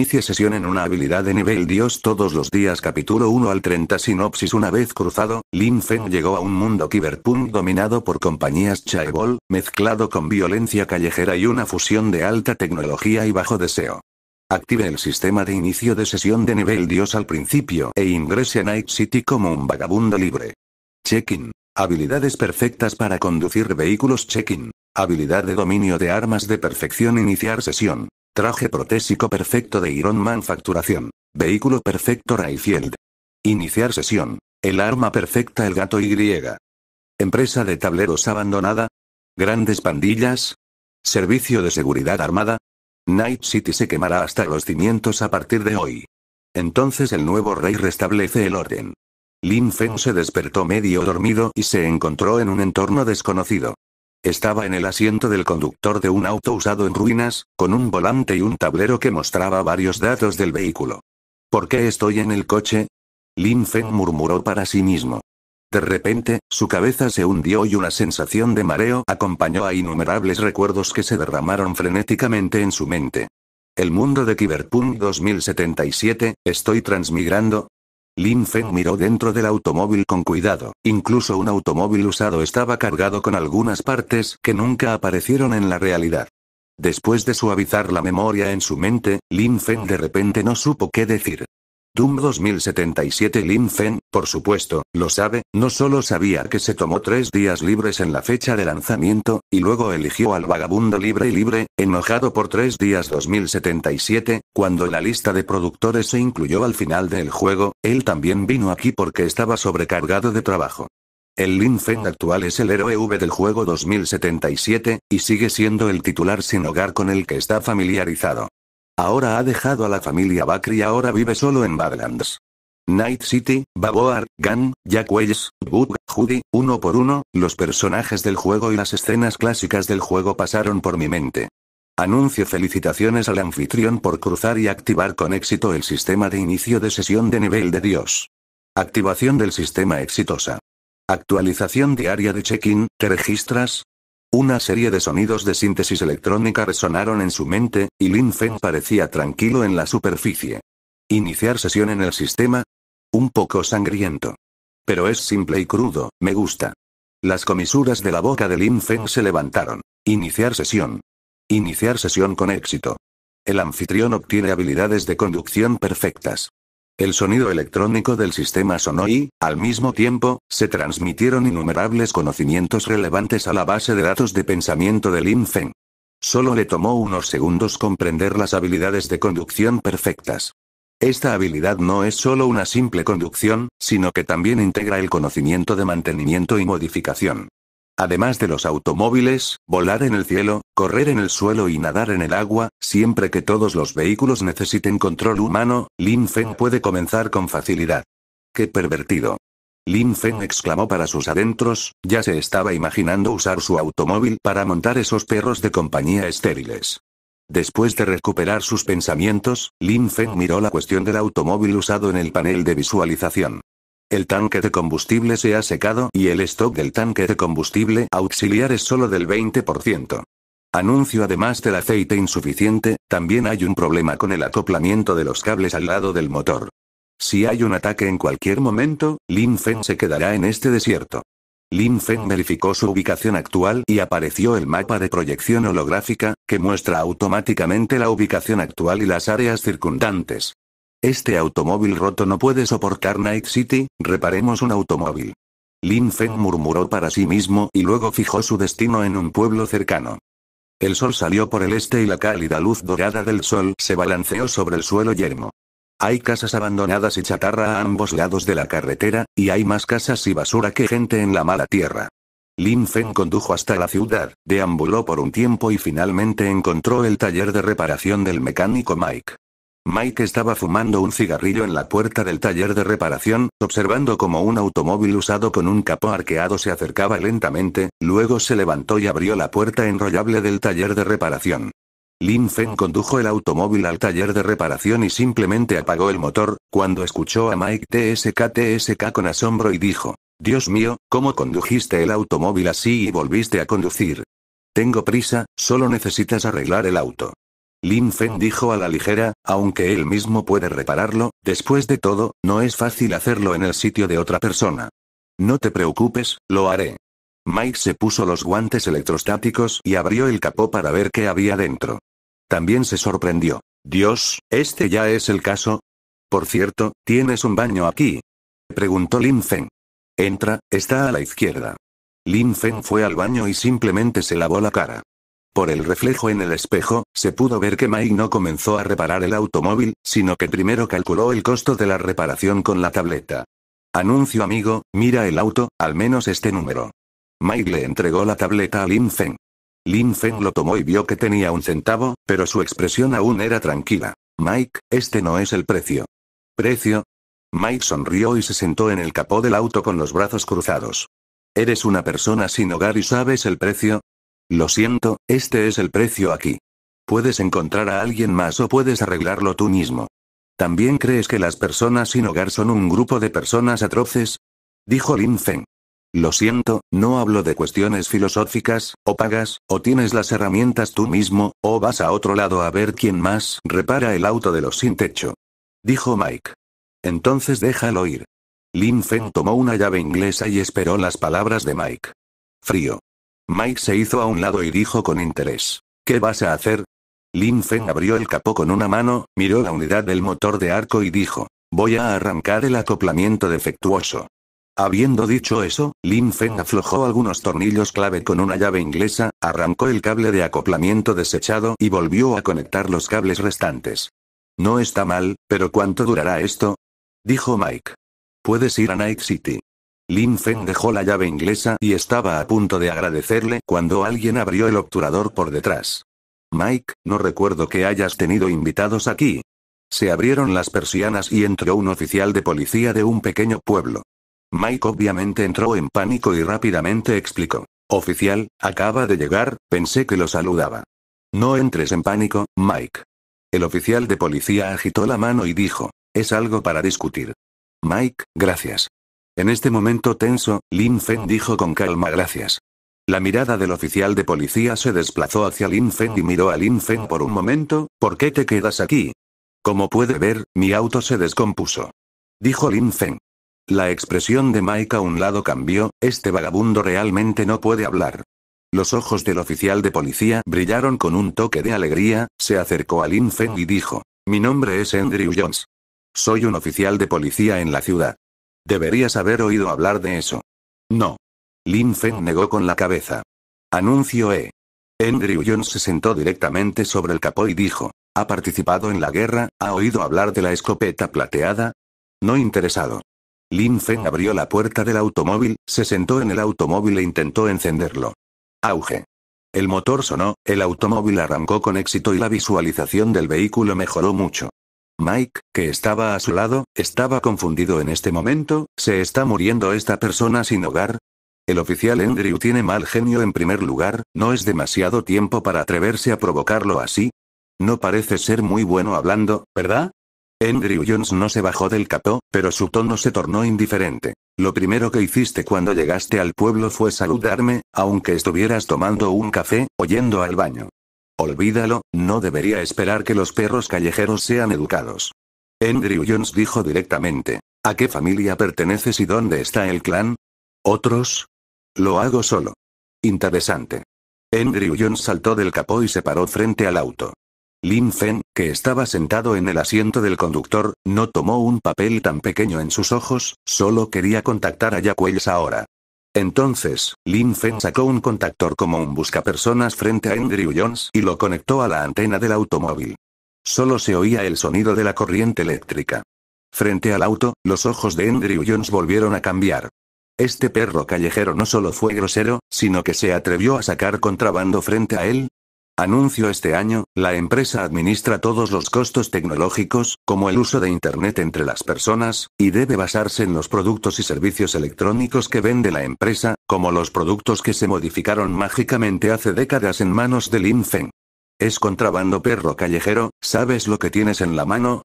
Inicie sesión en una habilidad de nivel Dios todos los días capítulo 1 al 30 Sinopsis Una vez cruzado, Lin Feng llegó a un mundo cyberpunk dominado por compañías chaebol, mezclado con violencia callejera y una fusión de alta tecnología y bajo deseo. Active el sistema de inicio de sesión de nivel Dios al principio e ingrese a Night City como un vagabundo libre. Check-in. Habilidades perfectas para conducir vehículos check-in. Habilidad de dominio de armas de perfección iniciar sesión. Traje protésico perfecto de Iron Man Facturación. Vehículo perfecto Rayfield. Iniciar sesión. El arma perfecta el gato Y. Empresa de tableros abandonada. Grandes pandillas. Servicio de seguridad armada. Night City se quemará hasta los cimientos a partir de hoy. Entonces el nuevo rey restablece el orden. Lin Feng se despertó medio dormido y se encontró en un entorno desconocido. Estaba en el asiento del conductor de un auto usado en ruinas, con un volante y un tablero que mostraba varios datos del vehículo. ¿Por qué estoy en el coche? Lin Feng murmuró para sí mismo. De repente, su cabeza se hundió y una sensación de mareo acompañó a innumerables recuerdos que se derramaron frenéticamente en su mente. El mundo de Cyberpunk 2077, estoy transmigrando, Lin Feng miró dentro del automóvil con cuidado, incluso un automóvil usado estaba cargado con algunas partes que nunca aparecieron en la realidad. Después de suavizar la memoria en su mente, Lin Feng de repente no supo qué decir. Doom 2077 Lin Fen, por supuesto, lo sabe, no solo sabía que se tomó tres días libres en la fecha de lanzamiento, y luego eligió al vagabundo libre y libre, enojado por tres días 2077, cuando la lista de productores se incluyó al final del juego, él también vino aquí porque estaba sobrecargado de trabajo. El Lin Fen actual es el héroe V del juego 2077, y sigue siendo el titular sin hogar con el que está familiarizado. Ahora ha dejado a la familia Bakri y ahora vive solo en Badlands. Night City, Baboar, Gun, Jack Wells, Bug, Judy, uno por uno, los personajes del juego y las escenas clásicas del juego pasaron por mi mente. Anuncio felicitaciones al anfitrión por cruzar y activar con éxito el sistema de inicio de sesión de nivel de Dios. Activación del sistema exitosa. Actualización diaria de check-in, te registras, una serie de sonidos de síntesis electrónica resonaron en su mente, y Lin Feng parecía tranquilo en la superficie. Iniciar sesión en el sistema. Un poco sangriento. Pero es simple y crudo, me gusta. Las comisuras de la boca de Lin Feng se levantaron. Iniciar sesión. Iniciar sesión con éxito. El anfitrión obtiene habilidades de conducción perfectas. El sonido electrónico del sistema sonó y, al mismo tiempo, se transmitieron innumerables conocimientos relevantes a la base de datos de pensamiento de Lin Feng. Solo le tomó unos segundos comprender las habilidades de conducción perfectas. Esta habilidad no es solo una simple conducción, sino que también integra el conocimiento de mantenimiento y modificación. Además de los automóviles, volar en el cielo, correr en el suelo y nadar en el agua, siempre que todos los vehículos necesiten control humano, Lin Feng puede comenzar con facilidad. ¡Qué pervertido! Lin Feng exclamó para sus adentros, ya se estaba imaginando usar su automóvil para montar esos perros de compañía estériles. Después de recuperar sus pensamientos, Lin Feng miró la cuestión del automóvil usado en el panel de visualización. El tanque de combustible se ha secado y el stock del tanque de combustible auxiliar es solo del 20%. Anuncio además del aceite insuficiente, también hay un problema con el acoplamiento de los cables al lado del motor. Si hay un ataque en cualquier momento, Lin Feng se quedará en este desierto. Lin Fen verificó su ubicación actual y apareció el mapa de proyección holográfica, que muestra automáticamente la ubicación actual y las áreas circundantes. Este automóvil roto no puede soportar Night City, reparemos un automóvil. Lin Feng murmuró para sí mismo y luego fijó su destino en un pueblo cercano. El sol salió por el este y la cálida luz dorada del sol se balanceó sobre el suelo yermo. Hay casas abandonadas y chatarra a ambos lados de la carretera, y hay más casas y basura que gente en la mala tierra. Lin Feng condujo hasta la ciudad, deambuló por un tiempo y finalmente encontró el taller de reparación del mecánico Mike. Mike estaba fumando un cigarrillo en la puerta del taller de reparación, observando cómo un automóvil usado con un capó arqueado se acercaba lentamente, luego se levantó y abrió la puerta enrollable del taller de reparación. Lin Feng condujo el automóvil al taller de reparación y simplemente apagó el motor, cuando escuchó a Mike TSK TSK con asombro y dijo, Dios mío, ¿cómo condujiste el automóvil así y volviste a conducir? Tengo prisa, solo necesitas arreglar el auto. Lin Feng dijo a la ligera, aunque él mismo puede repararlo, después de todo, no es fácil hacerlo en el sitio de otra persona. No te preocupes, lo haré. Mike se puso los guantes electrostáticos y abrió el capó para ver qué había dentro. También se sorprendió. Dios, ¿este ya es el caso? Por cierto, ¿tienes un baño aquí? Preguntó Lin Feng. Entra, está a la izquierda. Lin Feng fue al baño y simplemente se lavó la cara. Por el reflejo en el espejo, se pudo ver que Mike no comenzó a reparar el automóvil, sino que primero calculó el costo de la reparación con la tableta. Anuncio amigo, mira el auto, al menos este número. Mike le entregó la tableta a Lin Feng. Lin Feng lo tomó y vio que tenía un centavo, pero su expresión aún era tranquila. Mike, este no es el precio. ¿Precio? Mike sonrió y se sentó en el capó del auto con los brazos cruzados. Eres una persona sin hogar y sabes el precio, lo siento, este es el precio aquí. Puedes encontrar a alguien más o puedes arreglarlo tú mismo. ¿También crees que las personas sin hogar son un grupo de personas atroces? Dijo Lin Feng. Lo siento, no hablo de cuestiones filosóficas, o pagas, o tienes las herramientas tú mismo, o vas a otro lado a ver quién más repara el auto de los sin techo. Dijo Mike. Entonces déjalo ir. Lin Feng tomó una llave inglesa y esperó las palabras de Mike. Frío. Mike se hizo a un lado y dijo con interés. ¿Qué vas a hacer? Lin Feng abrió el capó con una mano, miró la unidad del motor de arco y dijo. Voy a arrancar el acoplamiento defectuoso. Habiendo dicho eso, Lin Feng aflojó algunos tornillos clave con una llave inglesa, arrancó el cable de acoplamiento desechado y volvió a conectar los cables restantes. No está mal, pero ¿cuánto durará esto? Dijo Mike. Puedes ir a Night City. Lin Feng dejó la llave inglesa y estaba a punto de agradecerle cuando alguien abrió el obturador por detrás. Mike, no recuerdo que hayas tenido invitados aquí. Se abrieron las persianas y entró un oficial de policía de un pequeño pueblo. Mike obviamente entró en pánico y rápidamente explicó. Oficial, acaba de llegar, pensé que lo saludaba. No entres en pánico, Mike. El oficial de policía agitó la mano y dijo, es algo para discutir. Mike, gracias. En este momento tenso, Lin Feng dijo con calma gracias. La mirada del oficial de policía se desplazó hacia Lin Feng y miró a Lin Feng por un momento, ¿por qué te quedas aquí? Como puede ver, mi auto se descompuso. Dijo Lin Feng. La expresión de Mike a un lado cambió, este vagabundo realmente no puede hablar. Los ojos del oficial de policía brillaron con un toque de alegría, se acercó a Lin Feng y dijo, mi nombre es Andrew Jones. Soy un oficial de policía en la ciudad. Deberías haber oído hablar de eso. No. Lin Feng negó con la cabeza. Anuncio E. Andrew Jones se sentó directamente sobre el capó y dijo, ¿ha participado en la guerra? ¿Ha oído hablar de la escopeta plateada? No interesado. Lin Feng abrió la puerta del automóvil, se sentó en el automóvil e intentó encenderlo. Auge. El motor sonó, el automóvil arrancó con éxito y la visualización del vehículo mejoró mucho. Mike, que estaba a su lado, estaba confundido en este momento, ¿se está muriendo esta persona sin hogar? El oficial Andrew tiene mal genio en primer lugar, no es demasiado tiempo para atreverse a provocarlo así. No parece ser muy bueno hablando, ¿verdad? Andrew Jones no se bajó del capó, pero su tono se tornó indiferente. Lo primero que hiciste cuando llegaste al pueblo fue saludarme, aunque estuvieras tomando un café, o yendo al baño. Olvídalo, no debería esperar que los perros callejeros sean educados. Andrew Jones dijo directamente, ¿a qué familia perteneces y dónde está el clan? ¿Otros? Lo hago solo. Interesante. Andrew Jones saltó del capó y se paró frente al auto. Lin Fen, que estaba sentado en el asiento del conductor, no tomó un papel tan pequeño en sus ojos, solo quería contactar a Jacquels ahora. Entonces, Lin Feng sacó un contactor como un buscapersonas frente a Andrew Jones y lo conectó a la antena del automóvil. Solo se oía el sonido de la corriente eléctrica. Frente al auto, los ojos de Andrew Jones volvieron a cambiar. Este perro callejero no solo fue grosero, sino que se atrevió a sacar contrabando frente a él, anuncio este año, la empresa administra todos los costos tecnológicos, como el uso de Internet entre las personas, y debe basarse en los productos y servicios electrónicos que vende la empresa, como los productos que se modificaron mágicamente hace décadas en manos del Lin Es contrabando perro callejero, ¿sabes lo que tienes en la mano?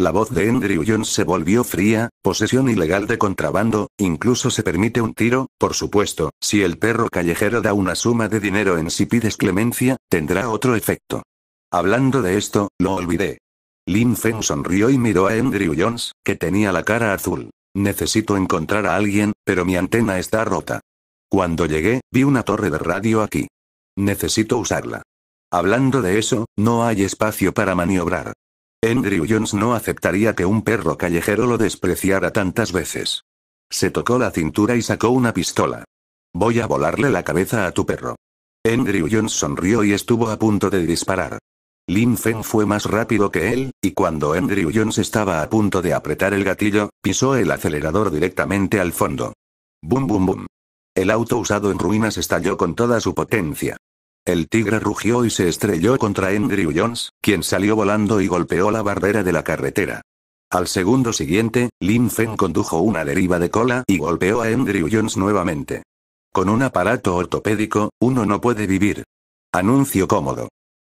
La voz de Andrew Jones se volvió fría, posesión ilegal de contrabando, incluso se permite un tiro, por supuesto, si el perro callejero da una suma de dinero en si pides clemencia, tendrá otro efecto. Hablando de esto, lo olvidé. Lin Feng sonrió y miró a Andrew Jones, que tenía la cara azul. Necesito encontrar a alguien, pero mi antena está rota. Cuando llegué, vi una torre de radio aquí. Necesito usarla. Hablando de eso, no hay espacio para maniobrar. Andrew Jones no aceptaría que un perro callejero lo despreciara tantas veces. Se tocó la cintura y sacó una pistola. Voy a volarle la cabeza a tu perro. Andrew Jones sonrió y estuvo a punto de disparar. Lin Feng fue más rápido que él, y cuando Andrew Jones estaba a punto de apretar el gatillo, pisó el acelerador directamente al fondo. Bum bum bum. El auto usado en ruinas estalló con toda su potencia. El tigre rugió y se estrelló contra Andrew Jones, quien salió volando y golpeó la barrera de la carretera. Al segundo siguiente, Lin Feng condujo una deriva de cola y golpeó a Andrew Jones nuevamente. Con un aparato ortopédico, uno no puede vivir. Anuncio cómodo.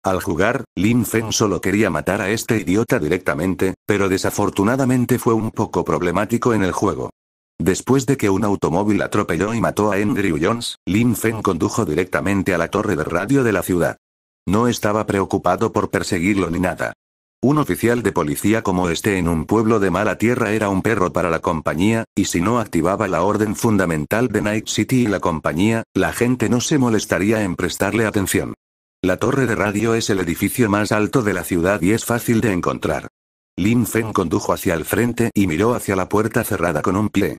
Al jugar, Lin Feng solo quería matar a este idiota directamente, pero desafortunadamente fue un poco problemático en el juego. Después de que un automóvil atropelló y mató a Andrew Jones, Lin Feng condujo directamente a la torre de radio de la ciudad. No estaba preocupado por perseguirlo ni nada. Un oficial de policía como este en un pueblo de mala tierra era un perro para la compañía, y si no activaba la orden fundamental de Night City y la compañía, la gente no se molestaría en prestarle atención. La torre de radio es el edificio más alto de la ciudad y es fácil de encontrar. Lin Feng condujo hacia el frente y miró hacia la puerta cerrada con un pie.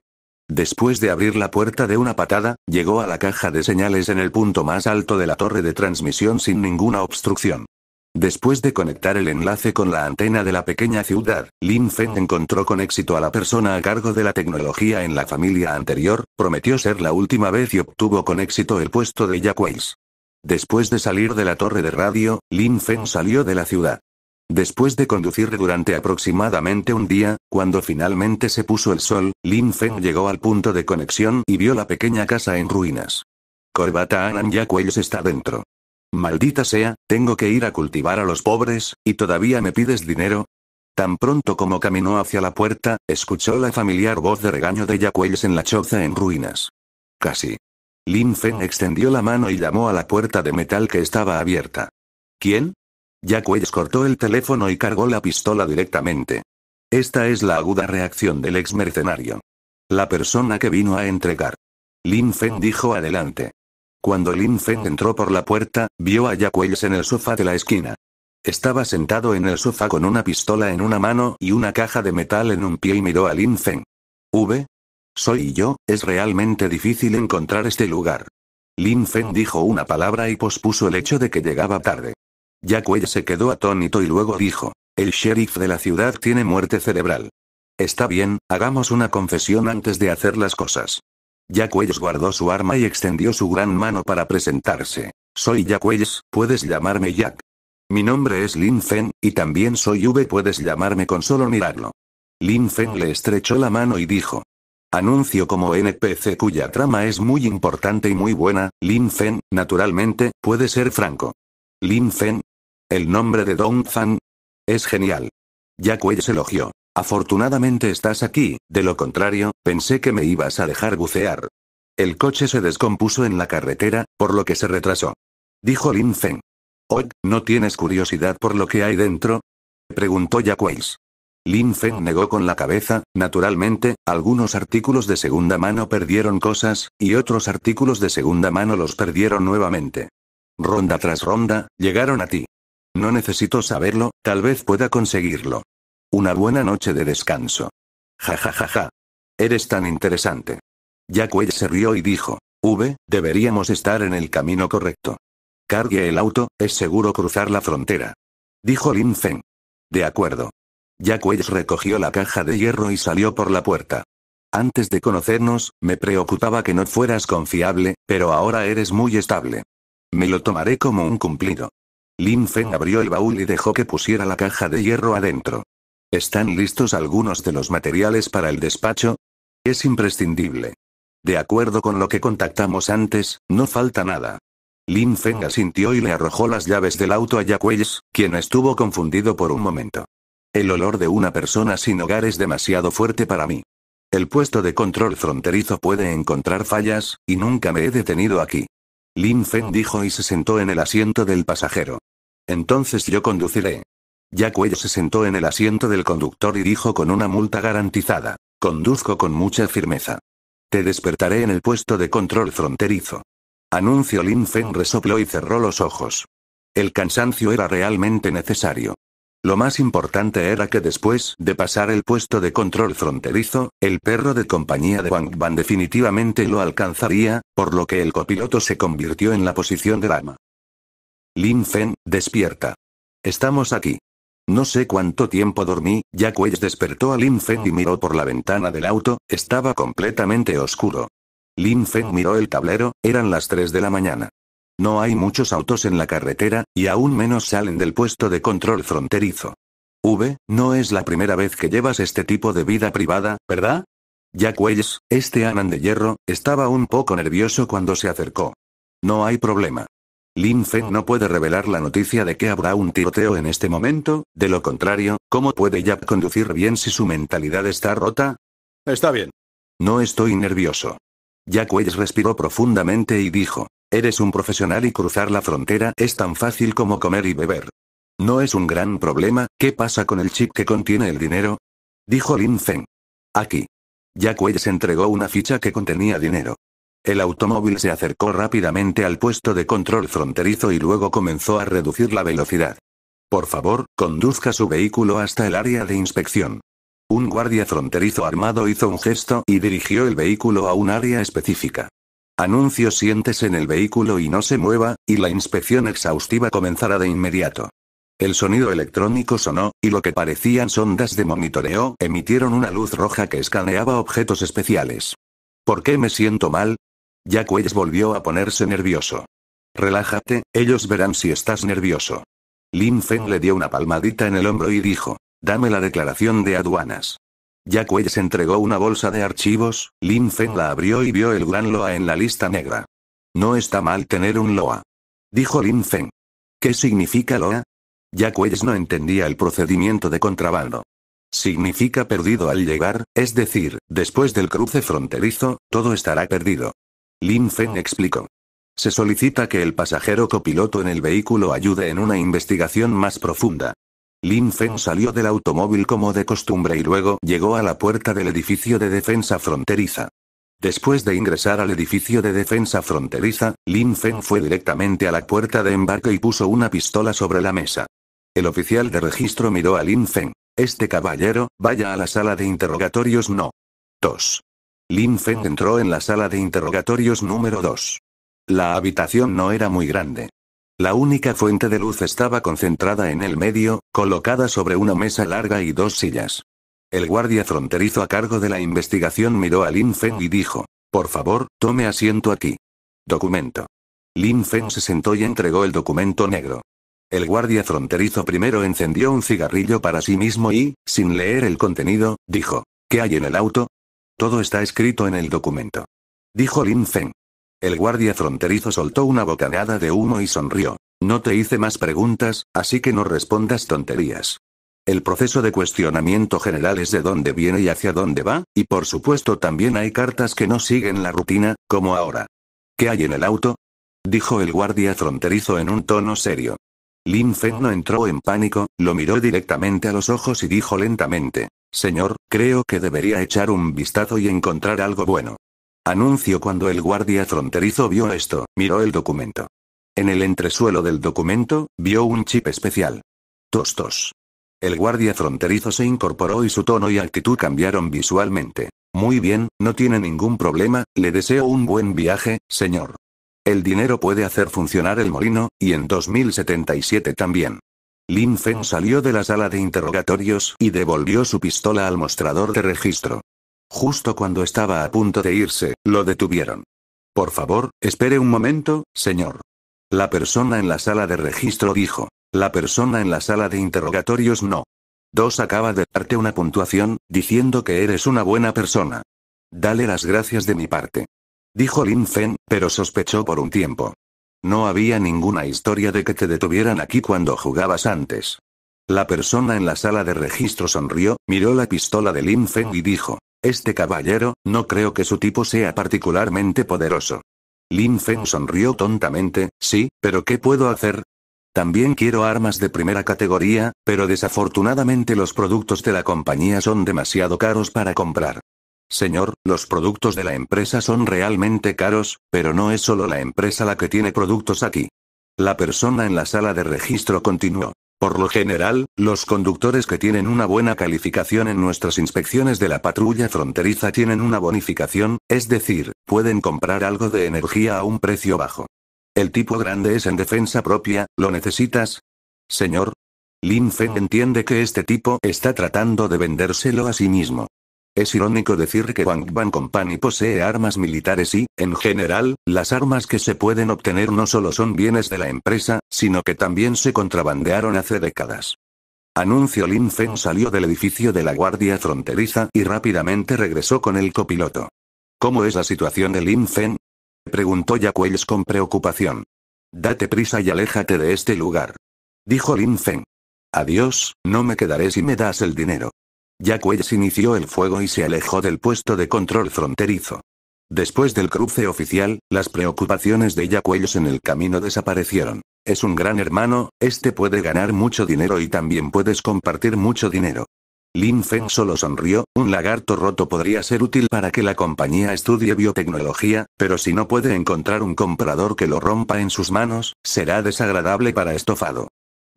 Después de abrir la puerta de una patada, llegó a la caja de señales en el punto más alto de la torre de transmisión sin ninguna obstrucción. Después de conectar el enlace con la antena de la pequeña ciudad, Lin Feng encontró con éxito a la persona a cargo de la tecnología en la familia anterior, prometió ser la última vez y obtuvo con éxito el puesto de Wales. Después de salir de la torre de radio, Lin Feng salió de la ciudad. Después de conducir durante aproximadamente un día, cuando finalmente se puso el sol, Lin Feng llegó al punto de conexión y vio la pequeña casa en ruinas. Corbata Anan Cuellos está dentro. Maldita sea, tengo que ir a cultivar a los pobres, y todavía me pides dinero. Tan pronto como caminó hacia la puerta, escuchó la familiar voz de regaño de Yacuelles en la choza en ruinas. Casi. Lin Feng extendió la mano y llamó a la puerta de metal que estaba abierta. ¿Quién? Jack Wells cortó el teléfono y cargó la pistola directamente. Esta es la aguda reacción del ex mercenario. La persona que vino a entregar. Lin Feng dijo adelante. Cuando Lin Feng entró por la puerta, vio a Jack Wells en el sofá de la esquina. Estaba sentado en el sofá con una pistola en una mano y una caja de metal en un pie y miró a Lin Feng. ¿V? Soy yo, es realmente difícil encontrar este lugar. Lin Feng dijo una palabra y pospuso el hecho de que llegaba tarde. Jackwell se quedó atónito y luego dijo, el sheriff de la ciudad tiene muerte cerebral. Está bien, hagamos una confesión antes de hacer las cosas. Jack guardó su arma y extendió su gran mano para presentarse. Soy Jack puedes llamarme Jack. Mi nombre es Lin Fen, y también soy V, puedes llamarme con solo mirarlo. Lin Fen le estrechó la mano y dijo. Anuncio como NPC cuya trama es muy importante y muy buena, Lin Fen, naturalmente, puede ser franco. Lin Fen, el nombre de Dong Fan Es genial. Yakuei se elogió. Afortunadamente estás aquí, de lo contrario, pensé que me ibas a dejar bucear. El coche se descompuso en la carretera, por lo que se retrasó. Dijo Lin Feng. «Oye, ¿no tienes curiosidad por lo que hay dentro? Preguntó Jacques. Lin Feng negó con la cabeza, naturalmente, algunos artículos de segunda mano perdieron cosas, y otros artículos de segunda mano los perdieron nuevamente. Ronda tras ronda, llegaron a ti. No necesito saberlo, tal vez pueda conseguirlo. Una buena noche de descanso. Ja ja ja ja. Eres tan interesante. Jack se rió y dijo, V, deberíamos estar en el camino correcto. Cargue el auto, es seguro cruzar la frontera. Dijo Lin Feng. De acuerdo. Jack recogió la caja de hierro y salió por la puerta. Antes de conocernos, me preocupaba que no fueras confiable, pero ahora eres muy estable. Me lo tomaré como un cumplido. Lin Feng abrió el baúl y dejó que pusiera la caja de hierro adentro. ¿Están listos algunos de los materiales para el despacho? Es imprescindible. De acuerdo con lo que contactamos antes, no falta nada. Lin Feng asintió y le arrojó las llaves del auto a Wells, quien estuvo confundido por un momento. El olor de una persona sin hogar es demasiado fuerte para mí. El puesto de control fronterizo puede encontrar fallas, y nunca me he detenido aquí. Lin Feng dijo y se sentó en el asiento del pasajero. Entonces yo conduciré. Jack se sentó en el asiento del conductor y dijo con una multa garantizada. Conduzco con mucha firmeza. Te despertaré en el puesto de control fronterizo. Anuncio Lin Feng resopló y cerró los ojos. El cansancio era realmente necesario. Lo más importante era que después de pasar el puesto de control fronterizo, el perro de compañía de Wang Ban definitivamente lo alcanzaría, por lo que el copiloto se convirtió en la posición de dama. Lin Fen, despierta. Estamos aquí. No sé cuánto tiempo dormí, ya Weiss despertó a Lin Fen y miró por la ventana del auto, estaba completamente oscuro. Lin Fen miró el tablero, eran las 3 de la mañana. No hay muchos autos en la carretera, y aún menos salen del puesto de control fronterizo. V, no es la primera vez que llevas este tipo de vida privada, ¿verdad? Jack Wells, este Anan de hierro, estaba un poco nervioso cuando se acercó. No hay problema. Lin Feng no puede revelar la noticia de que habrá un tiroteo en este momento, de lo contrario, ¿cómo puede Jack conducir bien si su mentalidad está rota? Está bien. No estoy nervioso. Jack Wells respiró profundamente y dijo. Eres un profesional y cruzar la frontera es tan fácil como comer y beber. No es un gran problema, ¿qué pasa con el chip que contiene el dinero? Dijo Lin Feng. Aquí. Jack se entregó una ficha que contenía dinero. El automóvil se acercó rápidamente al puesto de control fronterizo y luego comenzó a reducir la velocidad. Por favor, conduzca su vehículo hasta el área de inspección. Un guardia fronterizo armado hizo un gesto y dirigió el vehículo a un área específica. Anuncio sientes en el vehículo y no se mueva, y la inspección exhaustiva comenzará de inmediato. El sonido electrónico sonó, y lo que parecían sondas de monitoreo emitieron una luz roja que escaneaba objetos especiales. ¿Por qué me siento mal? Jack Wells volvió a ponerse nervioso. Relájate, ellos verán si estás nervioso. Lin Feng le dio una palmadita en el hombro y dijo, dame la declaración de aduanas. Jack Wells entregó una bolsa de archivos, Lin Feng la abrió y vio el gran Loa en la lista negra. No está mal tener un Loa. Dijo Lin Feng. ¿Qué significa Loa? Jack Wells no entendía el procedimiento de contrabando. Significa perdido al llegar, es decir, después del cruce fronterizo, todo estará perdido. Lin Feng explicó. Se solicita que el pasajero copiloto en el vehículo ayude en una investigación más profunda. Lin Feng salió del automóvil como de costumbre y luego llegó a la puerta del edificio de defensa fronteriza. Después de ingresar al edificio de defensa fronteriza, Lin Feng fue directamente a la puerta de embarque y puso una pistola sobre la mesa. El oficial de registro miró a Lin Feng. Este caballero, vaya a la sala de interrogatorios no. 2. Lin Feng entró en la sala de interrogatorios número 2. La habitación no era muy grande. La única fuente de luz estaba concentrada en el medio, colocada sobre una mesa larga y dos sillas. El guardia fronterizo a cargo de la investigación miró a Lin Feng y dijo, Por favor, tome asiento aquí. Documento. Lin Feng se sentó y entregó el documento negro. El guardia fronterizo primero encendió un cigarrillo para sí mismo y, sin leer el contenido, dijo, ¿qué hay en el auto? Todo está escrito en el documento. Dijo Lin Feng. El guardia fronterizo soltó una bocanada de humo y sonrió. No te hice más preguntas, así que no respondas tonterías. El proceso de cuestionamiento general es de dónde viene y hacia dónde va, y por supuesto también hay cartas que no siguen la rutina, como ahora. ¿Qué hay en el auto? dijo el guardia fronterizo en un tono serio. Lin Feng no entró en pánico, lo miró directamente a los ojos y dijo lentamente, Señor, creo que debería echar un vistazo y encontrar algo bueno. Anuncio cuando el guardia fronterizo vio esto, miró el documento. En el entresuelo del documento, vio un chip especial. Tostos. El guardia fronterizo se incorporó y su tono y actitud cambiaron visualmente. Muy bien, no tiene ningún problema, le deseo un buen viaje, señor. El dinero puede hacer funcionar el molino, y en 2077 también. Lin Feng salió de la sala de interrogatorios y devolvió su pistola al mostrador de registro. Justo cuando estaba a punto de irse, lo detuvieron. Por favor, espere un momento, señor. La persona en la sala de registro dijo. La persona en la sala de interrogatorios no. Dos acaba de darte una puntuación, diciendo que eres una buena persona. Dale las gracias de mi parte. Dijo Lin Fen, pero sospechó por un tiempo. No había ninguna historia de que te detuvieran aquí cuando jugabas antes. La persona en la sala de registro sonrió, miró la pistola de Lin Fen y dijo, este caballero, no creo que su tipo sea particularmente poderoso. Lin Feng sonrió tontamente, sí, pero ¿qué puedo hacer? También quiero armas de primera categoría, pero desafortunadamente los productos de la compañía son demasiado caros para comprar. Señor, los productos de la empresa son realmente caros, pero no es solo la empresa la que tiene productos aquí. La persona en la sala de registro continuó. Por lo general, los conductores que tienen una buena calificación en nuestras inspecciones de la patrulla fronteriza tienen una bonificación, es decir, pueden comprar algo de energía a un precio bajo. El tipo grande es en defensa propia, ¿lo necesitas? Señor. Lin Feng entiende que este tipo está tratando de vendérselo a sí mismo. Es irónico decir que Wang Ban Company posee armas militares y, en general, las armas que se pueden obtener no solo son bienes de la empresa, sino que también se contrabandearon hace décadas. Anuncio Lin Feng salió del edificio de la Guardia Fronteriza y rápidamente regresó con el copiloto. ¿Cómo es la situación de Lin Feng? Preguntó Welles con preocupación. Date prisa y aléjate de este lugar. Dijo Lin Feng. Adiós, no me quedaré si me das el dinero. Jack Wells inició el fuego y se alejó del puesto de control fronterizo. Después del cruce oficial, las preocupaciones de Jack en el camino desaparecieron. Es un gran hermano, este puede ganar mucho dinero y también puedes compartir mucho dinero. Lin Feng solo sonrió, un lagarto roto podría ser útil para que la compañía estudie biotecnología, pero si no puede encontrar un comprador que lo rompa en sus manos, será desagradable para estofado.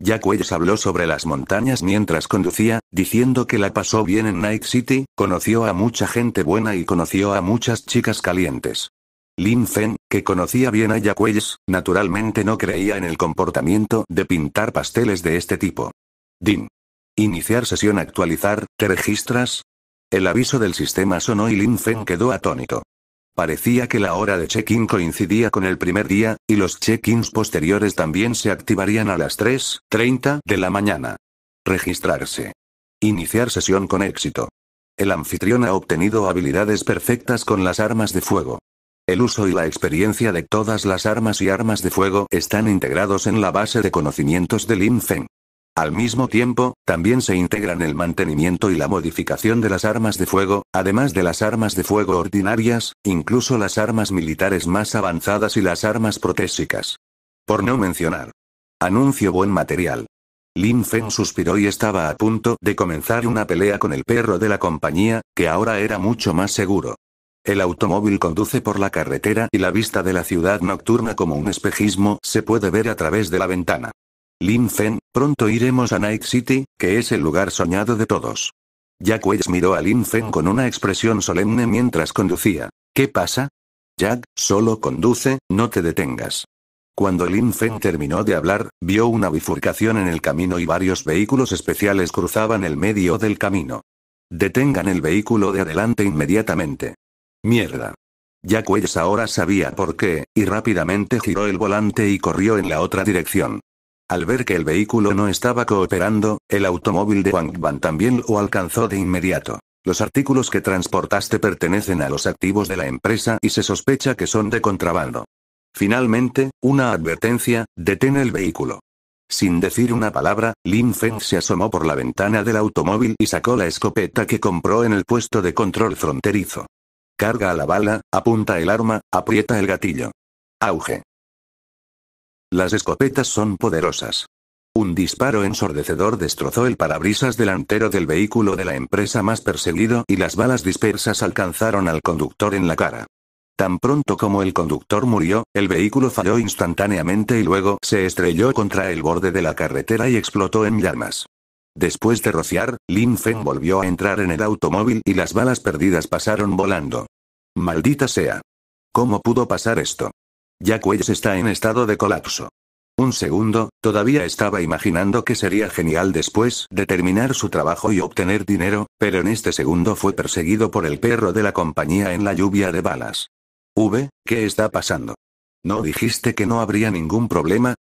Jack habló sobre las montañas mientras conducía, diciendo que la pasó bien en Night City, conoció a mucha gente buena y conoció a muchas chicas calientes. Lin Fen, que conocía bien a Jack naturalmente no creía en el comportamiento de pintar pasteles de este tipo. Din. Iniciar sesión actualizar, ¿te registras? El aviso del sistema sonó y Lin Fen quedó atónito. Parecía que la hora de check-in coincidía con el primer día, y los check-ins posteriores también se activarían a las 3.30 de la mañana. Registrarse. Iniciar sesión con éxito. El anfitrión ha obtenido habilidades perfectas con las armas de fuego. El uso y la experiencia de todas las armas y armas de fuego están integrados en la base de conocimientos del Feng. Al mismo tiempo, también se integran el mantenimiento y la modificación de las armas de fuego, además de las armas de fuego ordinarias, incluso las armas militares más avanzadas y las armas protésicas. Por no mencionar. Anuncio buen material. Lin Feng suspiró y estaba a punto de comenzar una pelea con el perro de la compañía, que ahora era mucho más seguro. El automóvil conduce por la carretera y la vista de la ciudad nocturna como un espejismo se puede ver a través de la ventana. Lin Fen, pronto iremos a Night City, que es el lugar soñado de todos. Jack Wells miró a Lin Fen con una expresión solemne mientras conducía. ¿Qué pasa? Jack, solo conduce, no te detengas. Cuando Lin Fen terminó de hablar, vio una bifurcación en el camino y varios vehículos especiales cruzaban el medio del camino. Detengan el vehículo de adelante inmediatamente. Mierda. Jack Wells ahora sabía por qué, y rápidamente giró el volante y corrió en la otra dirección. Al ver que el vehículo no estaba cooperando, el automóvil de Wang Ban también lo alcanzó de inmediato. Los artículos que transportaste pertenecen a los activos de la empresa y se sospecha que son de contrabando. Finalmente, una advertencia, detén el vehículo. Sin decir una palabra, Lin Feng se asomó por la ventana del automóvil y sacó la escopeta que compró en el puesto de control fronterizo. Carga a la bala, apunta el arma, aprieta el gatillo. Auge. Las escopetas son poderosas. Un disparo ensordecedor destrozó el parabrisas delantero del vehículo de la empresa más perseguido y las balas dispersas alcanzaron al conductor en la cara. Tan pronto como el conductor murió, el vehículo falló instantáneamente y luego se estrelló contra el borde de la carretera y explotó en llamas. Después de rociar, Lin Feng volvió a entrar en el automóvil y las balas perdidas pasaron volando. Maldita sea. ¿Cómo pudo pasar esto? Ya está en estado de colapso. Un segundo, todavía estaba imaginando que sería genial después de terminar su trabajo y obtener dinero, pero en este segundo fue perseguido por el perro de la compañía en la lluvia de balas. V, ¿qué está pasando? ¿No dijiste que no habría ningún problema?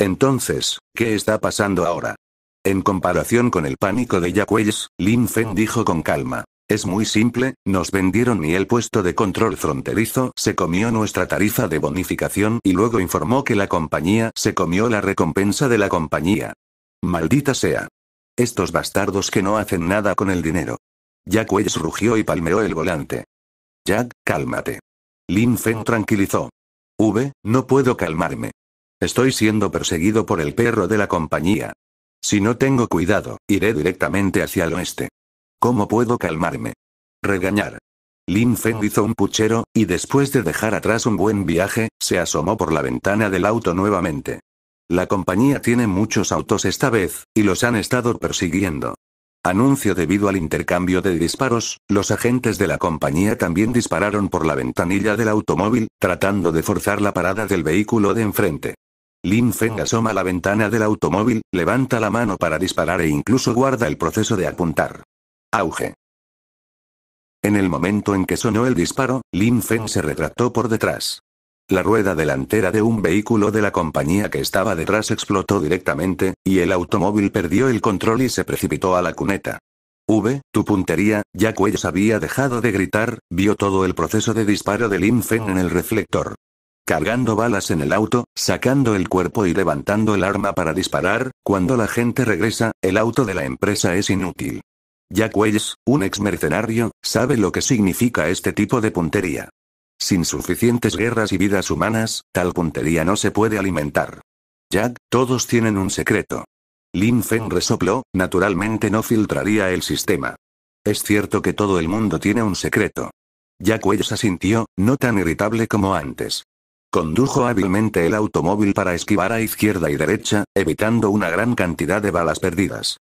Entonces, ¿qué está pasando ahora? En comparación con el pánico de Jack Wells, Lin Feng dijo con calma. Es muy simple, nos vendieron y el puesto de control fronterizo se comió nuestra tarifa de bonificación y luego informó que la compañía se comió la recompensa de la compañía. Maldita sea. Estos bastardos que no hacen nada con el dinero. Jack Wells rugió y palmeó el volante. Jack, cálmate. Lin Feng tranquilizó. V, no puedo calmarme. Estoy siendo perseguido por el perro de la compañía. Si no tengo cuidado, iré directamente hacia el oeste. ¿Cómo puedo calmarme? Regañar. Lin Feng oh. hizo un puchero, y después de dejar atrás un buen viaje, se asomó por la ventana del auto nuevamente. La compañía tiene muchos autos esta vez, y los han estado persiguiendo. Anuncio debido al intercambio de disparos, los agentes de la compañía también dispararon por la ventanilla del automóvil, tratando de forzar la parada del vehículo de enfrente. Lin Feng oh. asoma la ventana del automóvil, levanta la mano para disparar e incluso guarda el proceso de apuntar. Auge. En el momento en que sonó el disparo, Lin Feng se retractó por detrás. La rueda delantera de un vehículo de la compañía que estaba detrás explotó directamente, y el automóvil perdió el control y se precipitó a la cuneta. V, tu puntería, ya ellos había dejado de gritar, vio todo el proceso de disparo de Lin Feng en el reflector. Cargando balas en el auto, sacando el cuerpo y levantando el arma para disparar, cuando la gente regresa, el auto de la empresa es inútil. Jack Wells, un ex mercenario, sabe lo que significa este tipo de puntería. Sin suficientes guerras y vidas humanas, tal puntería no se puede alimentar. Jack, todos tienen un secreto. Lin Fen resopló, naturalmente no filtraría el sistema. Es cierto que todo el mundo tiene un secreto. Jack Wells asintió, no tan irritable como antes. Condujo hábilmente el automóvil para esquivar a izquierda y derecha, evitando una gran cantidad de balas perdidas.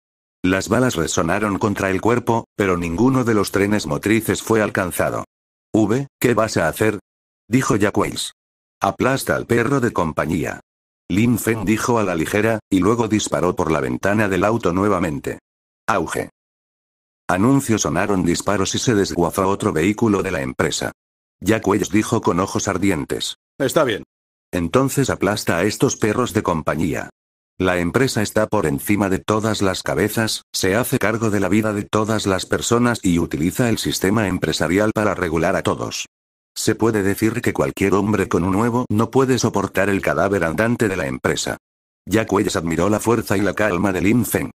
Las balas resonaron contra el cuerpo, pero ninguno de los trenes motrices fue alcanzado. V, ¿qué vas a hacer? dijo Jack Aplasta al perro de compañía. Lin dijo a la ligera, y luego disparó por la ventana del auto nuevamente. Auge. Anuncios sonaron disparos y se desguazó otro vehículo de la empresa. Jack dijo con ojos ardientes. Está bien. Entonces aplasta a estos perros de compañía. La empresa está por encima de todas las cabezas, se hace cargo de la vida de todas las personas y utiliza el sistema empresarial para regular a todos. Se puede decir que cualquier hombre con un huevo no puede soportar el cadáver andante de la empresa. Jack Wells admiró la fuerza y la calma de Lin Feng.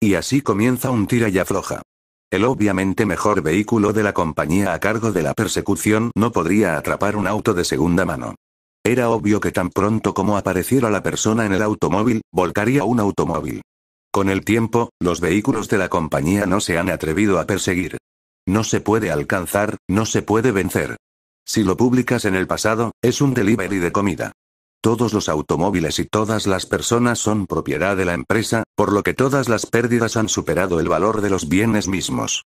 Y así comienza un tira y afloja. El obviamente mejor vehículo de la compañía a cargo de la persecución no podría atrapar un auto de segunda mano. Era obvio que tan pronto como apareciera la persona en el automóvil, volcaría un automóvil. Con el tiempo, los vehículos de la compañía no se han atrevido a perseguir. No se puede alcanzar, no se puede vencer. Si lo publicas en el pasado, es un delivery de comida. Todos los automóviles y todas las personas son propiedad de la empresa, por lo que todas las pérdidas han superado el valor de los bienes mismos.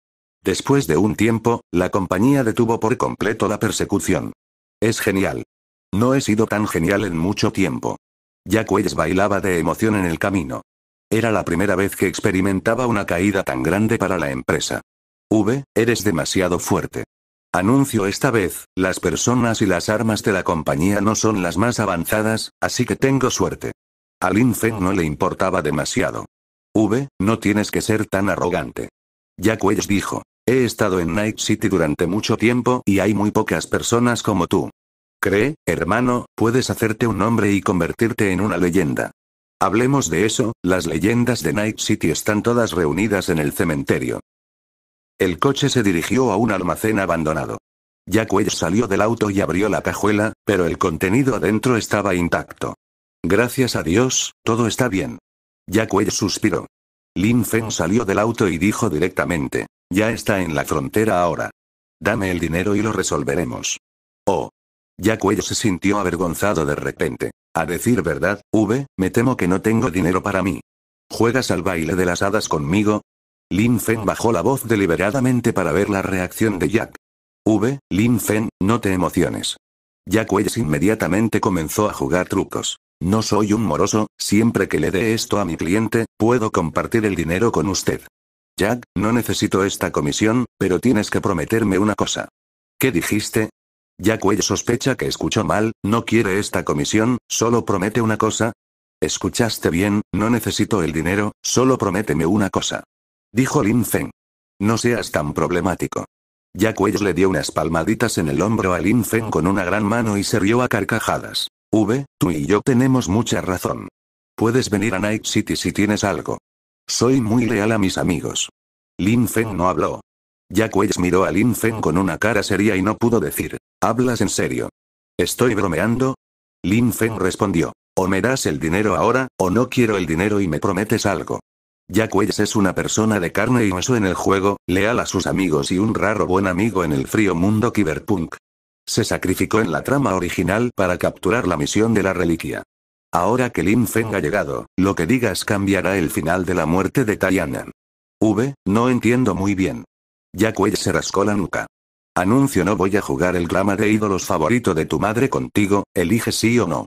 Después de un tiempo, la compañía detuvo por completo la persecución. Es genial. No he sido tan genial en mucho tiempo. Jack Wells bailaba de emoción en el camino. Era la primera vez que experimentaba una caída tan grande para la empresa. V, eres demasiado fuerte. Anuncio esta vez, las personas y las armas de la compañía no son las más avanzadas, así que tengo suerte. A Lin Feng no le importaba demasiado. V, no tienes que ser tan arrogante. Jack Wells dijo, he estado en Night City durante mucho tiempo y hay muy pocas personas como tú. Cree, hermano, puedes hacerte un nombre y convertirte en una leyenda. Hablemos de eso, las leyendas de Night City están todas reunidas en el cementerio. El coche se dirigió a un almacén abandonado. Jack salió del auto y abrió la cajuela, pero el contenido adentro estaba intacto. Gracias a Dios, todo está bien. Jack suspiró. Lin Feng salió del auto y dijo directamente, ya está en la frontera ahora. Dame el dinero y lo resolveremos. Oh, Wells se sintió avergonzado de repente. A decir verdad, V, me temo que no tengo dinero para mí. ¿Juegas al baile de las hadas conmigo? Lin Fen bajó la voz deliberadamente para ver la reacción de Jack. V, Lin Fen, no te emociones. Jack Wells inmediatamente comenzó a jugar trucos. No soy un moroso, siempre que le dé esto a mi cliente, puedo compartir el dinero con usted. Jack, no necesito esta comisión, pero tienes que prometerme una cosa. ¿Qué dijiste? Jackwell sospecha que escuchó mal, no quiere esta comisión, solo promete una cosa. Escuchaste bien, no necesito el dinero, solo prométeme una cosa. Dijo Lin Feng. No seas tan problemático. Jack le dio unas palmaditas en el hombro a Lin Feng con una gran mano y se rió a carcajadas. V, tú y yo tenemos mucha razón. Puedes venir a Night City si tienes algo. Soy muy leal a mis amigos. Lin Feng no habló. Jack miró a Lin Feng con una cara seria y no pudo decir ¿Hablas en serio? ¿Estoy bromeando? Lin Feng respondió. O me das el dinero ahora, o no quiero el dinero y me prometes algo. Jack Wells es una persona de carne y hueso en el juego, leal a sus amigos y un raro buen amigo en el frío mundo cyberpunk. Se sacrificó en la trama original para capturar la misión de la reliquia. Ahora que Lin Feng ha llegado, lo que digas cambiará el final de la muerte de Tianan. V, no entiendo muy bien. Jack Wells se rascó la nuca. Anuncio no voy a jugar el drama de ídolos favorito de tu madre contigo, elige sí o no.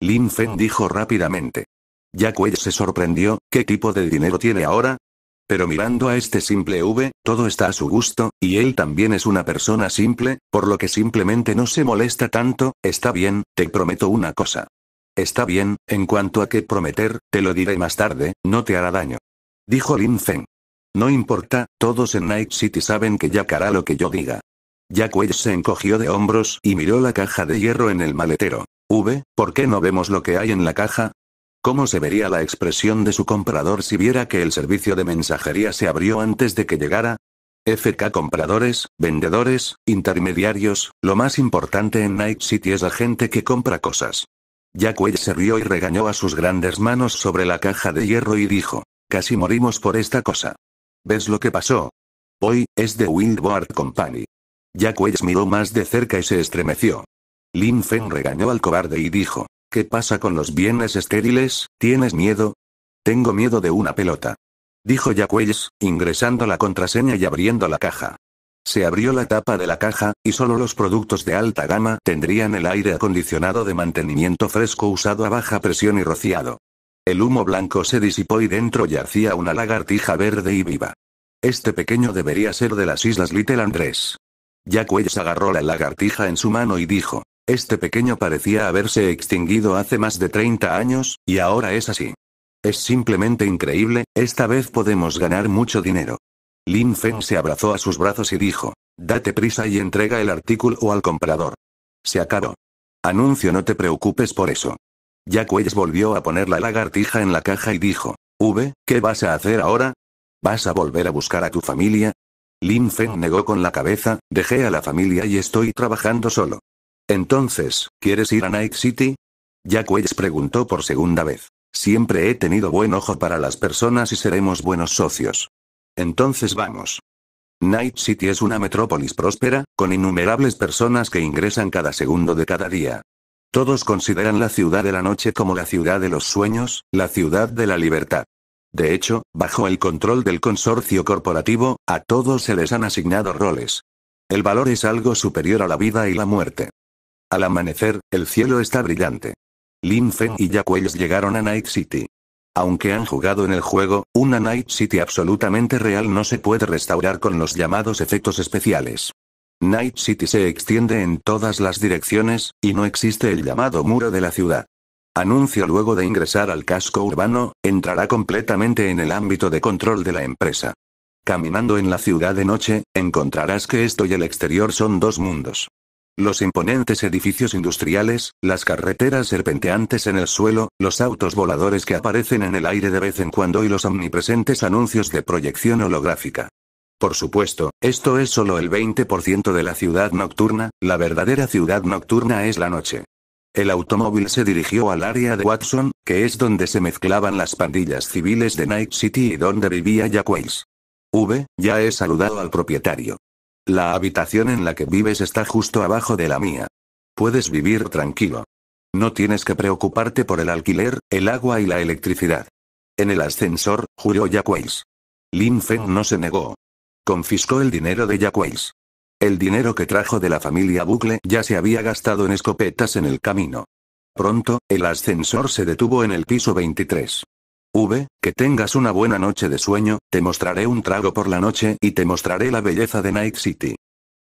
Lin Feng dijo rápidamente. Jack se sorprendió, ¿qué tipo de dinero tiene ahora? Pero mirando a este simple V, todo está a su gusto, y él también es una persona simple, por lo que simplemente no se molesta tanto, está bien, te prometo una cosa. Está bien, en cuanto a qué prometer, te lo diré más tarde, no te hará daño. Dijo Lin Feng. No importa, todos en Night City saben que Jack hará lo que yo diga. Jack Welch se encogió de hombros y miró la caja de hierro en el maletero. V, ¿por qué no vemos lo que hay en la caja? ¿Cómo se vería la expresión de su comprador si viera que el servicio de mensajería se abrió antes de que llegara? FK compradores, vendedores, intermediarios, lo más importante en Night City es la gente que compra cosas. Jack Welch se rió y regañó a sus grandes manos sobre la caja de hierro y dijo, casi morimos por esta cosa. ¿Ves lo que pasó? Hoy, es de Wildboard Company. Jack miró más de cerca y se estremeció. Lin Feng regañó al cobarde y dijo, ¿qué pasa con los bienes estériles? ¿Tienes miedo? Tengo miedo de una pelota. Dijo Jack ingresando la contraseña y abriendo la caja. Se abrió la tapa de la caja, y solo los productos de alta gama tendrían el aire acondicionado de mantenimiento fresco usado a baja presión y rociado. El humo blanco se disipó y dentro yacía una lagartija verde y viva. Este pequeño debería ser de las Islas Little Andrés. Jack agarró la lagartija en su mano y dijo. Este pequeño parecía haberse extinguido hace más de 30 años, y ahora es así. Es simplemente increíble, esta vez podemos ganar mucho dinero. Lin Feng se abrazó a sus brazos y dijo, date prisa y entrega el artículo o al comprador. Se acabó. Anuncio no te preocupes por eso. Jack Wells volvió a poner la lagartija en la caja y dijo, V, ¿qué vas a hacer ahora? ¿Vas a volver a buscar a tu familia? Lin Feng ah. negó con la cabeza, dejé a la familia y estoy trabajando solo. Entonces, ¿quieres ir a Night City? Jack Wells preguntó por segunda vez. Siempre he tenido buen ojo para las personas y seremos buenos socios. Entonces vamos. Night City es una metrópolis próspera, con innumerables personas que ingresan cada segundo de cada día. Todos consideran la ciudad de la noche como la ciudad de los sueños, la ciudad de la libertad. De hecho, bajo el control del consorcio corporativo, a todos se les han asignado roles. El valor es algo superior a la vida y la muerte. Al amanecer, el cielo está brillante. Lin Feng y Jack llegaron a Night City. Aunque han jugado en el juego, una Night City absolutamente real no se puede restaurar con los llamados efectos especiales. Night City se extiende en todas las direcciones, y no existe el llamado muro de la ciudad anuncio luego de ingresar al casco urbano, entrará completamente en el ámbito de control de la empresa. Caminando en la ciudad de noche, encontrarás que esto y el exterior son dos mundos. Los imponentes edificios industriales, las carreteras serpenteantes en el suelo, los autos voladores que aparecen en el aire de vez en cuando y los omnipresentes anuncios de proyección holográfica. Por supuesto, esto es solo el 20% de la ciudad nocturna, la verdadera ciudad nocturna es la noche. El automóvil se dirigió al área de Watson, que es donde se mezclaban las pandillas civiles de Night City y donde vivía Jack V, ya he saludado al propietario. La habitación en la que vives está justo abajo de la mía. Puedes vivir tranquilo. No tienes que preocuparte por el alquiler, el agua y la electricidad. En el ascensor, juró Jack Wales. Lin Feng no se negó. Confiscó el dinero de Jack el dinero que trajo de la familia Bucle ya se había gastado en escopetas en el camino. Pronto, el ascensor se detuvo en el piso 23. V, que tengas una buena noche de sueño, te mostraré un trago por la noche y te mostraré la belleza de Night City.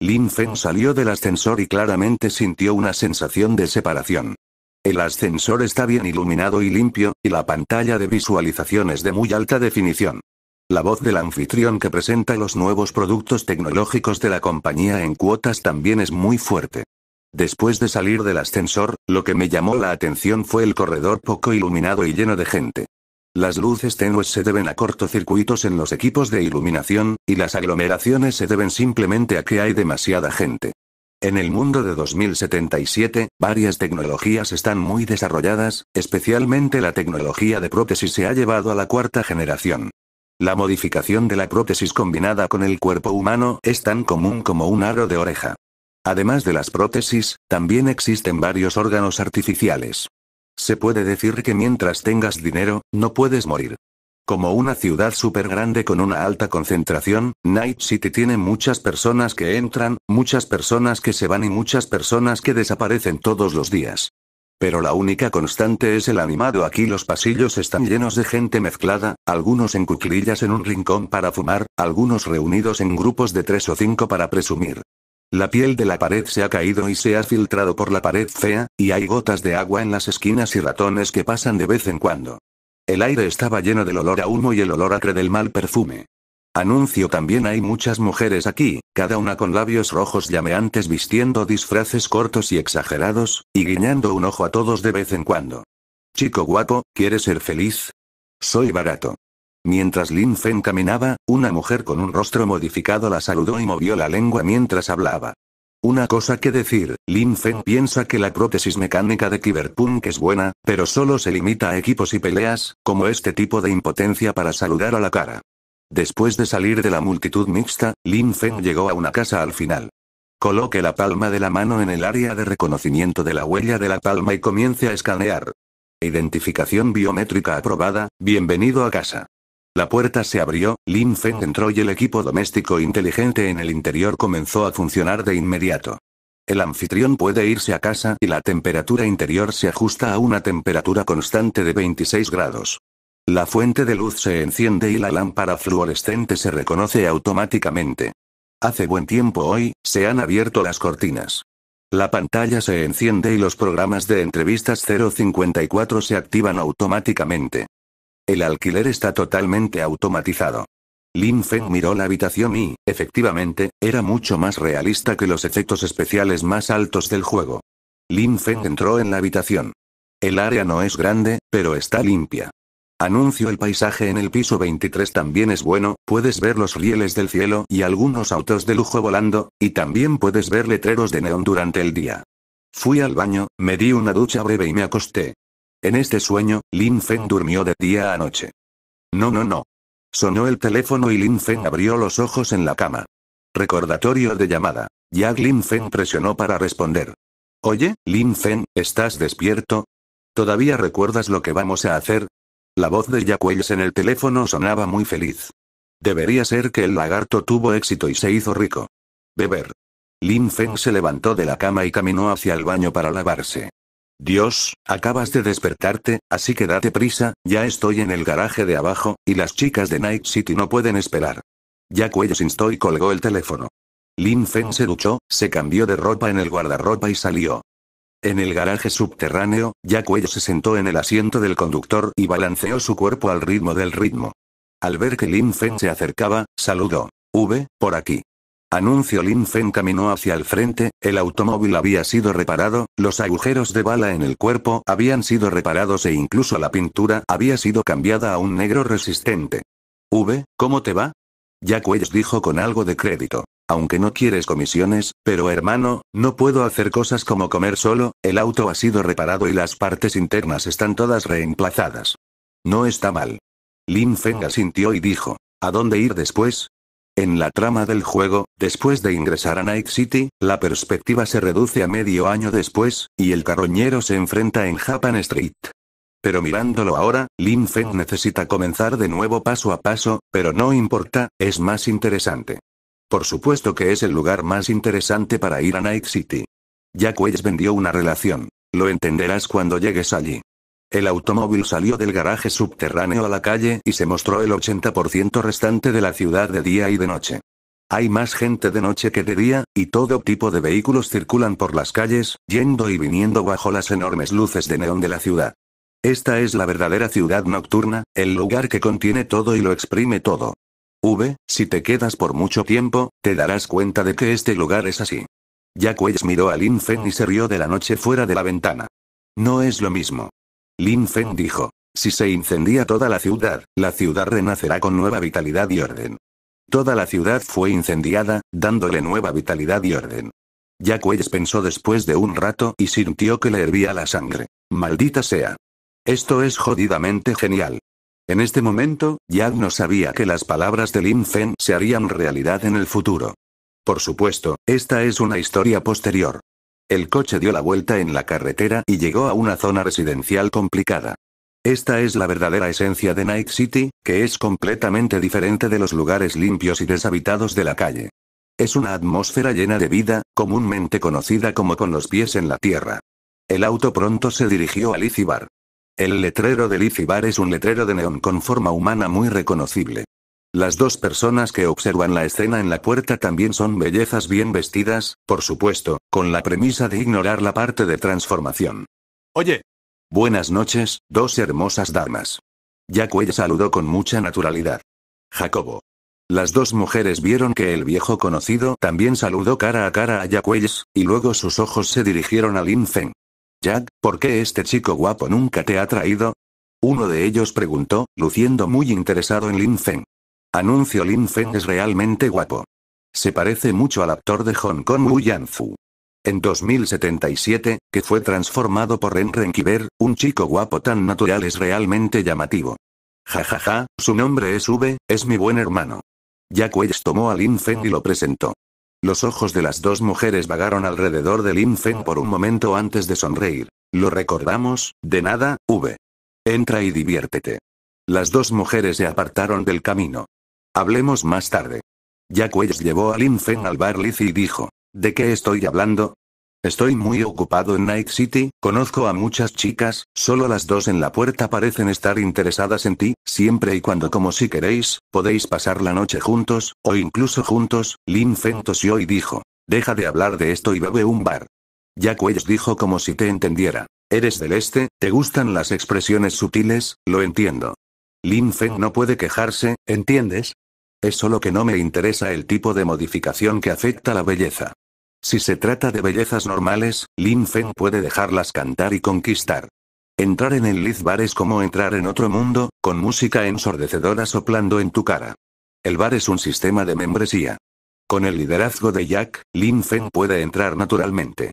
Lin Feng salió del ascensor y claramente sintió una sensación de separación. El ascensor está bien iluminado y limpio, y la pantalla de visualización es de muy alta definición. La voz del anfitrión que presenta los nuevos productos tecnológicos de la compañía en cuotas también es muy fuerte. Después de salir del ascensor, lo que me llamó la atención fue el corredor poco iluminado y lleno de gente. Las luces tenues se deben a cortocircuitos en los equipos de iluminación, y las aglomeraciones se deben simplemente a que hay demasiada gente. En el mundo de 2077, varias tecnologías están muy desarrolladas, especialmente la tecnología de prótesis se ha llevado a la cuarta generación. La modificación de la prótesis combinada con el cuerpo humano es tan común como un aro de oreja. Además de las prótesis, también existen varios órganos artificiales. Se puede decir que mientras tengas dinero, no puedes morir. Como una ciudad súper grande con una alta concentración, Night City tiene muchas personas que entran, muchas personas que se van y muchas personas que desaparecen todos los días pero la única constante es el animado. Aquí los pasillos están llenos de gente mezclada, algunos en cuclillas en un rincón para fumar, algunos reunidos en grupos de tres o cinco para presumir. La piel de la pared se ha caído y se ha filtrado por la pared fea, y hay gotas de agua en las esquinas y ratones que pasan de vez en cuando. El aire estaba lleno del olor a humo y el olor acre del mal perfume. Anuncio también hay muchas mujeres aquí, cada una con labios rojos llameantes vistiendo disfraces cortos y exagerados, y guiñando un ojo a todos de vez en cuando. Chico guapo, ¿quieres ser feliz? Soy barato. Mientras Lin Fen caminaba, una mujer con un rostro modificado la saludó y movió la lengua mientras hablaba. Una cosa que decir, Lin Fen piensa que la prótesis mecánica de Cyberpunk es buena, pero solo se limita a equipos y peleas, como este tipo de impotencia para saludar a la cara. Después de salir de la multitud mixta, Lin Feng llegó a una casa al final. Coloque la palma de la mano en el área de reconocimiento de la huella de la palma y comience a escanear. Identificación biométrica aprobada, bienvenido a casa. La puerta se abrió, Lin Feng entró y el equipo doméstico inteligente en el interior comenzó a funcionar de inmediato. El anfitrión puede irse a casa y la temperatura interior se ajusta a una temperatura constante de 26 grados. La fuente de luz se enciende y la lámpara fluorescente se reconoce automáticamente. Hace buen tiempo hoy, se han abierto las cortinas. La pantalla se enciende y los programas de entrevistas 054 se activan automáticamente. El alquiler está totalmente automatizado. Lin Feng miró la habitación y, efectivamente, era mucho más realista que los efectos especiales más altos del juego. Lin Feng entró en la habitación. El área no es grande, pero está limpia. Anuncio el paisaje en el piso 23 también es bueno, puedes ver los rieles del cielo y algunos autos de lujo volando, y también puedes ver letreros de neón durante el día. Fui al baño, me di una ducha breve y me acosté. En este sueño, Lin Feng durmió de día a noche. No, no, no. Sonó el teléfono y Lin Feng abrió los ojos en la cama. Recordatorio de llamada. Jack Lin Feng presionó para responder. Oye, Lin Feng, ¿estás despierto? ¿Todavía recuerdas lo que vamos a hacer? La voz de Jack en el teléfono sonaba muy feliz. Debería ser que el lagarto tuvo éxito y se hizo rico. Beber. Lin Feng se levantó de la cama y caminó hacia el baño para lavarse. Dios, acabas de despertarte, así que date prisa, ya estoy en el garaje de abajo, y las chicas de Night City no pueden esperar. Jack instó y colgó el teléfono. Lin Feng se duchó, se cambió de ropa en el guardarropa y salió. En el garaje subterráneo, Jack se sentó en el asiento del conductor y balanceó su cuerpo al ritmo del ritmo. Al ver que Lin Fen se acercaba, saludó. V, por aquí. Anuncio Lin Fen caminó hacia el frente, el automóvil había sido reparado, los agujeros de bala en el cuerpo habían sido reparados e incluso la pintura había sido cambiada a un negro resistente. V, ¿cómo te va? Jack dijo con algo de crédito. Aunque no quieres comisiones, pero hermano, no puedo hacer cosas como comer solo, el auto ha sido reparado y las partes internas están todas reemplazadas. No está mal. Lin Feng asintió oh. y dijo, ¿a dónde ir después? En la trama del juego, después de ingresar a Night City, la perspectiva se reduce a medio año después, y el carroñero se enfrenta en Japan Street. Pero mirándolo ahora, Lin Feng oh. necesita comenzar de nuevo paso a paso, pero no importa, es más interesante. Por supuesto que es el lugar más interesante para ir a Night City. Jack Wells vendió una relación. Lo entenderás cuando llegues allí. El automóvil salió del garaje subterráneo a la calle y se mostró el 80% restante de la ciudad de día y de noche. Hay más gente de noche que de día, y todo tipo de vehículos circulan por las calles, yendo y viniendo bajo las enormes luces de neón de la ciudad. Esta es la verdadera ciudad nocturna, el lugar que contiene todo y lo exprime todo. V, si te quedas por mucho tiempo, te darás cuenta de que este lugar es así. Jack Wells miró a Lin Feng y se rió de la noche fuera de la ventana. No es lo mismo. Lin Feng dijo. Si se incendia toda la ciudad, la ciudad renacerá con nueva vitalidad y orden. Toda la ciudad fue incendiada, dándole nueva vitalidad y orden. Jack Wells pensó después de un rato y sintió que le hervía la sangre. Maldita sea. Esto es jodidamente genial. En este momento, Jack no sabía que las palabras de Lin Fen se harían realidad en el futuro. Por supuesto, esta es una historia posterior. El coche dio la vuelta en la carretera y llegó a una zona residencial complicada. Esta es la verdadera esencia de Night City, que es completamente diferente de los lugares limpios y deshabitados de la calle. Es una atmósfera llena de vida, comúnmente conocida como con los pies en la tierra. El auto pronto se dirigió a Bar. El letrero de Lizzie Bar es un letrero de neón con forma humana muy reconocible. Las dos personas que observan la escena en la puerta también son bellezas bien vestidas, por supuesto, con la premisa de ignorar la parte de transformación. Oye. Buenas noches, dos hermosas damas. Jacquel saludó con mucha naturalidad. Jacobo. Las dos mujeres vieron que el viejo conocido también saludó cara a cara a Jacquel, y luego sus ojos se dirigieron a Lin Feng. Jack, ¿por qué este chico guapo nunca te ha traído? Uno de ellos preguntó, luciendo muy interesado en Lin Feng. Anuncio Lin Feng es realmente guapo. Se parece mucho al actor de Hong Kong Wu Yanfu. En 2077, que fue transformado por Ren Renkiver, un chico guapo tan natural es realmente llamativo. Ja ja, ja, su nombre es V, es mi buen hermano. Jack Wells tomó a Lin Feng y lo presentó. Los ojos de las dos mujeres vagaron alrededor de Lin Feng por un momento antes de sonreír. Lo recordamos, de nada, V. Entra y diviértete. Las dos mujeres se apartaron del camino. Hablemos más tarde. Jack Wells llevó a Lin Feng al bar y dijo, ¿de qué estoy hablando? Estoy muy ocupado en Night City, conozco a muchas chicas, solo las dos en la puerta parecen estar interesadas en ti, siempre y cuando como si queréis, podéis pasar la noche juntos, o incluso juntos, Lin Feng tosió y dijo. Deja de hablar de esto y bebe un bar. Jack Wells dijo como si te entendiera. Eres del este, te gustan las expresiones sutiles, lo entiendo. Lin Feng no puede quejarse, ¿entiendes? Es solo que no me interesa el tipo de modificación que afecta la belleza. Si se trata de bellezas normales, Lin Feng puede dejarlas cantar y conquistar. Entrar en el Liz Bar es como entrar en otro mundo, con música ensordecedora soplando en tu cara. El bar es un sistema de membresía. Con el liderazgo de Jack, Lin Feng puede entrar naturalmente.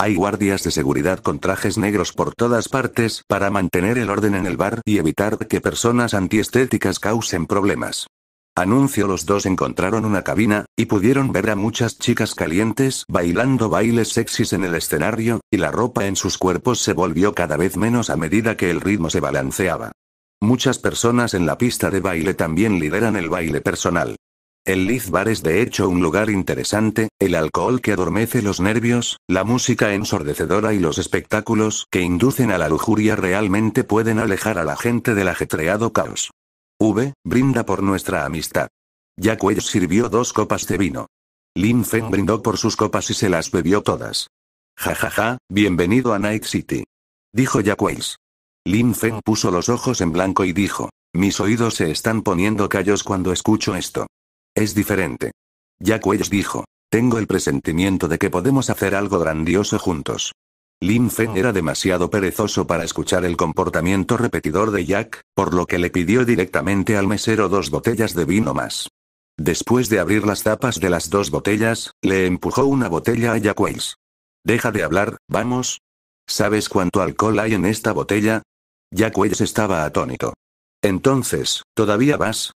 Hay guardias de seguridad con trajes negros por todas partes para mantener el orden en el bar y evitar que personas antiestéticas causen problemas. Anuncio los dos encontraron una cabina, y pudieron ver a muchas chicas calientes bailando bailes sexys en el escenario, y la ropa en sus cuerpos se volvió cada vez menos a medida que el ritmo se balanceaba. Muchas personas en la pista de baile también lideran el baile personal. El Liz Bar es de hecho un lugar interesante, el alcohol que adormece los nervios, la música ensordecedora y los espectáculos que inducen a la lujuria realmente pueden alejar a la gente del ajetreado caos. V, brinda por nuestra amistad. Jack sirvió dos copas de vino. Lin Feng brindó por sus copas y se las bebió todas. Ja ja ja, bienvenido a Night City. Dijo Jack Lin Feng puso los ojos en blanco y dijo, mis oídos se están poniendo callos cuando escucho esto. Es diferente. Jack dijo, tengo el presentimiento de que podemos hacer algo grandioso juntos. Lin Feng era demasiado perezoso para escuchar el comportamiento repetidor de Jack, por lo que le pidió directamente al mesero dos botellas de vino más. Después de abrir las tapas de las dos botellas, le empujó una botella a Jack Wells. Deja de hablar, vamos. ¿Sabes cuánto alcohol hay en esta botella? Jack Wells estaba atónito. Entonces, ¿todavía vas?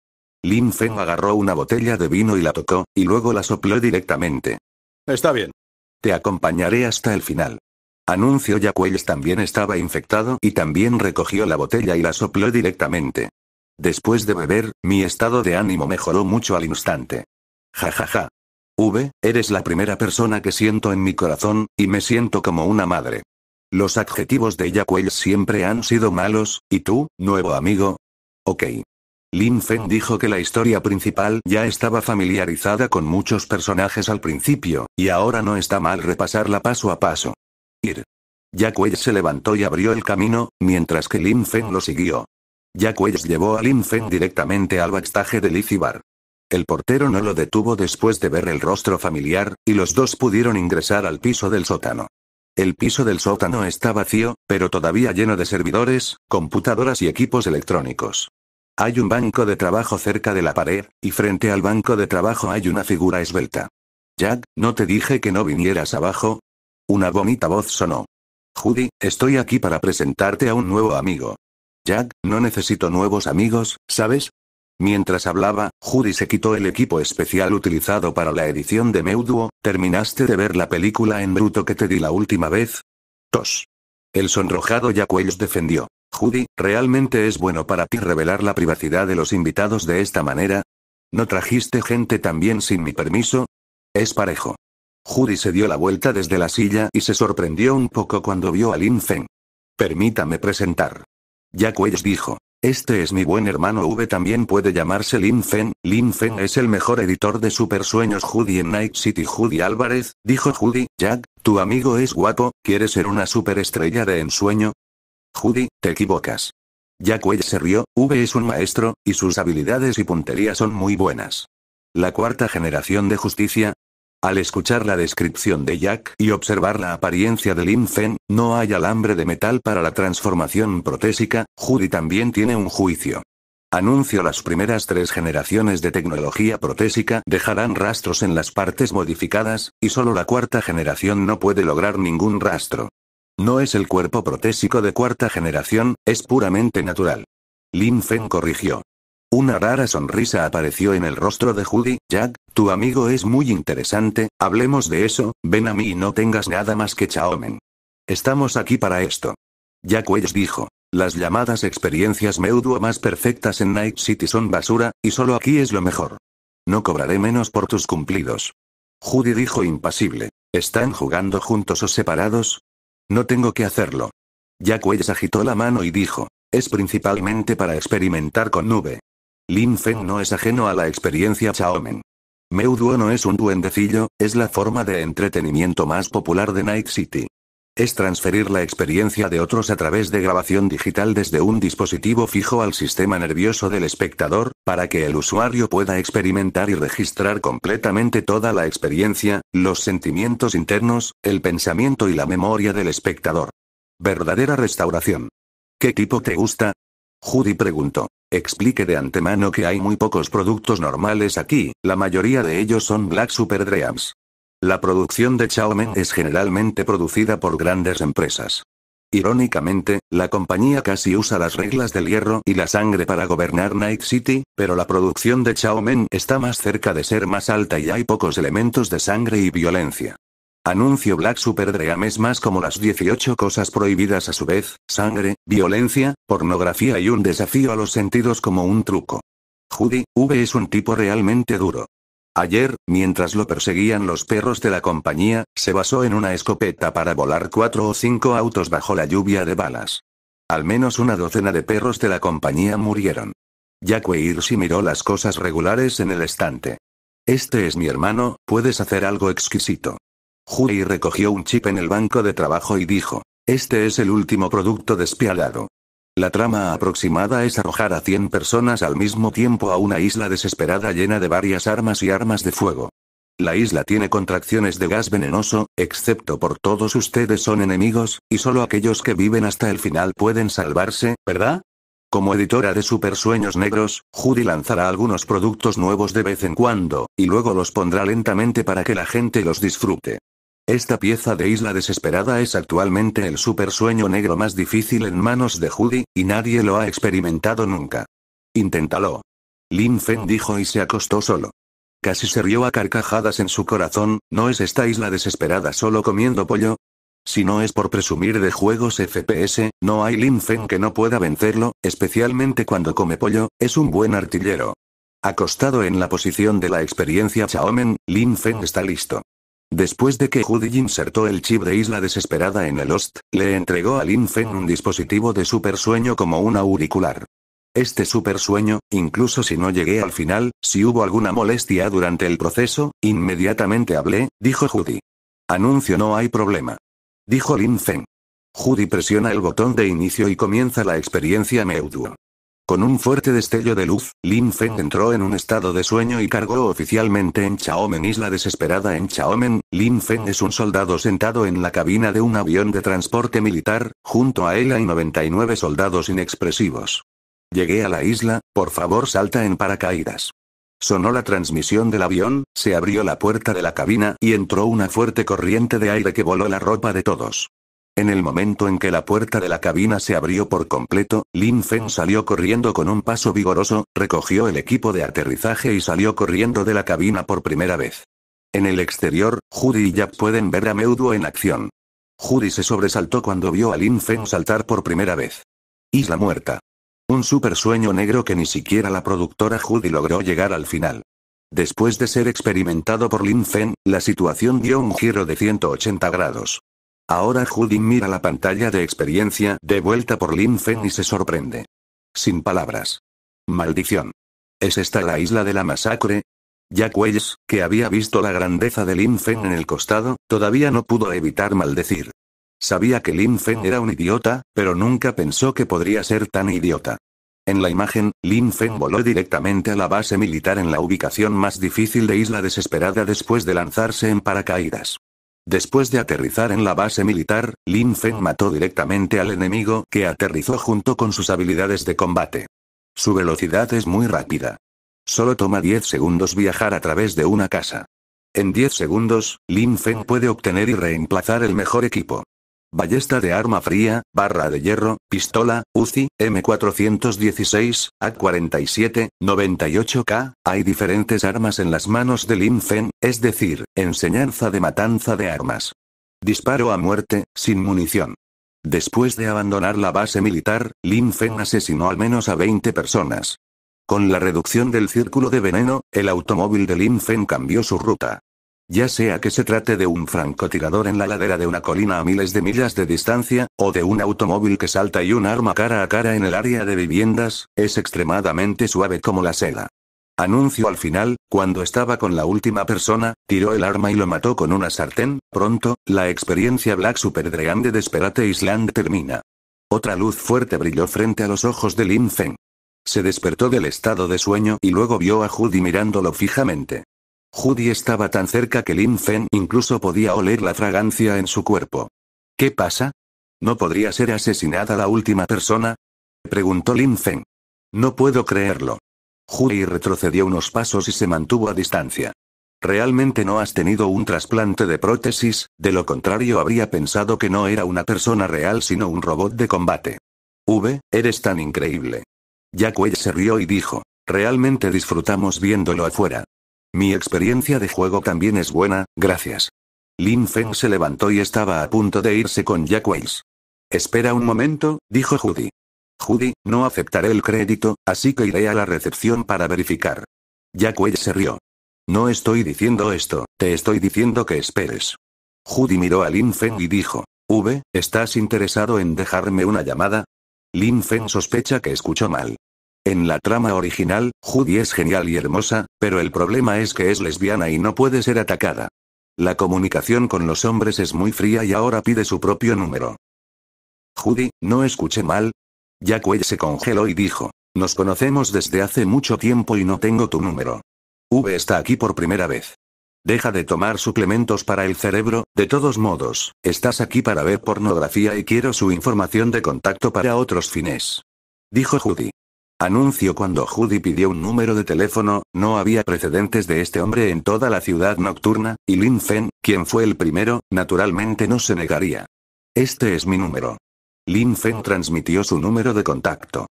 Lin Feng agarró una botella de vino y la tocó, y luego la sopló directamente. Está bien. Te acompañaré hasta el final. Anuncio Jacquels también estaba infectado y también recogió la botella y la sopló directamente. Después de beber, mi estado de ánimo mejoró mucho al instante. Ja ja ja. V, eres la primera persona que siento en mi corazón, y me siento como una madre. Los adjetivos de Wales siempre han sido malos, ¿y tú, nuevo amigo? Ok. Lin Fen dijo que la historia principal ya estaba familiarizada con muchos personajes al principio, y ahora no está mal repasarla paso a paso. Ir. Jack Wells se levantó y abrió el camino, mientras que Lin Fen lo siguió. Jack Wells llevó a Lin directamente al de del Bar. El portero no lo detuvo después de ver el rostro familiar, y los dos pudieron ingresar al piso del sótano. El piso del sótano está vacío, pero todavía lleno de servidores, computadoras y equipos electrónicos. Hay un banco de trabajo cerca de la pared, y frente al banco de trabajo hay una figura esbelta. Jack, no te dije que no vinieras abajo, una bonita voz sonó. Judy, estoy aquí para presentarte a un nuevo amigo. Jack, no necesito nuevos amigos, ¿sabes? Mientras hablaba, Judy se quitó el equipo especial utilizado para la edición de Meuduo, ¿terminaste de ver la película en bruto que te di la última vez? Tos. El sonrojado Jack Wells defendió. Judy, ¿realmente es bueno para ti revelar la privacidad de los invitados de esta manera? ¿No trajiste gente también sin mi permiso? Es parejo. Judy se dio la vuelta desde la silla y se sorprendió un poco cuando vio a Lin Feng. Permítame presentar. Jack Wells dijo. Este es mi buen hermano V también puede llamarse Lin Feng. Lin Feng es el mejor editor de Super Sueños Judy en Night City. Judy Álvarez, dijo Judy, Jack, tu amigo es guapo, ¿quieres ser una superestrella de ensueño? Judy, te equivocas. Jack Wells se rió, V es un maestro, y sus habilidades y puntería son muy buenas. La cuarta generación de justicia, al escuchar la descripción de Jack y observar la apariencia de Lin Fen, no hay alambre de metal para la transformación protésica, Judy también tiene un juicio. Anuncio las primeras tres generaciones de tecnología protésica dejarán rastros en las partes modificadas, y solo la cuarta generación no puede lograr ningún rastro. No es el cuerpo protésico de cuarta generación, es puramente natural. Lin Fen corrigió. Una rara sonrisa apareció en el rostro de Judy. Jack, tu amigo es muy interesante, hablemos de eso, ven a mí y no tengas nada más que Chaomen. Estamos aquí para esto. Jack Wells dijo. Las llamadas experiencias meuduo más perfectas en Night City son basura, y solo aquí es lo mejor. No cobraré menos por tus cumplidos. Judy dijo impasible. ¿Están jugando juntos o separados? No tengo que hacerlo. Jack Wells agitó la mano y dijo. Es principalmente para experimentar con nube. Lin Feng no es ajeno a la experiencia Chaomen. Meu Duo no es un duendecillo, es la forma de entretenimiento más popular de Night City. Es transferir la experiencia de otros a través de grabación digital desde un dispositivo fijo al sistema nervioso del espectador, para que el usuario pueda experimentar y registrar completamente toda la experiencia, los sentimientos internos, el pensamiento y la memoria del espectador. Verdadera restauración. ¿Qué tipo te gusta? Judy preguntó. Explique de antemano que hay muy pocos productos normales aquí, la mayoría de ellos son Black Super Dreams. La producción de Men es generalmente producida por grandes empresas. Irónicamente, la compañía casi usa las reglas del hierro y la sangre para gobernar Night City, pero la producción de Men está más cerca de ser más alta y hay pocos elementos de sangre y violencia. Anuncio Black Super Dream es más como las 18 cosas prohibidas a su vez, sangre, violencia, pornografía y un desafío a los sentidos como un truco. Judy, V es un tipo realmente duro. Ayer, mientras lo perseguían los perros de la compañía, se basó en una escopeta para volar cuatro o cinco autos bajo la lluvia de balas. Al menos una docena de perros de la compañía murieron. Jack Weirsi miró las cosas regulares en el estante. Este es mi hermano, puedes hacer algo exquisito. Judy recogió un chip en el banco de trabajo y dijo, este es el último producto despiadado. La trama aproximada es arrojar a 100 personas al mismo tiempo a una isla desesperada llena de varias armas y armas de fuego. La isla tiene contracciones de gas venenoso, excepto por todos ustedes son enemigos, y solo aquellos que viven hasta el final pueden salvarse, ¿verdad? Como editora de Super Sueños Negros, Judy lanzará algunos productos nuevos de vez en cuando, y luego los pondrá lentamente para que la gente los disfrute. Esta pieza de Isla Desesperada es actualmente el super sueño negro más difícil en manos de Judy, y nadie lo ha experimentado nunca. Inténtalo. Lin Fen dijo y se acostó solo. Casi se rió a carcajadas en su corazón, ¿no es esta isla desesperada solo comiendo pollo? Si no es por presumir de juegos FPS, no hay Lin Fen que no pueda vencerlo, especialmente cuando come pollo, es un buen artillero. Acostado en la posición de la experiencia Chaomen, Lin Feng está listo. Después de que Judy insertó el chip de Isla Desesperada en el host, le entregó a Lin Feng un dispositivo de supersueño como un auricular. Este supersueño, incluso si no llegué al final, si hubo alguna molestia durante el proceso, inmediatamente hablé, dijo Judy. Anuncio no hay problema. Dijo Lin Feng. Judy presiona el botón de inicio y comienza la experiencia Meuduo. Con un fuerte destello de luz, Lin Feng ah. entró en un estado de sueño y cargó oficialmente en Chaomen Isla Desesperada en Chaomen, Lin Feng ah. es un soldado sentado en la cabina de un avión de transporte militar, junto a él hay 99 soldados inexpresivos. Llegué a la isla, por favor salta en paracaídas. Sonó la transmisión del avión, se abrió la puerta de la cabina y entró una fuerte corriente de aire que voló la ropa de todos. En el momento en que la puerta de la cabina se abrió por completo, Lin Feng salió corriendo con un paso vigoroso, recogió el equipo de aterrizaje y salió corriendo de la cabina por primera vez. En el exterior, Judy y Jack pueden ver a Meuduo en acción. Judy se sobresaltó cuando vio a Lin Feng saltar por primera vez. Isla muerta. Un super sueño negro que ni siquiera la productora Judy logró llegar al final. Después de ser experimentado por Lin Feng, la situación dio un giro de 180 grados. Ahora Judin mira la pantalla de experiencia de vuelta por Lin Fen y se sorprende. Sin palabras. Maldición. ¿Es esta la isla de la masacre? Jack Wells, que había visto la grandeza de Lin Fen en el costado, todavía no pudo evitar maldecir. Sabía que Lin Fen era un idiota, pero nunca pensó que podría ser tan idiota. En la imagen, Lin Fen voló directamente a la base militar en la ubicación más difícil de Isla Desesperada después de lanzarse en paracaídas. Después de aterrizar en la base militar, Lin Feng mató directamente al enemigo que aterrizó junto con sus habilidades de combate. Su velocidad es muy rápida. Solo toma 10 segundos viajar a través de una casa. En 10 segundos, Lin Feng puede obtener y reemplazar el mejor equipo ballesta de arma fría, barra de hierro, pistola, UCI, M416, A47, 98K. Hay diferentes armas en las manos de Lin Fen, es decir, enseñanza de matanza de armas. Disparo a muerte, sin munición. Después de abandonar la base militar, Lin Fen asesinó al menos a 20 personas. Con la reducción del círculo de veneno, el automóvil de Lin Fen cambió su ruta. Ya sea que se trate de un francotirador en la ladera de una colina a miles de millas de distancia, o de un automóvil que salta y un arma cara a cara en el área de viviendas, es extremadamente suave como la seda. Anuncio al final, cuando estaba con la última persona, tiró el arma y lo mató con una sartén, pronto, la experiencia Black Super Dream de Desperate Island termina. Otra luz fuerte brilló frente a los ojos de Lin Feng. Se despertó del estado de sueño y luego vio a Judy mirándolo fijamente. Judy estaba tan cerca que Lin Fen incluso podía oler la fragancia en su cuerpo. ¿Qué pasa? ¿No podría ser asesinada la última persona? preguntó Lin Fen. No puedo creerlo. Judy retrocedió unos pasos y se mantuvo a distancia. Realmente no has tenido un trasplante de prótesis, de lo contrario habría pensado que no era una persona real sino un robot de combate. V, eres tan increíble. Jackwell se rió y dijo, realmente disfrutamos viéndolo afuera. Mi experiencia de juego también es buena, gracias. Lin Feng se levantó y estaba a punto de irse con Jack Espera un momento, dijo Judy. Judy, no aceptaré el crédito, así que iré a la recepción para verificar. Jack se rió. No estoy diciendo esto, te estoy diciendo que esperes. Judy miró a Lin Feng y dijo, V, ¿estás interesado en dejarme una llamada? Lin Feng sospecha que escuchó mal. En la trama original, Judy es genial y hermosa, pero el problema es que es lesbiana y no puede ser atacada. La comunicación con los hombres es muy fría y ahora pide su propio número. Judy, no escuché mal. Jackwell se congeló y dijo, nos conocemos desde hace mucho tiempo y no tengo tu número. V está aquí por primera vez. Deja de tomar suplementos para el cerebro, de todos modos, estás aquí para ver pornografía y quiero su información de contacto para otros fines. Dijo Judy. Anuncio cuando Judy pidió un número de teléfono, no había precedentes de este hombre en toda la ciudad nocturna, y Lin Fen, quien fue el primero, naturalmente no se negaría. Este es mi número. Lin Fen transmitió su número de contacto.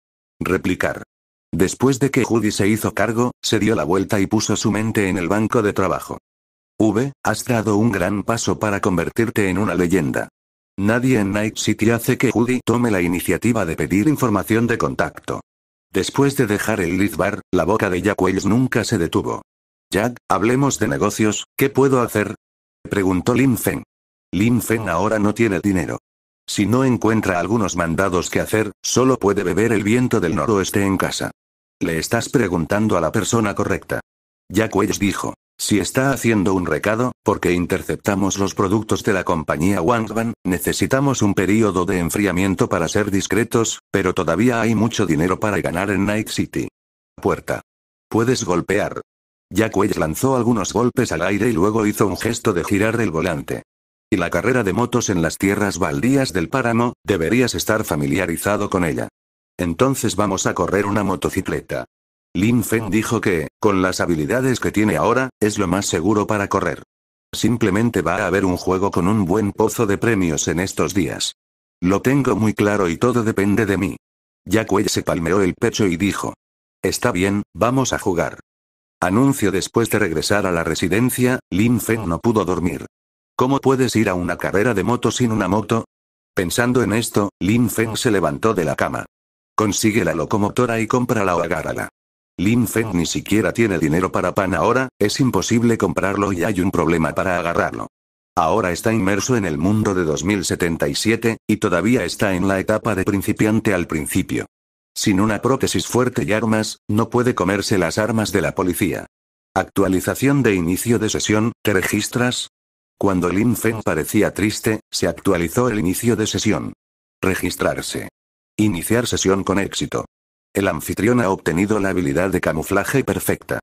Replicar. Después de que Judy se hizo cargo, se dio la vuelta y puso su mente en el banco de trabajo. V, has dado un gran paso para convertirte en una leyenda. Nadie en Night City hace que Judy tome la iniciativa de pedir información de contacto. Después de dejar el Lizbar, la boca de Jack Wells nunca se detuvo. Jack, hablemos de negocios, ¿qué puedo hacer? Preguntó Lin Feng. Lin Feng ahora no tiene dinero. Si no encuentra algunos mandados que hacer, solo puede beber el viento del noroeste en casa. Le estás preguntando a la persona correcta. Jack Wells dijo. Si está haciendo un recado, porque interceptamos los productos de la compañía Wangban, necesitamos un periodo de enfriamiento para ser discretos, pero todavía hay mucho dinero para ganar en Night City. Puerta. Puedes golpear. Jack Welch lanzó algunos golpes al aire y luego hizo un gesto de girar el volante. Y la carrera de motos en las tierras baldías del páramo, deberías estar familiarizado con ella. Entonces vamos a correr una motocicleta. Lin Feng oh. dijo que, con las habilidades que tiene ahora, es lo más seguro para correr. Simplemente va a haber un juego con un buen pozo de premios en estos días. Lo tengo muy claro y todo depende de mí. Jacue se palmeó el pecho y dijo. Está bien, vamos a jugar. Anuncio después de regresar a la residencia, Lin Feng no pudo dormir. ¿Cómo puedes ir a una carrera de moto sin una moto? Pensando en esto, Lin Feng se levantó de la cama. Consigue la locomotora y cómprala o agárrala. Lin Feng ni siquiera tiene dinero para pan ahora, es imposible comprarlo y hay un problema para agarrarlo. Ahora está inmerso en el mundo de 2077, y todavía está en la etapa de principiante al principio. Sin una prótesis fuerte y armas, no puede comerse las armas de la policía. Actualización de inicio de sesión, ¿te registras? Cuando Lin Feng parecía triste, se actualizó el inicio de sesión. Registrarse. Iniciar sesión con éxito. El anfitrión ha obtenido la habilidad de camuflaje perfecta.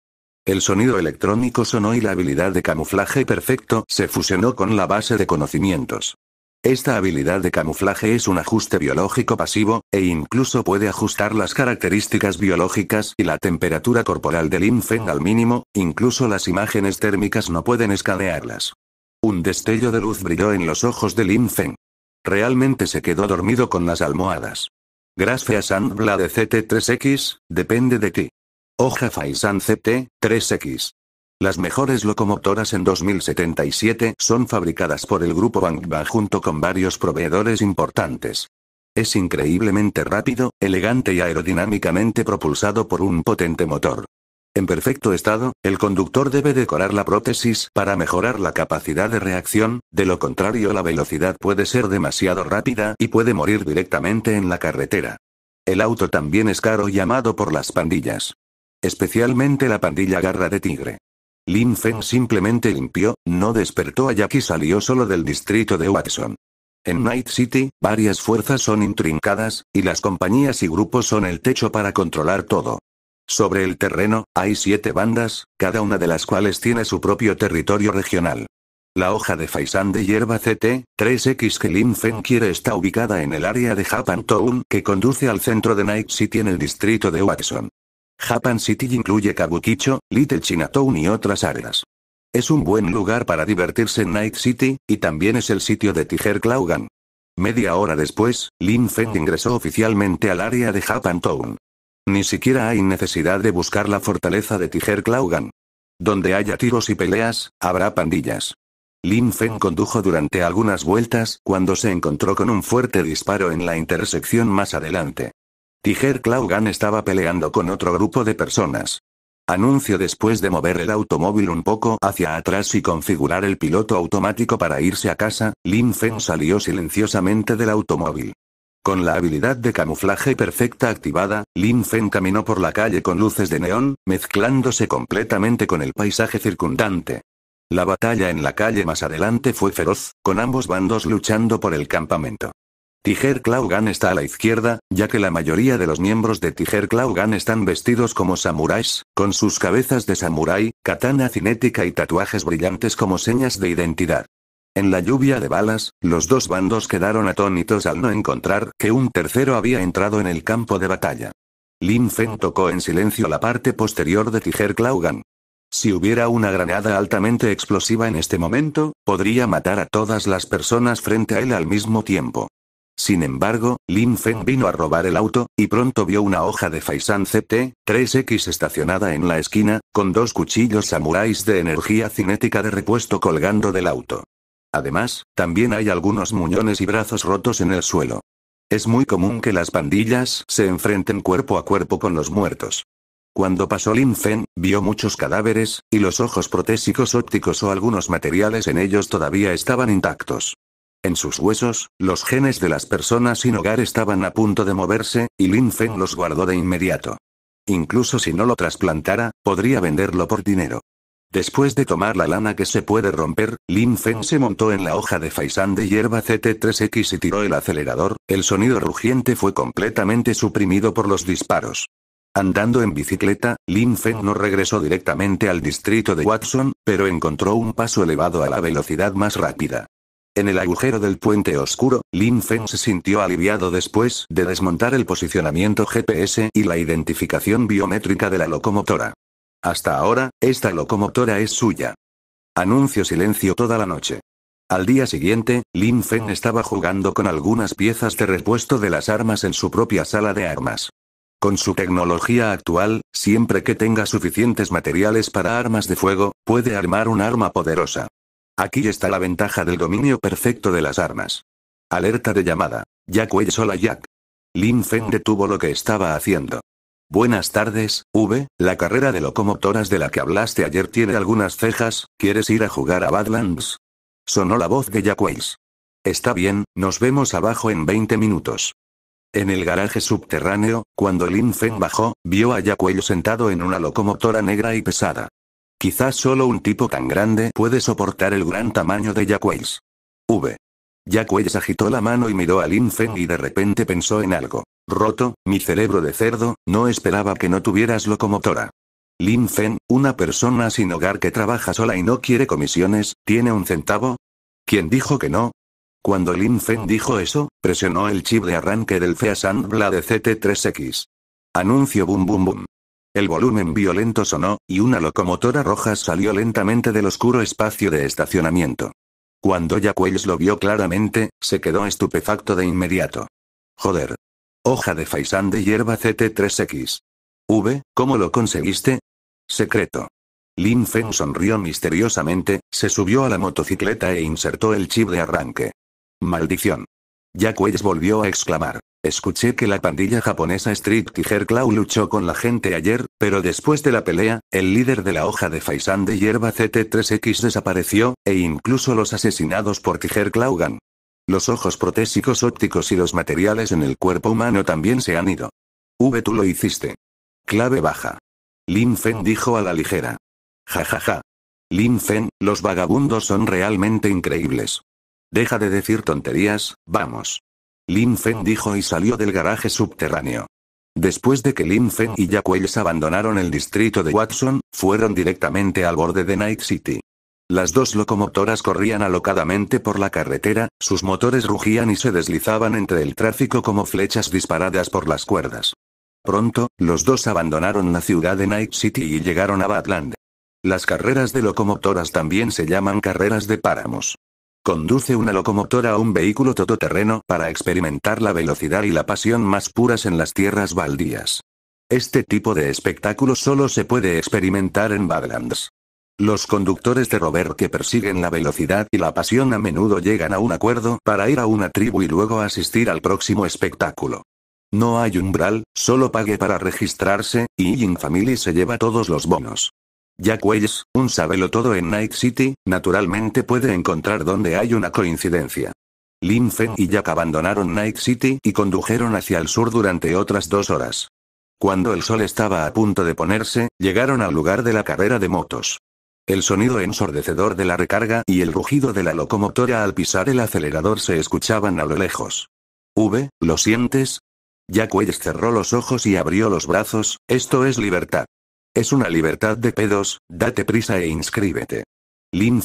El sonido electrónico sonó y la habilidad de camuflaje perfecto se fusionó con la base de conocimientos. Esta habilidad de camuflaje es un ajuste biológico pasivo, e incluso puede ajustar las características biológicas y la temperatura corporal del Feng al mínimo, incluso las imágenes térmicas no pueden escanearlas. Un destello de luz brilló en los ojos del Feng. Realmente se quedó dormido con las almohadas. Gracias Ambla de CT3X, depende de ti. Hoja Faisan CT3X. Las mejores locomotoras en 2077 son fabricadas por el grupo Bangba junto con varios proveedores importantes. Es increíblemente rápido, elegante y aerodinámicamente propulsado por un potente motor. En perfecto estado, el conductor debe decorar la prótesis para mejorar la capacidad de reacción, de lo contrario la velocidad puede ser demasiado rápida y puede morir directamente en la carretera. El auto también es caro y amado por las pandillas. Especialmente la pandilla Garra de Tigre. Lin Feng simplemente limpió, no despertó a Jack y salió solo del distrito de Watson. En Night City, varias fuerzas son intrincadas, y las compañías y grupos son el techo para controlar todo. Sobre el terreno, hay siete bandas, cada una de las cuales tiene su propio territorio regional. La hoja de faisán de hierba CT, 3X que Lin Feng quiere está ubicada en el área de Japantown que conduce al centro de Night City en el distrito de Watson. Japan City incluye Kabukicho, Little Chinatown y otras áreas. Es un buen lugar para divertirse en Night City, y también es el sitio de Tiger Claugan. Media hora después, Lin Feng ingresó oficialmente al área de Japantown. Ni siquiera hay necesidad de buscar la fortaleza de Tiger Claugan. Donde haya tiros y peleas, habrá pandillas. Lin Feng condujo durante algunas vueltas cuando se encontró con un fuerte disparo en la intersección más adelante. Tiger Claugan estaba peleando con otro grupo de personas. Anuncio después de mover el automóvil un poco hacia atrás y configurar el piloto automático para irse a casa, Lin Feng salió silenciosamente del automóvil. Con la habilidad de camuflaje perfecta activada, Lin Fen caminó por la calle con luces de neón, mezclándose completamente con el paisaje circundante. La batalla en la calle más adelante fue feroz, con ambos bandos luchando por el campamento. Tiger Claugan está a la izquierda, ya que la mayoría de los miembros de Tiger Claugan están vestidos como samuráis, con sus cabezas de samurái, katana cinética y tatuajes brillantes como señas de identidad. En la lluvia de balas, los dos bandos quedaron atónitos al no encontrar que un tercero había entrado en el campo de batalla. Lin Feng tocó en silencio la parte posterior de Tiger Claugan. Si hubiera una granada altamente explosiva en este momento, podría matar a todas las personas frente a él al mismo tiempo. Sin embargo, Lin Feng vino a robar el auto, y pronto vio una hoja de Faisan CT-3X estacionada en la esquina, con dos cuchillos samuráis de energía cinética de repuesto colgando del auto. Además, también hay algunos muñones y brazos rotos en el suelo. Es muy común que las pandillas se enfrenten cuerpo a cuerpo con los muertos. Cuando pasó Lin Fen, vio muchos cadáveres, y los ojos protésicos ópticos o algunos materiales en ellos todavía estaban intactos. En sus huesos, los genes de las personas sin hogar estaban a punto de moverse, y Lin Fen los guardó de inmediato. Incluso si no lo trasplantara, podría venderlo por dinero. Después de tomar la lana que se puede romper, Lin Feng se montó en la hoja de faisán de hierba CT3X y tiró el acelerador, el sonido rugiente fue completamente suprimido por los disparos. Andando en bicicleta, Lin Feng no regresó directamente al distrito de Watson, pero encontró un paso elevado a la velocidad más rápida. En el agujero del puente oscuro, Lin Feng se sintió aliviado después de desmontar el posicionamiento GPS y la identificación biométrica de la locomotora. Hasta ahora, esta locomotora es suya. Anuncio silencio toda la noche. Al día siguiente, Lin Feng estaba jugando con algunas piezas de repuesto de las armas en su propia sala de armas. Con su tecnología actual, siempre que tenga suficientes materiales para armas de fuego, puede armar un arma poderosa. Aquí está la ventaja del dominio perfecto de las armas. Alerta de llamada. Jack sola Jack. Lin Feng detuvo lo que estaba haciendo. Buenas tardes, V. La carrera de locomotoras de la que hablaste ayer tiene algunas cejas, ¿quieres ir a jugar a Badlands? Sonó la voz de Jack Está bien, nos vemos abajo en 20 minutos. En el garaje subterráneo, cuando Lin Feng bajó, vio a Jack sentado en una locomotora negra y pesada. Quizás solo un tipo tan grande puede soportar el gran tamaño de Jack V. Jack agitó la mano y miró a Lin Feng y de repente pensó en algo. Roto, mi cerebro de cerdo, no esperaba que no tuvieras locomotora. Lin Fen, una persona sin hogar que trabaja sola y no quiere comisiones, ¿tiene un centavo? ¿Quién dijo que no? Cuando Lin Fen dijo eso, presionó el chip de arranque del FEA Blade de CT3X. Anuncio boom boom boom. El volumen violento sonó, y una locomotora roja salió lentamente del oscuro espacio de estacionamiento. Cuando Jack lo vio claramente, se quedó estupefacto de inmediato. Joder, Hoja de faisán de hierba CT3X. V, ¿cómo lo conseguiste? Secreto. Lin Feng sonrió misteriosamente, se subió a la motocicleta e insertó el chip de arranque. Maldición. Jack Wells volvió a exclamar. Escuché que la pandilla japonesa Street Tiger Claw luchó con la gente ayer, pero después de la pelea, el líder de la hoja de faisán de hierba CT3X desapareció, e incluso los asesinados por Tiger Claw los ojos protésicos ópticos y los materiales en el cuerpo humano también se han ido. V tú lo hiciste. Clave baja. Lin Fen dijo a la ligera. Ja ja ja. Lin Fen, los vagabundos son realmente increíbles. Deja de decir tonterías, vamos. Lin Fen dijo y salió del garaje subterráneo. Después de que Lin Fen y Jack abandonaron el distrito de Watson, fueron directamente al borde de Night City. Las dos locomotoras corrían alocadamente por la carretera, sus motores rugían y se deslizaban entre el tráfico como flechas disparadas por las cuerdas. Pronto, los dos abandonaron la ciudad de Night City y llegaron a Badland. Las carreras de locomotoras también se llaman carreras de páramos. Conduce una locomotora a un vehículo todoterreno para experimentar la velocidad y la pasión más puras en las tierras baldías. Este tipo de espectáculo solo se puede experimentar en Badlands. Los conductores de Robert que persiguen la velocidad y la pasión a menudo llegan a un acuerdo para ir a una tribu y luego asistir al próximo espectáculo. No hay umbral, solo pague para registrarse, y Ying Family se lleva todos los bonos. Jack Wells, un sabelo todo en Night City, naturalmente puede encontrar donde hay una coincidencia. Lin Fen y Jack abandonaron Night City y condujeron hacia el sur durante otras dos horas. Cuando el sol estaba a punto de ponerse, llegaron al lugar de la carrera de motos. El sonido ensordecedor de la recarga y el rugido de la locomotora al pisar el acelerador se escuchaban a lo lejos. V, ¿lo sientes? Jack Wells cerró los ojos y abrió los brazos, esto es libertad. Es una libertad de pedos, date prisa e inscríbete. Lin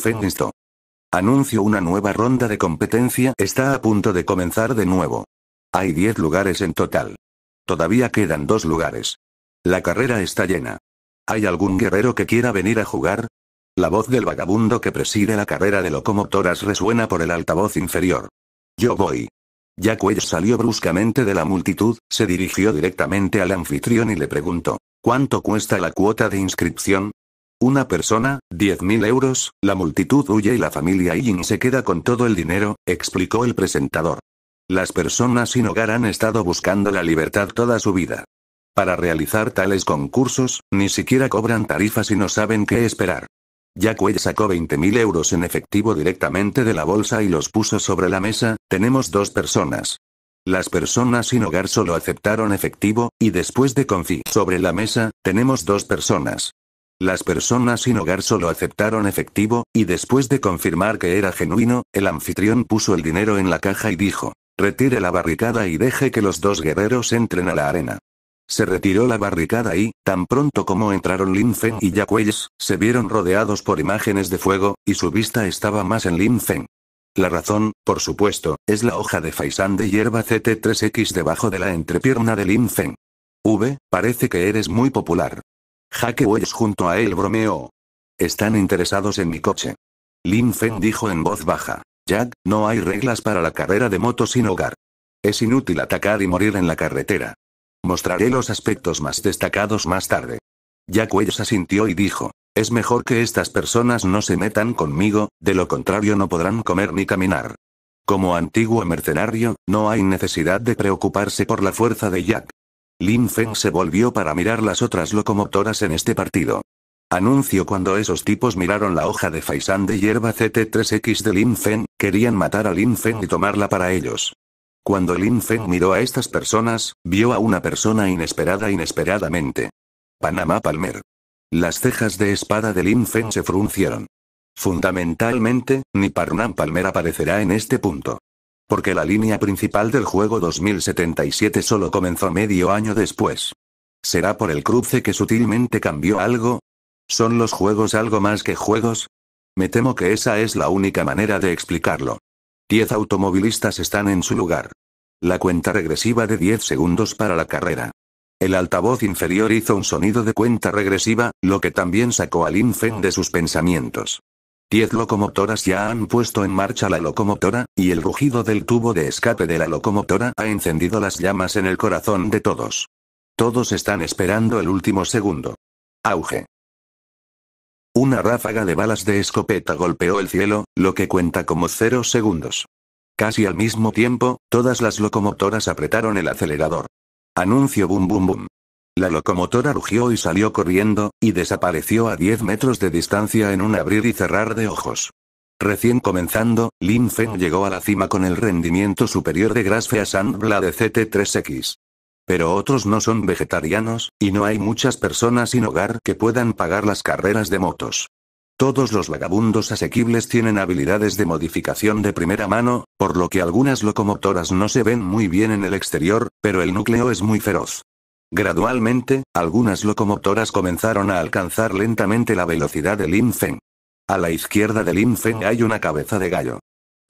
Anuncio una nueva ronda de competencia, está a punto de comenzar de nuevo. Hay 10 lugares en total. Todavía quedan dos lugares. La carrera está llena. ¿Hay algún guerrero que quiera venir a jugar? La voz del vagabundo que preside la carrera de locomotoras resuena por el altavoz inferior. Yo voy. Jack salió bruscamente de la multitud, se dirigió directamente al anfitrión y le preguntó, ¿cuánto cuesta la cuota de inscripción? Una persona, 10.000 euros, la multitud huye y la familia Yin se queda con todo el dinero, explicó el presentador. Las personas sin hogar han estado buscando la libertad toda su vida. Para realizar tales concursos, ni siquiera cobran tarifas y no saben qué esperar que Welch sacó 20.000 euros en efectivo directamente de la bolsa y los puso sobre la mesa, tenemos dos personas. Las personas sin hogar solo aceptaron efectivo, y después de confirmar sobre la mesa, tenemos dos personas. Las personas sin hogar solo aceptaron efectivo, y después de confirmar que era genuino, el anfitrión puso el dinero en la caja y dijo, retire la barricada y deje que los dos guerreros entren a la arena. Se retiró la barricada y, tan pronto como entraron Lin Feng y Jack se vieron rodeados por imágenes de fuego, y su vista estaba más en Lin Feng. La razón, por supuesto, es la hoja de faisán de hierba CT3X debajo de la entrepierna de Lin Feng. V, parece que eres muy popular. Jack Wells junto a él bromeó. Están interesados en mi coche. Lin Feng dijo en voz baja. Jack, no hay reglas para la carrera de moto sin hogar. Es inútil atacar y morir en la carretera. Mostraré los aspectos más destacados más tarde. Jack Wells asintió y dijo, es mejor que estas personas no se metan conmigo, de lo contrario no podrán comer ni caminar. Como antiguo mercenario, no hay necesidad de preocuparse por la fuerza de Jack. Lin Feng se volvió para mirar las otras locomotoras en este partido. Anuncio cuando esos tipos miraron la hoja de faisán de hierba CT3X de Lin Feng, querían matar a Lin Feng y tomarla para ellos. Cuando Lin Feng miró a estas personas, vio a una persona inesperada inesperadamente. Panamá Palmer. Las cejas de espada de Lin Feng se fruncieron. Fundamentalmente, ni Parnam Palmer aparecerá en este punto. Porque la línea principal del juego 2077 solo comenzó medio año después. ¿Será por el cruce que sutilmente cambió algo? ¿Son los juegos algo más que juegos? Me temo que esa es la única manera de explicarlo. Diez automovilistas están en su lugar. La cuenta regresiva de 10 segundos para la carrera. El altavoz inferior hizo un sonido de cuenta regresiva, lo que también sacó a Lin de sus pensamientos. Diez locomotoras ya han puesto en marcha la locomotora, y el rugido del tubo de escape de la locomotora ha encendido las llamas en el corazón de todos. Todos están esperando el último segundo. Auge. Una ráfaga de balas de escopeta golpeó el cielo, lo que cuenta como cero segundos. Casi al mismo tiempo, todas las locomotoras apretaron el acelerador. Anuncio bum bum bum. La locomotora rugió y salió corriendo, y desapareció a 10 metros de distancia en un abrir y cerrar de ojos. Recién comenzando, Lin Feng llegó a la cima con el rendimiento superior de Grass Sandbla de CT3X pero otros no son vegetarianos, y no hay muchas personas sin hogar que puedan pagar las carreras de motos. Todos los vagabundos asequibles tienen habilidades de modificación de primera mano, por lo que algunas locomotoras no se ven muy bien en el exterior, pero el núcleo es muy feroz. Gradualmente, algunas locomotoras comenzaron a alcanzar lentamente la velocidad del Linfen. A la izquierda del Linfen hay una cabeza de gallo.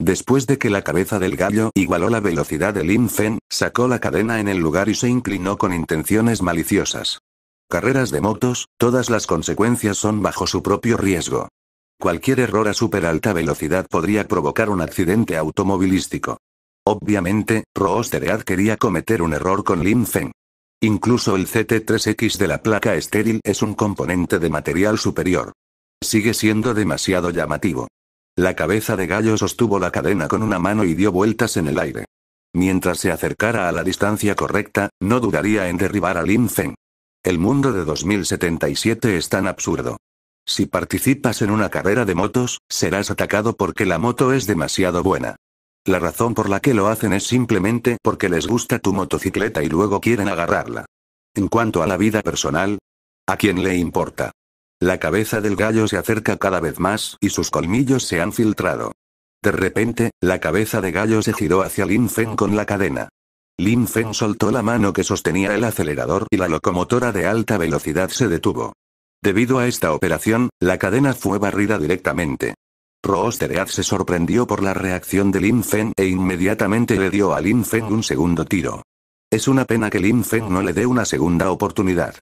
Después de que la cabeza del gallo igualó la velocidad de Lin Fen, sacó la cadena en el lugar y se inclinó con intenciones maliciosas. Carreras de motos, todas las consecuencias son bajo su propio riesgo. Cualquier error a super alta velocidad podría provocar un accidente automovilístico. Obviamente, Roosteread quería cometer un error con Lin Fen. Incluso el CT3X de la placa estéril es un componente de material superior. Sigue siendo demasiado llamativo. La cabeza de gallo sostuvo la cadena con una mano y dio vueltas en el aire. Mientras se acercara a la distancia correcta, no dudaría en derribar a Lin Feng. El mundo de 2077 es tan absurdo. Si participas en una carrera de motos, serás atacado porque la moto es demasiado buena. La razón por la que lo hacen es simplemente porque les gusta tu motocicleta y luego quieren agarrarla. En cuanto a la vida personal, ¿a quién le importa? La cabeza del gallo se acerca cada vez más y sus colmillos se han filtrado. De repente, la cabeza de gallo se giró hacia Lin Feng con la cadena. Lin Feng soltó la mano que sostenía el acelerador y la locomotora de alta velocidad se detuvo. Debido a esta operación, la cadena fue barrida directamente. Roostereat se sorprendió por la reacción de Lin Feng e inmediatamente le dio a Lin Feng un segundo tiro. Es una pena que Lin Feng no le dé una segunda oportunidad.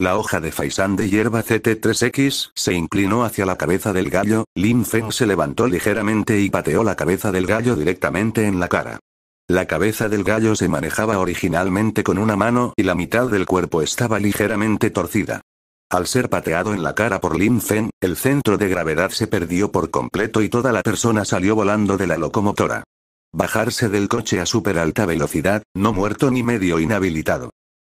La hoja de faisán de hierba CT3X se inclinó hacia la cabeza del gallo, Lin Feng se levantó ligeramente y pateó la cabeza del gallo directamente en la cara. La cabeza del gallo se manejaba originalmente con una mano y la mitad del cuerpo estaba ligeramente torcida. Al ser pateado en la cara por Lin Feng, el centro de gravedad se perdió por completo y toda la persona salió volando de la locomotora. Bajarse del coche a súper alta velocidad, no muerto ni medio inhabilitado.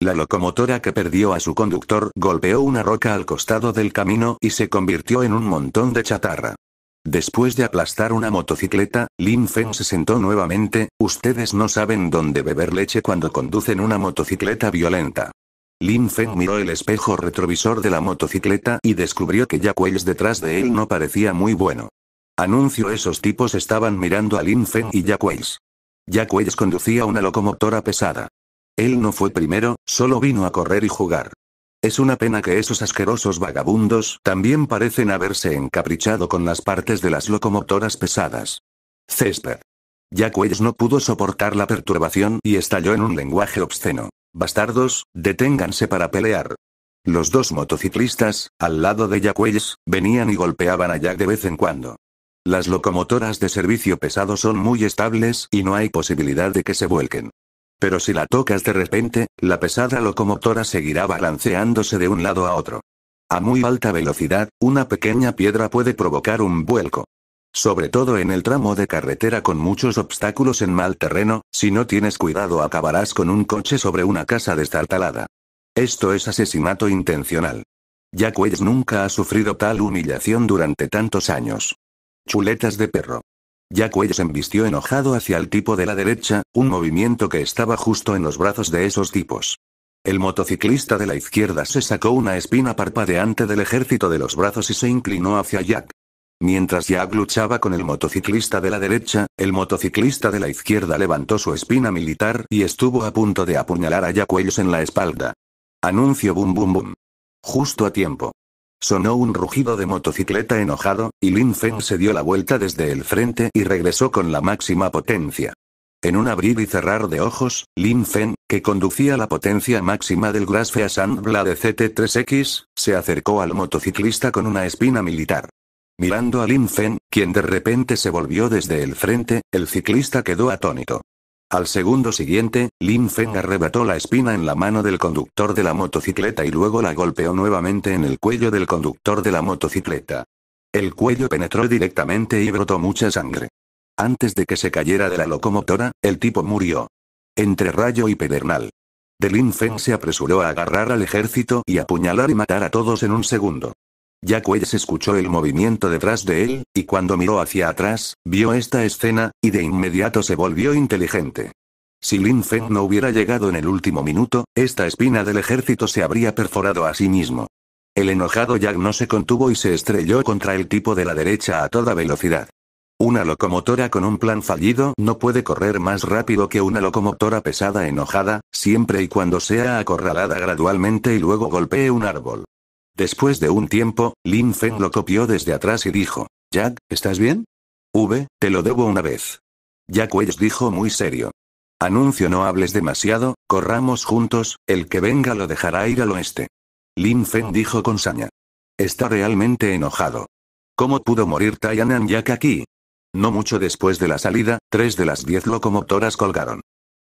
La locomotora que perdió a su conductor golpeó una roca al costado del camino y se convirtió en un montón de chatarra. Después de aplastar una motocicleta, Lin Feng se sentó nuevamente, ustedes no saben dónde beber leche cuando conducen una motocicleta violenta. Lin Feng miró el espejo retrovisor de la motocicleta y descubrió que Jack detrás de él no parecía muy bueno. Anuncio esos tipos estaban mirando a Lin Feng y Jack Wells. Jack conducía una locomotora pesada. Él no fue primero, solo vino a correr y jugar. Es una pena que esos asquerosos vagabundos también parecen haberse encaprichado con las partes de las locomotoras pesadas. Césped. Jack no pudo soportar la perturbación y estalló en un lenguaje obsceno. Bastardos, deténganse para pelear. Los dos motociclistas, al lado de Jack venían y golpeaban a Jack de vez en cuando. Las locomotoras de servicio pesado son muy estables y no hay posibilidad de que se vuelquen. Pero si la tocas de repente, la pesada locomotora seguirá balanceándose de un lado a otro. A muy alta velocidad, una pequeña piedra puede provocar un vuelco. Sobre todo en el tramo de carretera con muchos obstáculos en mal terreno, si no tienes cuidado acabarás con un coche sobre una casa destartalada. Esto es asesinato intencional. Jack Wells nunca ha sufrido tal humillación durante tantos años. Chuletas de perro. Jack se embistió enojado hacia el tipo de la derecha, un movimiento que estaba justo en los brazos de esos tipos. El motociclista de la izquierda se sacó una espina parpadeante del ejército de los brazos y se inclinó hacia Jack. Mientras Jack luchaba con el motociclista de la derecha, el motociclista de la izquierda levantó su espina militar y estuvo a punto de apuñalar a Jack en la espalda. Anuncio boom bum boom. Justo a tiempo. Sonó un rugido de motocicleta enojado, y Lin Feng se dio la vuelta desde el frente y regresó con la máxima potencia. En un abrir y cerrar de ojos, Lin Fen, que conducía la potencia máxima del grass Sandbla de CT3X, se acercó al motociclista con una espina militar. Mirando a Lin Fen, quien de repente se volvió desde el frente, el ciclista quedó atónito. Al segundo siguiente, Lin Feng oh. arrebató la espina en la mano del conductor de la motocicleta y luego la golpeó nuevamente en el cuello del conductor de la motocicleta. El cuello penetró directamente y brotó mucha sangre. Antes de que se cayera de la locomotora, el tipo murió. Entre Rayo y Pedernal. De Lin Feng oh. se apresuró a agarrar al ejército y apuñalar y matar a todos en un segundo. Jack Wells escuchó el movimiento detrás de él, y cuando miró hacia atrás, vio esta escena, y de inmediato se volvió inteligente. Si Lin Feng no hubiera llegado en el último minuto, esta espina del ejército se habría perforado a sí mismo. El enojado Jack no se contuvo y se estrelló contra el tipo de la derecha a toda velocidad. Una locomotora con un plan fallido no puede correr más rápido que una locomotora pesada enojada, siempre y cuando sea acorralada gradualmente y luego golpee un árbol. Después de un tiempo, Lin Feng lo copió desde atrás y dijo, Jack, ¿estás bien? V, te lo debo una vez. Jack Wells dijo muy serio. Anuncio no hables demasiado, corramos juntos, el que venga lo dejará ir al oeste. Lin Feng dijo con saña. Está realmente enojado. ¿Cómo pudo morir and Jack aquí? No mucho después de la salida, tres de las diez locomotoras colgaron.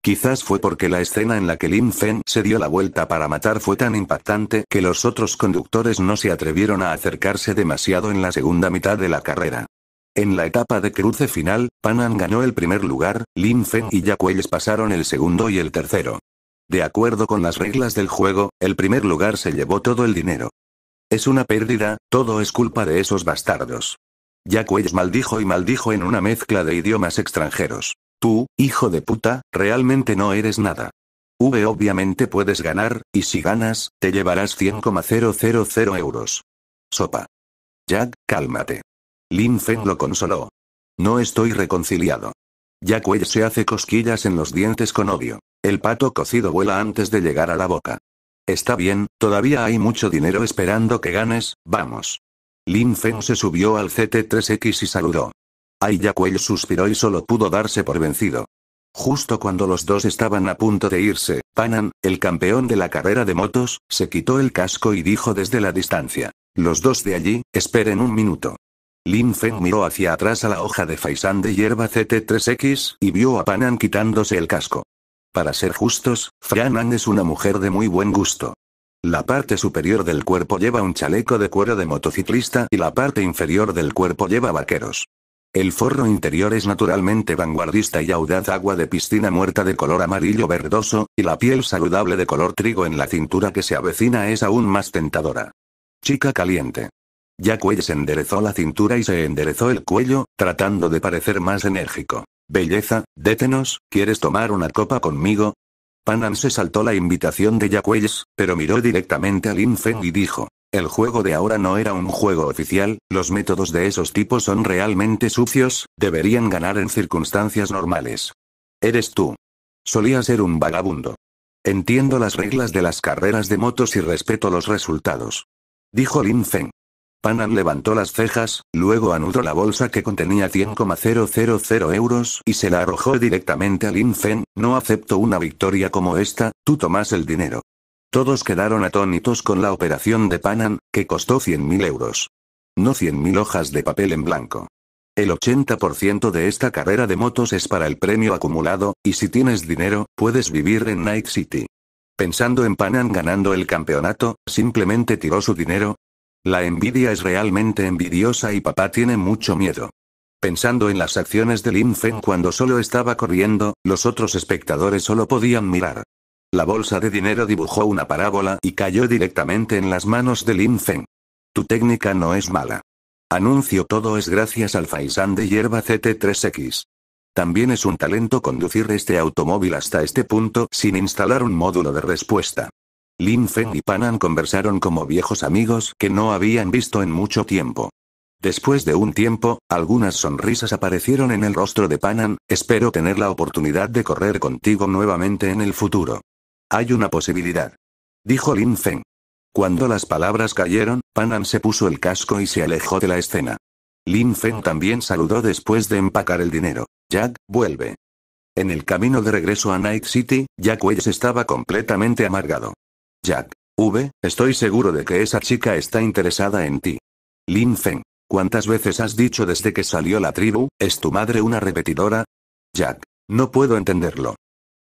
Quizás fue porque la escena en la que Lin Fen se dio la vuelta para matar fue tan impactante que los otros conductores no se atrevieron a acercarse demasiado en la segunda mitad de la carrera. En la etapa de cruce final, Panan ganó el primer lugar, Lin Fen y Jacques pasaron el segundo y el tercero. De acuerdo con las reglas del juego, el primer lugar se llevó todo el dinero. Es una pérdida, todo es culpa de esos bastardos. Jacques maldijo y maldijo en una mezcla de idiomas extranjeros. Tú, hijo de puta, realmente no eres nada. V obviamente puedes ganar, y si ganas, te llevarás 100,000 euros. Sopa. Jack, cálmate. Lin Feng lo consoló. No estoy reconciliado. Jack se hace cosquillas en los dientes con odio. El pato cocido vuela antes de llegar a la boca. Está bien, todavía hay mucho dinero esperando que ganes, vamos. Lin Feng se subió al CT3X y saludó. Ayacuel suspiró y solo pudo darse por vencido. Justo cuando los dos estaban a punto de irse, Panan, el campeón de la carrera de motos, se quitó el casco y dijo desde la distancia. Los dos de allí, esperen un minuto. Lin Feng miró hacia atrás a la hoja de faisán de hierba CT3X, y vio a Panan quitándose el casco. Para ser justos, Franan es una mujer de muy buen gusto. La parte superior del cuerpo lleva un chaleco de cuero de motociclista y la parte inferior del cuerpo lleva vaqueros. El forro interior es naturalmente vanguardista y audaz agua de piscina muerta de color amarillo verdoso, y la piel saludable de color trigo en la cintura que se avecina es aún más tentadora. Chica caliente. Jack enderezó la cintura y se enderezó el cuello, tratando de parecer más enérgico. Belleza, détenos, ¿quieres tomar una copa conmigo? Panam se saltó la invitación de Yacuelles, pero miró directamente a Lin y dijo, el juego de ahora no era un juego oficial, los métodos de esos tipos son realmente sucios, deberían ganar en circunstancias normales. Eres tú. Solía ser un vagabundo. Entiendo las reglas de las carreras de motos y respeto los resultados. Dijo Lin Feng. Panan levantó las cejas, luego anudó la bolsa que contenía 100,000 euros y se la arrojó directamente a Lin Feng, no acepto una victoria como esta, tú tomas el dinero. Todos quedaron atónitos con la operación de Panan, que costó 100.000 euros. No 100.000 hojas de papel en blanco. El 80% de esta carrera de motos es para el premio acumulado, y si tienes dinero, puedes vivir en Night City. Pensando en Panan ganando el campeonato, simplemente tiró su dinero. La envidia es realmente envidiosa y papá tiene mucho miedo. Pensando en las acciones de Lin Feng cuando solo estaba corriendo, los otros espectadores solo podían mirar. La bolsa de dinero dibujó una parábola y cayó directamente en las manos de Lin Feng. Tu técnica no es mala. Anuncio todo es gracias al Faisán de hierba CT3X. También es un talento conducir este automóvil hasta este punto sin instalar un módulo de respuesta. Lin Feng y Panan conversaron como viejos amigos que no habían visto en mucho tiempo. Después de un tiempo, algunas sonrisas aparecieron en el rostro de Panan, espero tener la oportunidad de correr contigo nuevamente en el futuro. Hay una posibilidad. Dijo Lin Feng. Cuando las palabras cayeron, Panan se puso el casco y se alejó de la escena. Lin Feng también saludó después de empacar el dinero. Jack, vuelve. En el camino de regreso a Night City, Jack Wells estaba completamente amargado. Jack, V, estoy seguro de que esa chica está interesada en ti. Lin Feng, ¿cuántas veces has dicho desde que salió la tribu, es tu madre una repetidora? Jack, no puedo entenderlo.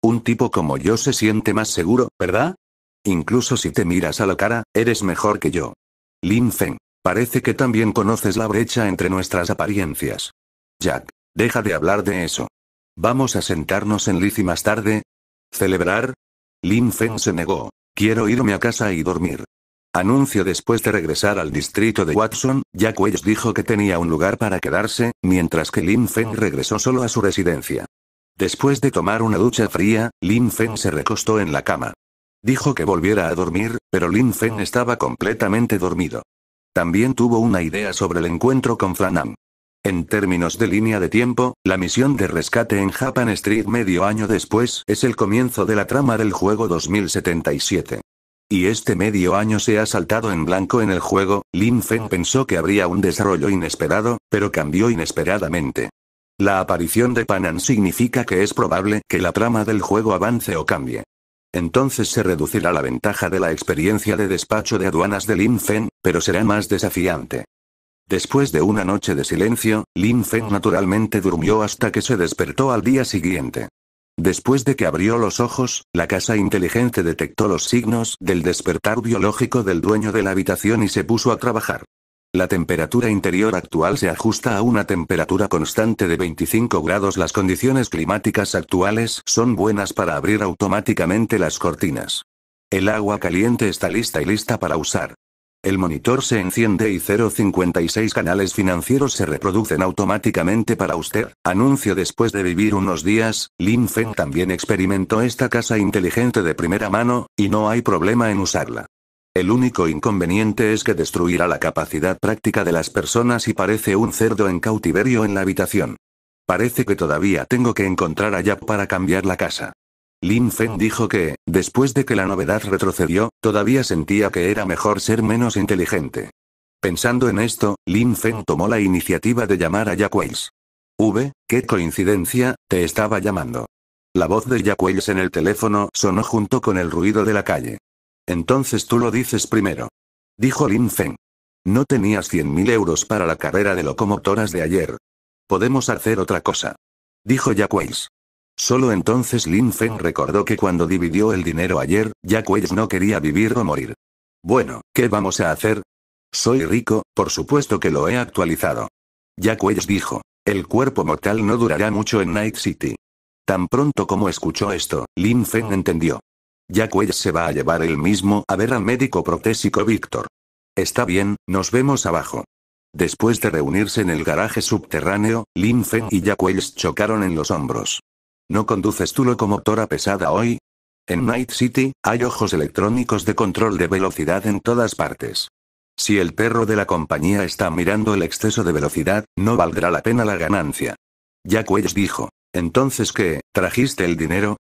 Un tipo como yo se siente más seguro, ¿verdad? Incluso si te miras a la cara, eres mejor que yo. Lin Feng, parece que también conoces la brecha entre nuestras apariencias. Jack, deja de hablar de eso. ¿Vamos a sentarnos en Lizzie más tarde? ¿Celebrar? Lin Feng se negó. Quiero irme a casa y dormir. Anuncio después de regresar al distrito de Watson, Jack Wells dijo que tenía un lugar para quedarse, mientras que Lin Feng regresó solo a su residencia. Después de tomar una ducha fría, Lin Feng se recostó en la cama. Dijo que volviera a dormir, pero Lin Feng estaba completamente dormido. También tuvo una idea sobre el encuentro con Flanam. En términos de línea de tiempo, la misión de rescate en Japan Street medio año después es el comienzo de la trama del juego 2077. Y este medio año se ha saltado en blanco en el juego, Lin Feng pensó que habría un desarrollo inesperado, pero cambió inesperadamente. La aparición de Panan significa que es probable que la trama del juego avance o cambie. Entonces se reducirá la ventaja de la experiencia de despacho de aduanas de Lin Fen, pero será más desafiante. Después de una noche de silencio, Lin Fen naturalmente durmió hasta que se despertó al día siguiente. Después de que abrió los ojos, la casa inteligente detectó los signos del despertar biológico del dueño de la habitación y se puso a trabajar. La temperatura interior actual se ajusta a una temperatura constante de 25 grados. Las condiciones climáticas actuales son buenas para abrir automáticamente las cortinas. El agua caliente está lista y lista para usar. El monitor se enciende y 056 canales financieros se reproducen automáticamente para usted. Anuncio después de vivir unos días, Lin Feng también experimentó esta casa inteligente de primera mano, y no hay problema en usarla. El único inconveniente es que destruirá la capacidad práctica de las personas y parece un cerdo en cautiverio en la habitación. Parece que todavía tengo que encontrar a Yap para cambiar la casa. Lin Feng dijo que, después de que la novedad retrocedió, todavía sentía que era mejor ser menos inteligente. Pensando en esto, Lin Feng tomó la iniciativa de llamar a Jack V, qué coincidencia, te estaba llamando. La voz de Jack Wells en el teléfono sonó junto con el ruido de la calle. Entonces tú lo dices primero. Dijo Lin Feng. No tenías 100.000 euros para la carrera de locomotoras de ayer. Podemos hacer otra cosa. Dijo Jack Solo entonces Lin Feng recordó que cuando dividió el dinero ayer, Jack no quería vivir o morir. Bueno, ¿qué vamos a hacer? Soy rico, por supuesto que lo he actualizado. Jack dijo, el cuerpo mortal no durará mucho en Night City. Tan pronto como escuchó esto, Lin Feng entendió. Jack Wells se va a llevar él mismo a ver al médico protésico Víctor. Está bien, nos vemos abajo. Después de reunirse en el garaje subterráneo, Lin Feng y Jack chocaron en los hombros. ¿No conduces como locomotora pesada hoy? En Night City, hay ojos electrónicos de control de velocidad en todas partes. Si el perro de la compañía está mirando el exceso de velocidad, no valdrá la pena la ganancia. Jack dijo. Entonces, ¿qué? ¿Trajiste el dinero?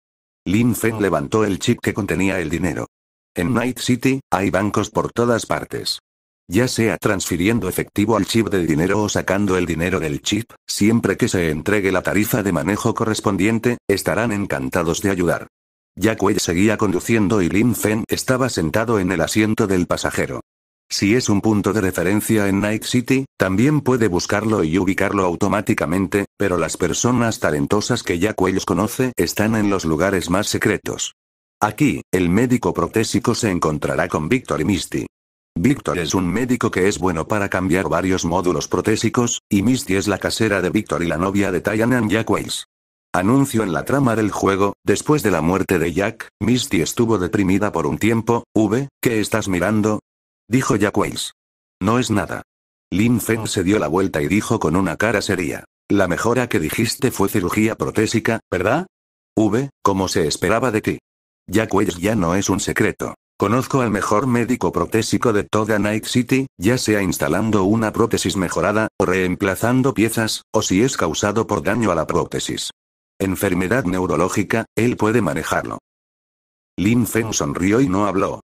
Lin Feng levantó el chip que contenía el dinero. En Night City, hay bancos por todas partes. Ya sea transfiriendo efectivo al chip de dinero o sacando el dinero del chip, siempre que se entregue la tarifa de manejo correspondiente, estarán encantados de ayudar. Jackwell seguía conduciendo y Lin Fen estaba sentado en el asiento del pasajero. Si es un punto de referencia en Night City, también puede buscarlo y ubicarlo automáticamente, pero las personas talentosas que Jack Wales conoce están en los lugares más secretos. Aquí, el médico protésico se encontrará con Victor y Misty. Victor es un médico que es bueno para cambiar varios módulos protésicos, y Misty es la casera de Victor y la novia de y Jack Wales. Anuncio en la trama del juego, después de la muerte de Jack, Misty estuvo deprimida por un tiempo, V, ¿qué estás mirando? Dijo Jack Wales. No es nada. Lin Feng se dio la vuelta y dijo con una cara seria. La mejora que dijiste fue cirugía protésica, ¿verdad? V, como se esperaba de ti. Jack Wales ya no es un secreto. Conozco al mejor médico protésico de toda Night City, ya sea instalando una prótesis mejorada, o reemplazando piezas, o si es causado por daño a la prótesis. Enfermedad neurológica, él puede manejarlo. Lin Feng sonrió y no habló.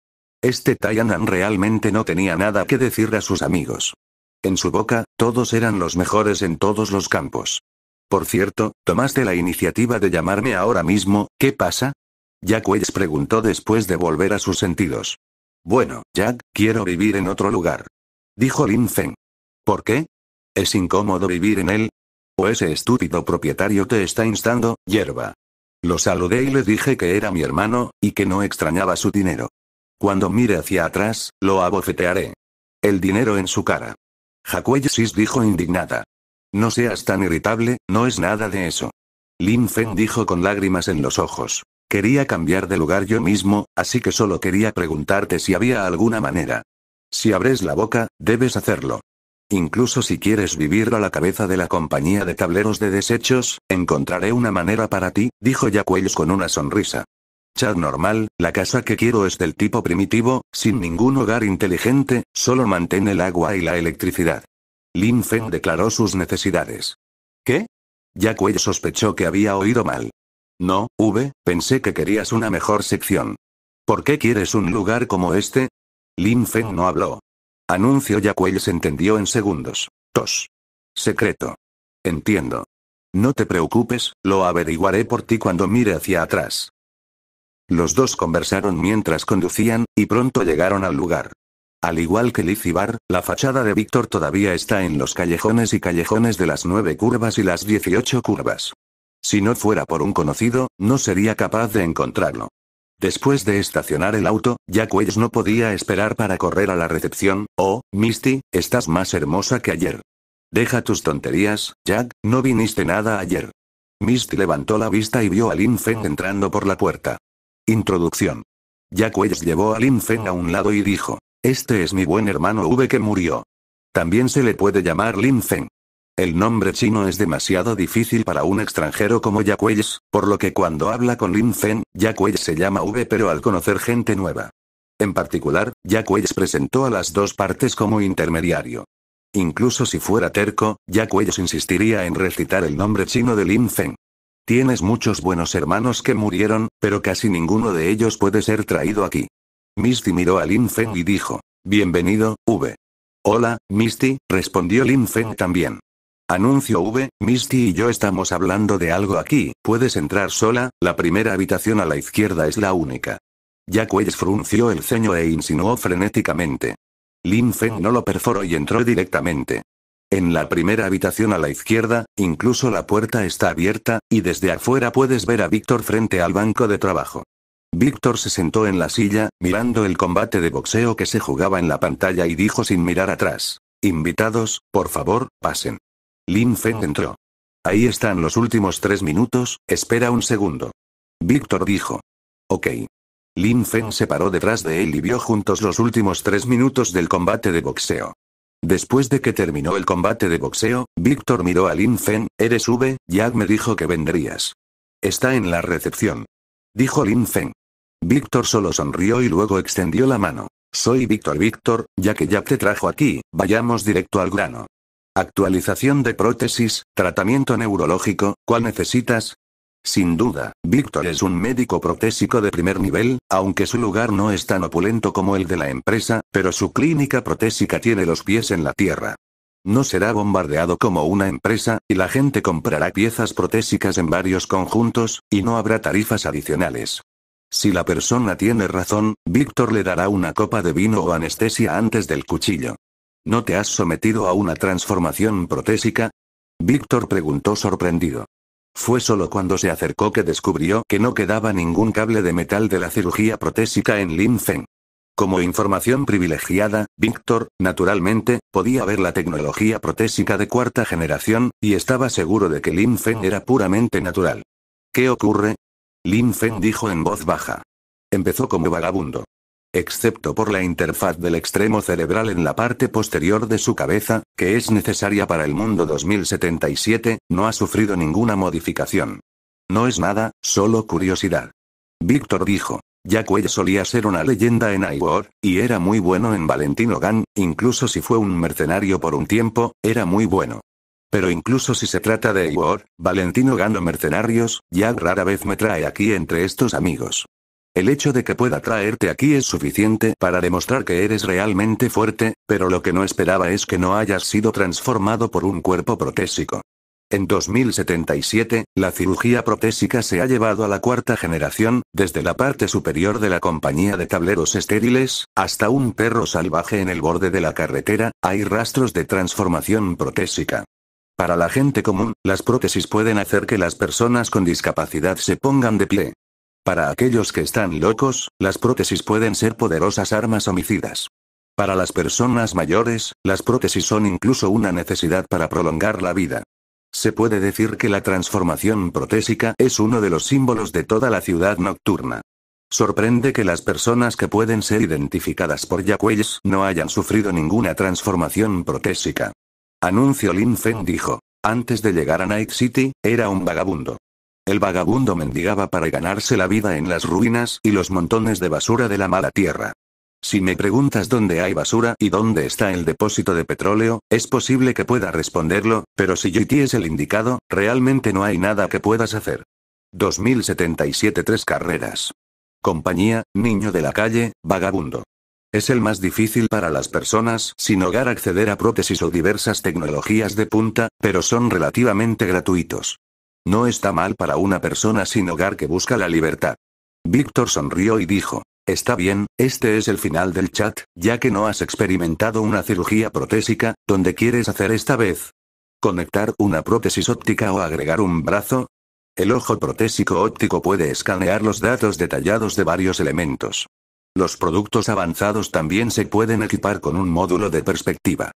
Este Tainan realmente no tenía nada que decir a sus amigos. En su boca, todos eran los mejores en todos los campos. Por cierto, tomaste la iniciativa de llamarme ahora mismo, ¿qué pasa? Jack Wells preguntó después de volver a sus sentidos. Bueno, Jack, quiero vivir en otro lugar. Dijo Lin Feng. ¿Por qué? ¿Es incómodo vivir en él? ¿O ese estúpido propietario te está instando, hierba? Lo saludé y le dije que era mi hermano, y que no extrañaba su dinero. Cuando mire hacia atrás, lo abofetearé. El dinero en su cara. Sis dijo indignada. No seas tan irritable, no es nada de eso. Lin Feng dijo con lágrimas en los ojos. Quería cambiar de lugar yo mismo, así que solo quería preguntarte si había alguna manera. Si abres la boca, debes hacerlo. Incluso si quieres vivir a la cabeza de la compañía de tableros de desechos, encontraré una manera para ti, dijo jacuellos con una sonrisa. Chat normal, la casa que quiero es del tipo primitivo, sin ningún hogar inteligente, solo mantén el agua y la electricidad. Lin Feng declaró sus necesidades. ¿Qué? Cuell sospechó que había oído mal. No, V, pensé que querías una mejor sección. ¿Por qué quieres un lugar como este? Lin Feng no habló. Anuncio Cuell se entendió en segundos. Tos. Secreto. Entiendo. No te preocupes, lo averiguaré por ti cuando mire hacia atrás. Los dos conversaron mientras conducían, y pronto llegaron al lugar. Al igual que Liz y Bar, la fachada de Víctor todavía está en los callejones y callejones de las nueve curvas y las dieciocho curvas. Si no fuera por un conocido, no sería capaz de encontrarlo. Después de estacionar el auto, Jack Wells no podía esperar para correr a la recepción. Oh, Misty, estás más hermosa que ayer. Deja tus tonterías, Jack, no viniste nada ayer. Misty levantó la vista y vio a Lin Feng entrando por la puerta. Introducción. Jack Wells llevó a Lin Feng a un lado y dijo, este es mi buen hermano V que murió. También se le puede llamar Lin Feng. El nombre chino es demasiado difícil para un extranjero como Jack Wells, por lo que cuando habla con Lin Feng, Jack Wells se llama V pero al conocer gente nueva. En particular, Jack Wells presentó a las dos partes como intermediario. Incluso si fuera terco, Jack Wells insistiría en recitar el nombre chino de Lin Feng. Tienes muchos buenos hermanos que murieron, pero casi ninguno de ellos puede ser traído aquí. Misty miró a Lin Feng y dijo, Bienvenido, V. Hola, Misty, respondió Lin Feng también. Anuncio V, Misty y yo estamos hablando de algo aquí, puedes entrar sola, la primera habitación a la izquierda es la única. Jack frunció el ceño e insinuó frenéticamente. Lin Feng no lo perforó y entró directamente. En la primera habitación a la izquierda, incluso la puerta está abierta, y desde afuera puedes ver a Víctor frente al banco de trabajo. Víctor se sentó en la silla, mirando el combate de boxeo que se jugaba en la pantalla y dijo sin mirar atrás. Invitados, por favor, pasen. Lin Feng entró. Ahí están los últimos tres minutos, espera un segundo. Víctor dijo. Ok. Lin Feng se paró detrás de él y vio juntos los últimos tres minutos del combate de boxeo. Después de que terminó el combate de boxeo, Víctor miró a Lin Fen, eres V, Jack me dijo que vendrías. Está en la recepción. Dijo Lin Fen. Víctor solo sonrió y luego extendió la mano. Soy Víctor Víctor, ya que Jack te trajo aquí, vayamos directo al grano. Actualización de prótesis, tratamiento neurológico, ¿cuál necesitas? Sin duda, Víctor es un médico protésico de primer nivel, aunque su lugar no es tan opulento como el de la empresa, pero su clínica protésica tiene los pies en la tierra. No será bombardeado como una empresa, y la gente comprará piezas protésicas en varios conjuntos, y no habrá tarifas adicionales. Si la persona tiene razón, Víctor le dará una copa de vino o anestesia antes del cuchillo. ¿No te has sometido a una transformación protésica? Víctor preguntó sorprendido. Fue solo cuando se acercó que descubrió que no quedaba ningún cable de metal de la cirugía protésica en Linfen. Como información privilegiada, Víctor, naturalmente, podía ver la tecnología protésica de cuarta generación, y estaba seguro de que Feng era puramente natural. ¿Qué ocurre? Feng dijo en voz baja. Empezó como vagabundo excepto por la interfaz del extremo cerebral en la parte posterior de su cabeza, que es necesaria para el mundo 2077, no ha sufrido ninguna modificación. No es nada, solo curiosidad. Víctor dijo. ella solía ser una leyenda en IWAR, y era muy bueno en Valentino Gan. incluso si fue un mercenario por un tiempo, era muy bueno. Pero incluso si se trata de IWAR, Valentino Gan o mercenarios, Jack rara vez me trae aquí entre estos amigos. El hecho de que pueda traerte aquí es suficiente para demostrar que eres realmente fuerte, pero lo que no esperaba es que no hayas sido transformado por un cuerpo protésico. En 2077, la cirugía protésica se ha llevado a la cuarta generación, desde la parte superior de la compañía de tableros estériles, hasta un perro salvaje en el borde de la carretera, hay rastros de transformación protésica. Para la gente común, las prótesis pueden hacer que las personas con discapacidad se pongan de pie, para aquellos que están locos, las prótesis pueden ser poderosas armas homicidas. Para las personas mayores, las prótesis son incluso una necesidad para prolongar la vida. Se puede decir que la transformación protésica es uno de los símbolos de toda la ciudad nocturna. Sorprende que las personas que pueden ser identificadas por yakuza no hayan sufrido ninguna transformación protésica. Anuncio Lin Feng dijo. Antes de llegar a Night City, era un vagabundo. El vagabundo mendigaba para ganarse la vida en las ruinas y los montones de basura de la mala tierra. Si me preguntas dónde hay basura y dónde está el depósito de petróleo, es posible que pueda responderlo, pero si JT es el indicado, realmente no hay nada que puedas hacer. 2077 Tres carreras. Compañía, niño de la calle, vagabundo. Es el más difícil para las personas sin hogar acceder a prótesis o diversas tecnologías de punta, pero son relativamente gratuitos. No está mal para una persona sin hogar que busca la libertad. Víctor sonrió y dijo, Está bien, este es el final del chat, ya que no has experimentado una cirugía protésica, ¿dónde quieres hacer esta vez? ¿Conectar una prótesis óptica o agregar un brazo? El ojo protésico óptico puede escanear los datos detallados de varios elementos. Los productos avanzados también se pueden equipar con un módulo de perspectiva.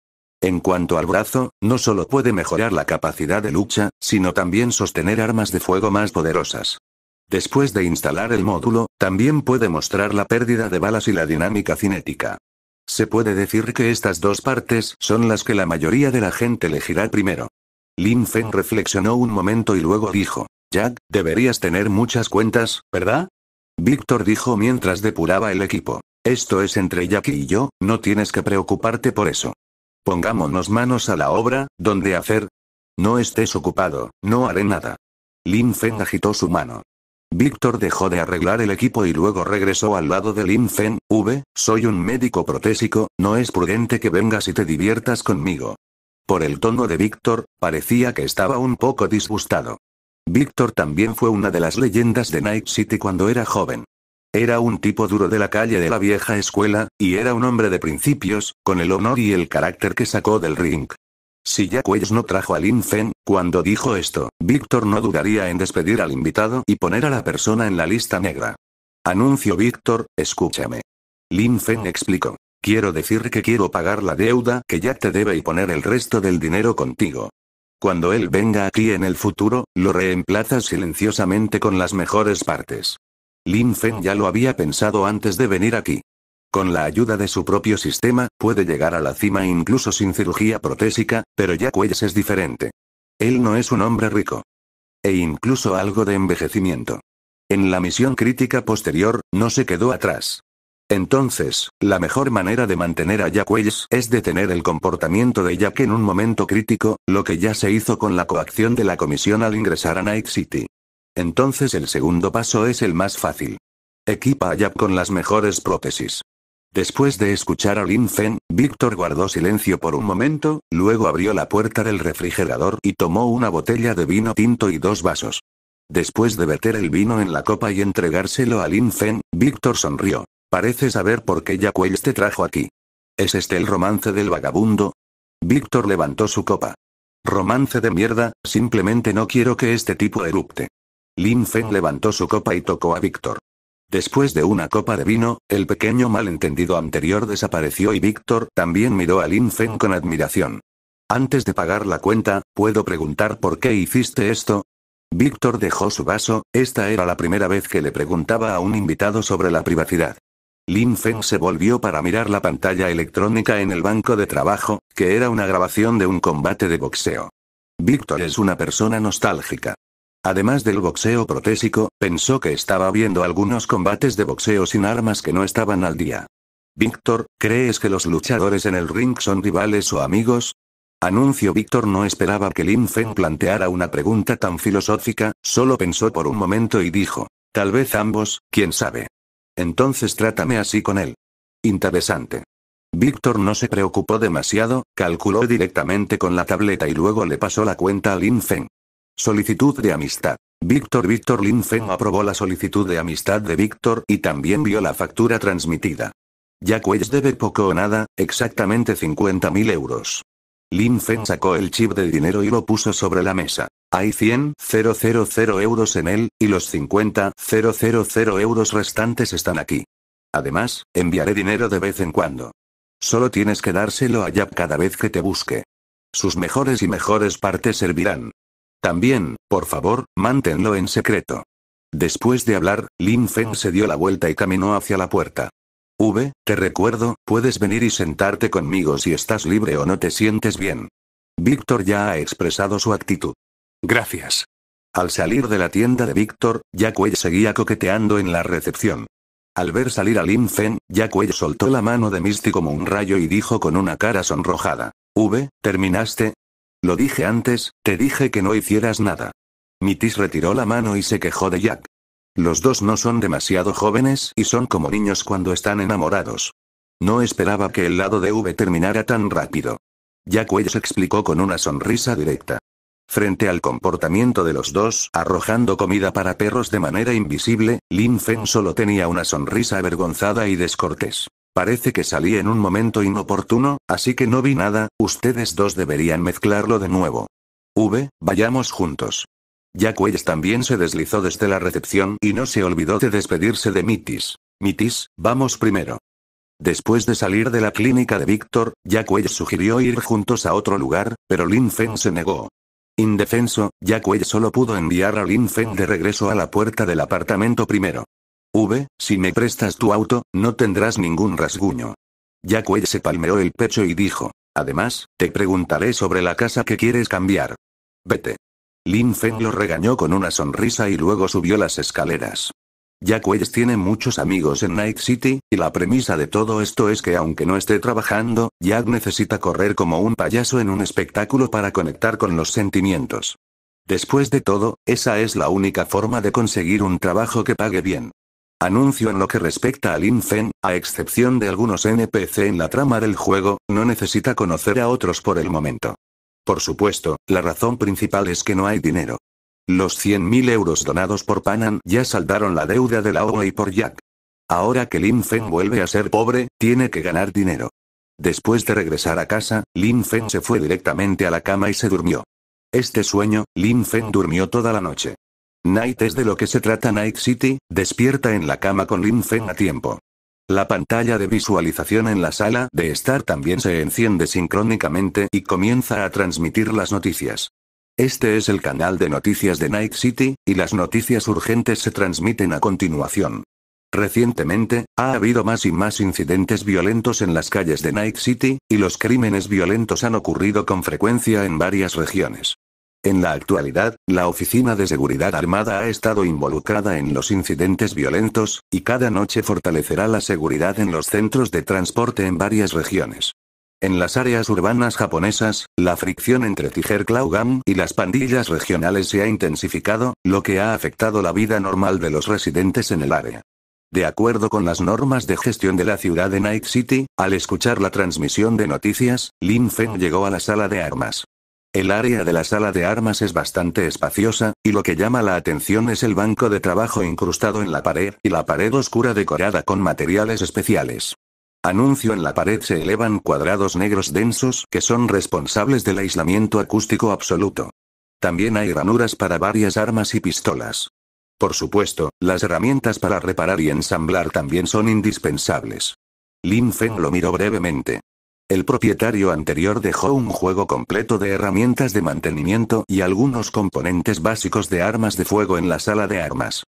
En cuanto al brazo, no solo puede mejorar la capacidad de lucha, sino también sostener armas de fuego más poderosas. Después de instalar el módulo, también puede mostrar la pérdida de balas y la dinámica cinética. Se puede decir que estas dos partes son las que la mayoría de la gente elegirá primero. Lin Feng reflexionó un momento y luego dijo, Jack, deberías tener muchas cuentas, ¿verdad? Víctor dijo mientras depuraba el equipo. Esto es entre Jack y yo, no tienes que preocuparte por eso. Pongámonos manos a la obra, ¿dónde hacer? No estés ocupado, no haré nada. Lin Fen agitó su mano. Víctor dejó de arreglar el equipo y luego regresó al lado de Lin Fen, V, soy un médico protésico, no es prudente que vengas y te diviertas conmigo. Por el tono de Víctor, parecía que estaba un poco disgustado. Víctor también fue una de las leyendas de Night City cuando era joven. Era un tipo duro de la calle de la vieja escuela, y era un hombre de principios, con el honor y el carácter que sacó del ring. Si Jack Wells no trajo a Lin Fen, cuando dijo esto, Víctor no dudaría en despedir al invitado y poner a la persona en la lista negra. Anuncio Víctor, escúchame. Lin Fen explicó. Quiero decir que quiero pagar la deuda que Jack te debe y poner el resto del dinero contigo. Cuando él venga aquí en el futuro, lo reemplazas silenciosamente con las mejores partes. Lin Feng ya lo había pensado antes de venir aquí. Con la ayuda de su propio sistema, puede llegar a la cima incluso sin cirugía protésica, pero Jack es diferente. Él no es un hombre rico. E incluso algo de envejecimiento. En la misión crítica posterior, no se quedó atrás. Entonces, la mejor manera de mantener a Jack Wells es detener el comportamiento de Jack en un momento crítico, lo que ya se hizo con la coacción de la comisión al ingresar a Night City. Entonces el segundo paso es el más fácil. Equipa a Yap con las mejores prótesis. Después de escuchar a Lin Fen, Víctor guardó silencio por un momento, luego abrió la puerta del refrigerador y tomó una botella de vino tinto y dos vasos. Después de meter el vino en la copa y entregárselo a Lin Fen, Víctor sonrió. Parece saber por qué Jack Wells te trajo aquí. ¿Es este el romance del vagabundo? Víctor levantó su copa. Romance de mierda, simplemente no quiero que este tipo erupte. Lin Feng levantó su copa y tocó a Víctor. Después de una copa de vino, el pequeño malentendido anterior desapareció y Víctor también miró a Lin Feng con admiración. Antes de pagar la cuenta, ¿puedo preguntar por qué hiciste esto? Víctor dejó su vaso, esta era la primera vez que le preguntaba a un invitado sobre la privacidad. Lin Feng se volvió para mirar la pantalla electrónica en el banco de trabajo, que era una grabación de un combate de boxeo. Víctor es una persona nostálgica. Además del boxeo protésico, pensó que estaba viendo algunos combates de boxeo sin armas que no estaban al día. Víctor, ¿crees que los luchadores en el ring son rivales o amigos? Anuncio Víctor no esperaba que Lin Feng planteara una pregunta tan filosófica, solo pensó por un momento y dijo, tal vez ambos, quién sabe. Entonces trátame así con él. Interesante. Víctor no se preocupó demasiado, calculó directamente con la tableta y luego le pasó la cuenta a Lin Feng. Solicitud de amistad. Víctor Víctor Linfen aprobó la solicitud de amistad de Víctor y también vio la factura transmitida. Jack Wells debe poco o nada, exactamente 50.000 euros. Linfen sacó el chip de dinero y lo puso sobre la mesa. Hay 100 000 euros en él, y los 50 000 euros restantes están aquí. Además, enviaré dinero de vez en cuando. Solo tienes que dárselo a Jack cada vez que te busque. Sus mejores y mejores partes servirán. También, por favor, mántenlo en secreto. Después de hablar, Lin Feng se dio la vuelta y caminó hacia la puerta. V, te recuerdo, puedes venir y sentarte conmigo si estás libre o no te sientes bien. Víctor ya ha expresado su actitud. Gracias. Al salir de la tienda de Víctor, Jackwell seguía coqueteando en la recepción. Al ver salir a Lin Fen, Jackwell soltó la mano de Misty como un rayo y dijo con una cara sonrojada. V, ¿terminaste? Lo dije antes, te dije que no hicieras nada. Mitis retiró la mano y se quejó de Jack. Los dos no son demasiado jóvenes y son como niños cuando están enamorados. No esperaba que el lado de V terminara tan rápido. Jack Wells explicó con una sonrisa directa. Frente al comportamiento de los dos, arrojando comida para perros de manera invisible, Lin Feng solo tenía una sonrisa avergonzada y descortés. Parece que salí en un momento inoportuno, así que no vi nada, ustedes dos deberían mezclarlo de nuevo. V, vayamos juntos. Jack Wells también se deslizó desde la recepción y no se olvidó de despedirse de Mitis. Mitis, vamos primero. Después de salir de la clínica de Víctor, Jack Wells sugirió ir juntos a otro lugar, pero Lin Feng se negó. Indefenso, Jack Wells solo pudo enviar a Lin Feng de regreso a la puerta del apartamento primero. V, si me prestas tu auto, no tendrás ningún rasguño. Jack Wells se palmeó el pecho y dijo, además, te preguntaré sobre la casa que quieres cambiar. Vete. Lin Feng lo regañó con una sonrisa y luego subió las escaleras. Jack Wells tiene muchos amigos en Night City, y la premisa de todo esto es que aunque no esté trabajando, Jack necesita correr como un payaso en un espectáculo para conectar con los sentimientos. Después de todo, esa es la única forma de conseguir un trabajo que pague bien. Anuncio en lo que respecta a Lin Fen, a excepción de algunos NPC en la trama del juego, no necesita conocer a otros por el momento. Por supuesto, la razón principal es que no hay dinero. Los 100.000 euros donados por Panan ya saldaron la deuda de la Wei y por Jack. Ahora que Lin Fen vuelve a ser pobre, tiene que ganar dinero. Después de regresar a casa, Lin Fen se fue directamente a la cama y se durmió. Este sueño, Lin Fen durmió toda la noche. Night es de lo que se trata Night City, despierta en la cama con Lin Feng a tiempo. La pantalla de visualización en la sala de estar también se enciende sincrónicamente y comienza a transmitir las noticias. Este es el canal de noticias de Night City, y las noticias urgentes se transmiten a continuación. Recientemente, ha habido más y más incidentes violentos en las calles de Night City, y los crímenes violentos han ocurrido con frecuencia en varias regiones. En la actualidad, la Oficina de Seguridad Armada ha estado involucrada en los incidentes violentos, y cada noche fortalecerá la seguridad en los centros de transporte en varias regiones. En las áreas urbanas japonesas, la fricción entre Tiger Klaugam y las pandillas regionales se ha intensificado, lo que ha afectado la vida normal de los residentes en el área. De acuerdo con las normas de gestión de la ciudad de Night City, al escuchar la transmisión de noticias, Lin Feng llegó a la sala de armas. El área de la sala de armas es bastante espaciosa, y lo que llama la atención es el banco de trabajo incrustado en la pared, y la pared oscura decorada con materiales especiales. Anuncio en la pared se elevan cuadrados negros densos que son responsables del aislamiento acústico absoluto. También hay ranuras para varias armas y pistolas. Por supuesto, las herramientas para reparar y ensamblar también son indispensables. Lin Feng lo miró brevemente. El propietario anterior dejó un juego completo de herramientas de mantenimiento y algunos componentes básicos de armas de fuego en la sala de armas.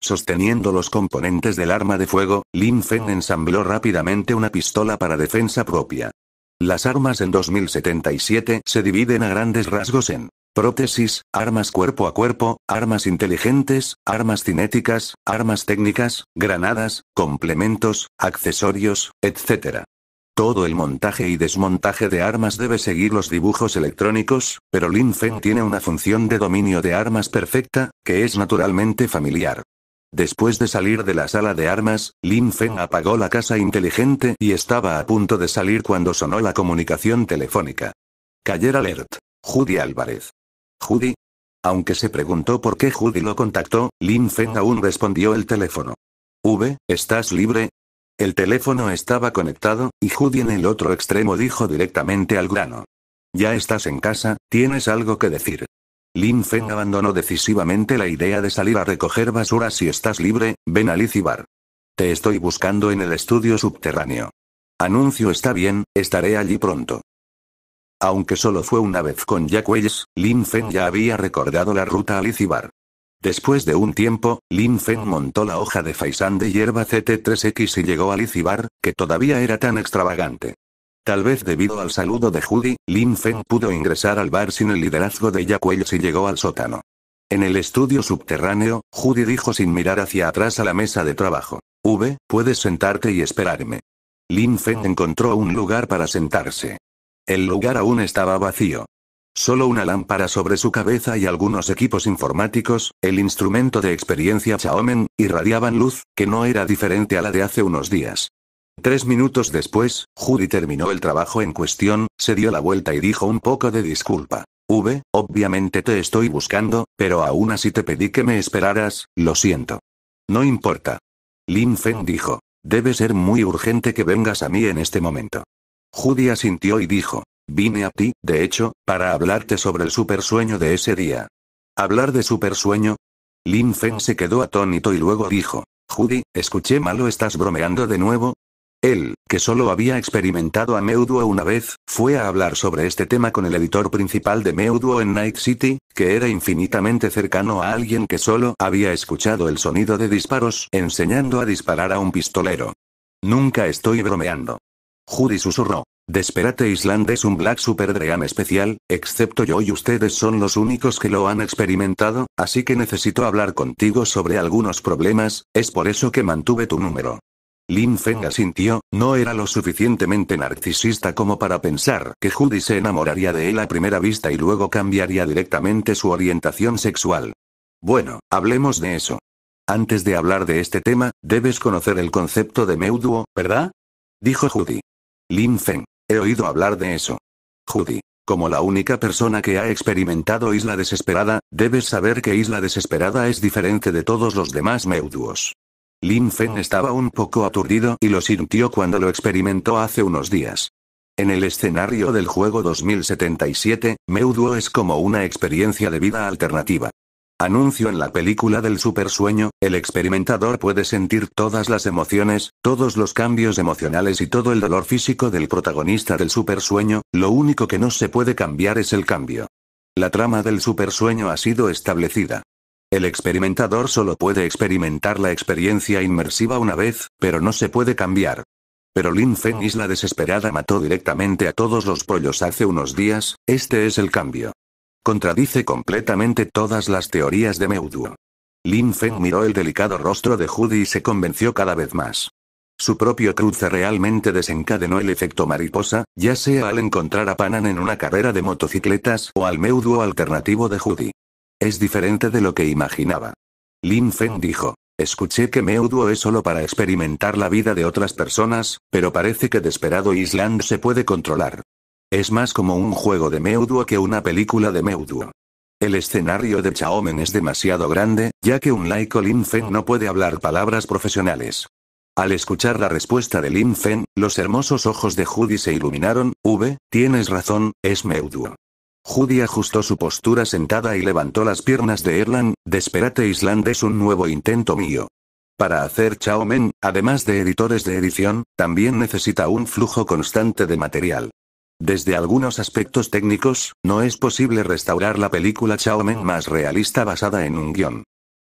Sosteniendo los componentes del arma de fuego, Lin Feng ensambló rápidamente una pistola para defensa propia. Las armas en 2077 se dividen a grandes rasgos en prótesis, armas cuerpo a cuerpo, armas inteligentes, armas cinéticas, armas técnicas, granadas, complementos, accesorios, etc. Todo el montaje y desmontaje de armas debe seguir los dibujos electrónicos, pero Lin Feng tiene una función de dominio de armas perfecta, que es naturalmente familiar. Después de salir de la sala de armas, Lin Feng apagó la casa inteligente y estaba a punto de salir cuando sonó la comunicación telefónica. Cayer alert. Judy Álvarez. Judy. Aunque se preguntó por qué Judy lo contactó, Lin Feng aún respondió el teléfono. V, ¿estás libre? El teléfono estaba conectado, y Judy en el otro extremo dijo directamente al grano. Ya estás en casa, tienes algo que decir. Lin Feng abandonó decisivamente la idea de salir a recoger basura si estás libre, ven a Licibar. Te estoy buscando en el estudio subterráneo. Anuncio está bien, estaré allí pronto. Aunque solo fue una vez con Jack Wells, Lin Feng ya había recordado la ruta a Licibar. Después de un tiempo, Lin Feng montó la hoja de faisán de hierba CT3X y llegó a Licibar, que todavía era tan extravagante. Tal vez debido al saludo de Judy, Lin Feng pudo ingresar al bar sin el liderazgo de Yacuello y llegó al sótano. En el estudio subterráneo, Judy dijo sin mirar hacia atrás a la mesa de trabajo. V, puedes sentarte y esperarme. Lin Feng encontró un lugar para sentarse. El lugar aún estaba vacío. Solo una lámpara sobre su cabeza y algunos equipos informáticos, el instrumento de experiencia Chaomen, irradiaban luz, que no era diferente a la de hace unos días. Tres minutos después, Judy terminó el trabajo en cuestión, se dio la vuelta y dijo un poco de disculpa. V, obviamente te estoy buscando, pero aún así te pedí que me esperaras, lo siento. No importa. Lin Feng dijo. Debe ser muy urgente que vengas a mí en este momento. Judy asintió y dijo, Vine a ti, de hecho, para hablarte sobre el supersueño de ese día. ¿Hablar de supersueño? Lin Feng se quedó atónito y luego dijo, Judy, escuché malo, estás bromeando de nuevo. Él, que solo había experimentado a Meuduo una vez, fue a hablar sobre este tema con el editor principal de Meuduo en Night City, que era infinitamente cercano a alguien que solo había escuchado el sonido de disparos enseñando a disparar a un pistolero. Nunca estoy bromeando. Judy susurró. Desperate Island es un Black Super Dream especial, excepto yo y ustedes son los únicos que lo han experimentado, así que necesito hablar contigo sobre algunos problemas, es por eso que mantuve tu número. Lin Feng asintió, no era lo suficientemente narcisista como para pensar que Judy se enamoraría de él a primera vista y luego cambiaría directamente su orientación sexual. Bueno, hablemos de eso. Antes de hablar de este tema, debes conocer el concepto de Meuduo, ¿verdad? Dijo Judy. Lin Feng. He oído hablar de eso. Judy. Como la única persona que ha experimentado Isla Desesperada, debes saber que Isla Desesperada es diferente de todos los demás meuduos. Lin Fen oh. estaba un poco aturdido y lo sintió cuando lo experimentó hace unos días. En el escenario del juego 2077, Meuduo es como una experiencia de vida alternativa. Anuncio en la película del supersueño, el experimentador puede sentir todas las emociones, todos los cambios emocionales y todo el dolor físico del protagonista del supersueño, lo único que no se puede cambiar es el cambio. La trama del supersueño ha sido establecida. El experimentador solo puede experimentar la experiencia inmersiva una vez, pero no se puede cambiar. Pero Lin Fenis la desesperada mató directamente a todos los pollos hace unos días, este es el cambio. Contradice completamente todas las teorías de Meuduo. Lin Feng miró el delicado rostro de Judy y se convenció cada vez más. Su propio cruce realmente desencadenó el efecto mariposa, ya sea al encontrar a Panan en una carrera de motocicletas o al Meuduo alternativo de Judy. Es diferente de lo que imaginaba. Lin Feng dijo. Escuché que Meuduo es solo para experimentar la vida de otras personas, pero parece que Desperado Island se puede controlar. Es más como un juego de Meudo que una película de Meuduo. El escenario de Chaomen es demasiado grande, ya que un laico Lin no puede hablar palabras profesionales. Al escuchar la respuesta de Lin los hermosos ojos de Judy se iluminaron, V, tienes razón, es Meuduo. Judy ajustó su postura sentada y levantó las piernas de Erlan, Desperate Island es un nuevo intento mío. Para hacer Chaomen, además de editores de edición, también necesita un flujo constante de material. Desde algunos aspectos técnicos, no es posible restaurar la película Men más realista basada en un guión.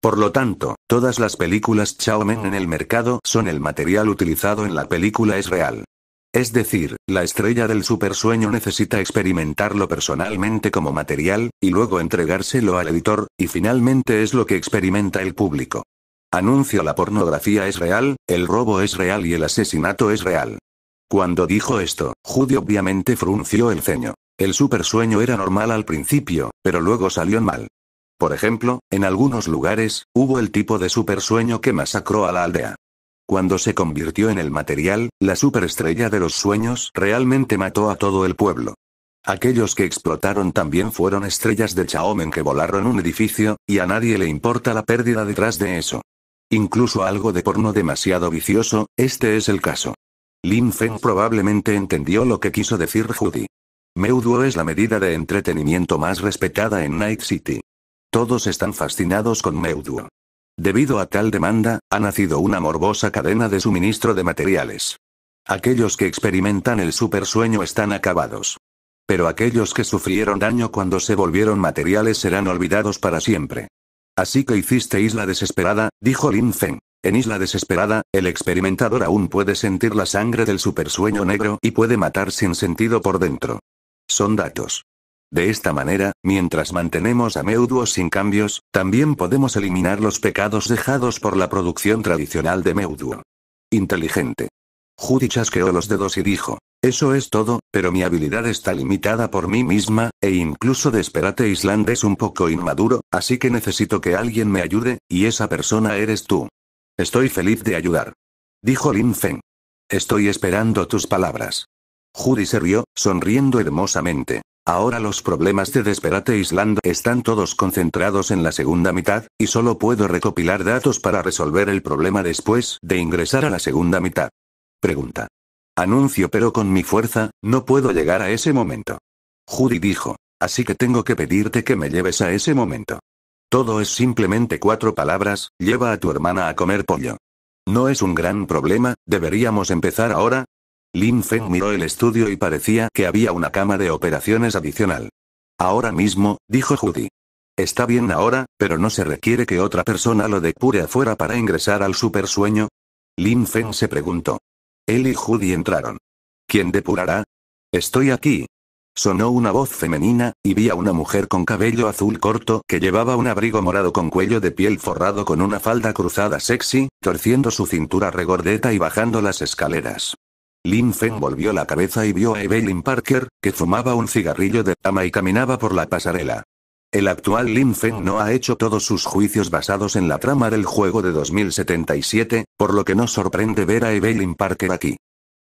Por lo tanto, todas las películas Men en el mercado son el material utilizado en la película es real. Es decir, la estrella del supersueño necesita experimentarlo personalmente como material, y luego entregárselo al editor, y finalmente es lo que experimenta el público. Anuncio la pornografía es real, el robo es real y el asesinato es real. Cuando dijo esto, Judy obviamente frunció el ceño. El supersueño era normal al principio, pero luego salió mal. Por ejemplo, en algunos lugares, hubo el tipo de supersueño que masacró a la aldea. Cuando se convirtió en el material, la superestrella de los sueños realmente mató a todo el pueblo. Aquellos que explotaron también fueron estrellas de Chaomen que volaron un edificio, y a nadie le importa la pérdida detrás de eso. Incluso algo de porno demasiado vicioso, este es el caso. Lin Feng probablemente entendió lo que quiso decir Judy. Meuduo es la medida de entretenimiento más respetada en Night City. Todos están fascinados con Meuduo. Debido a tal demanda, ha nacido una morbosa cadena de suministro de materiales. Aquellos que experimentan el supersueño están acabados. Pero aquellos que sufrieron daño cuando se volvieron materiales serán olvidados para siempre. Así que hiciste isla desesperada, dijo Lin Feng. En Isla Desesperada, el experimentador aún puede sentir la sangre del supersueño negro y puede matar sin sentido por dentro. Son datos. De esta manera, mientras mantenemos a Meuduo sin cambios, también podemos eliminar los pecados dejados por la producción tradicional de Meuduo. Inteligente. Judy chasqueó los dedos y dijo, eso es todo, pero mi habilidad está limitada por mí misma, e incluso Desperate Island es un poco inmaduro, así que necesito que alguien me ayude, y esa persona eres tú. Estoy feliz de ayudar. Dijo Lin Feng. Estoy esperando tus palabras. Judy se rió, sonriendo hermosamente. Ahora los problemas de Desperate Island están todos concentrados en la segunda mitad, y solo puedo recopilar datos para resolver el problema después de ingresar a la segunda mitad. Pregunta. Anuncio pero con mi fuerza, no puedo llegar a ese momento. Judy dijo. Así que tengo que pedirte que me lleves a ese momento. Todo es simplemente cuatro palabras, lleva a tu hermana a comer pollo. No es un gran problema, deberíamos empezar ahora. Lin Feng miró el estudio y parecía que había una cama de operaciones adicional. Ahora mismo, dijo Judy. Está bien ahora, pero no se requiere que otra persona lo depure afuera para ingresar al supersueño. Lin Feng se preguntó. Él y Judy entraron. ¿Quién depurará? Estoy aquí, Sonó una voz femenina, y vi a una mujer con cabello azul corto que llevaba un abrigo morado con cuello de piel forrado con una falda cruzada sexy, torciendo su cintura regordeta y bajando las escaleras. Lin Feng volvió la cabeza y vio a Evelyn Parker, que fumaba un cigarrillo de tama y caminaba por la pasarela. El actual Lin Feng no ha hecho todos sus juicios basados en la trama del juego de 2077, por lo que no sorprende ver a Evelyn Parker aquí.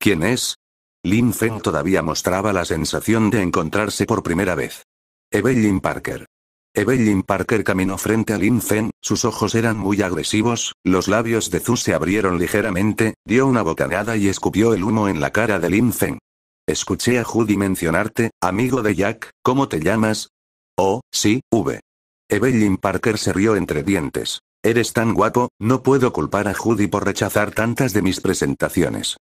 ¿Quién es? Lin Feng todavía mostraba la sensación de encontrarse por primera vez. Evelyn Parker. Evelyn Parker caminó frente a Lin Feng, sus ojos eran muy agresivos, los labios de Zu se abrieron ligeramente, dio una bocanada y escupió el humo en la cara de Lin Feng. Escuché a Judy mencionarte, amigo de Jack, ¿cómo te llamas? Oh, sí, V. Evelyn Parker se rió entre dientes. Eres tan guapo, no puedo culpar a Judy por rechazar tantas de mis presentaciones.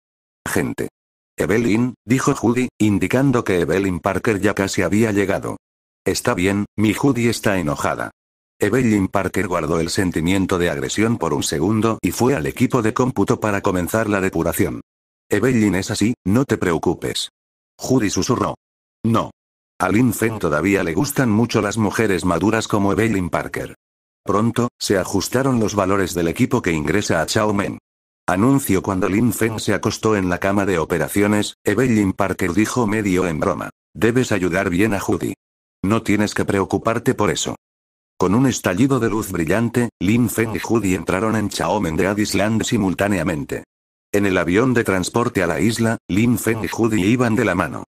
Gente. Evelyn, dijo Judy, indicando que Evelyn Parker ya casi había llegado. Está bien, mi Judy está enojada. Evelyn Parker guardó el sentimiento de agresión por un segundo y fue al equipo de cómputo para comenzar la depuración. Evelyn es así, no te preocupes. Judy susurró. No. A Lin todavía le gustan mucho las mujeres maduras como Evelyn Parker. Pronto, se ajustaron los valores del equipo que ingresa a Chao Men. Anuncio cuando Lin Feng se acostó en la cama de operaciones, Evelyn Parker dijo medio en broma. Debes ayudar bien a Judy. No tienes que preocuparte por eso. Con un estallido de luz brillante, Lin Feng y Judy entraron en Chaomen de Adisland simultáneamente. En el avión de transporte a la isla, Lin Feng y Judy iban de la mano.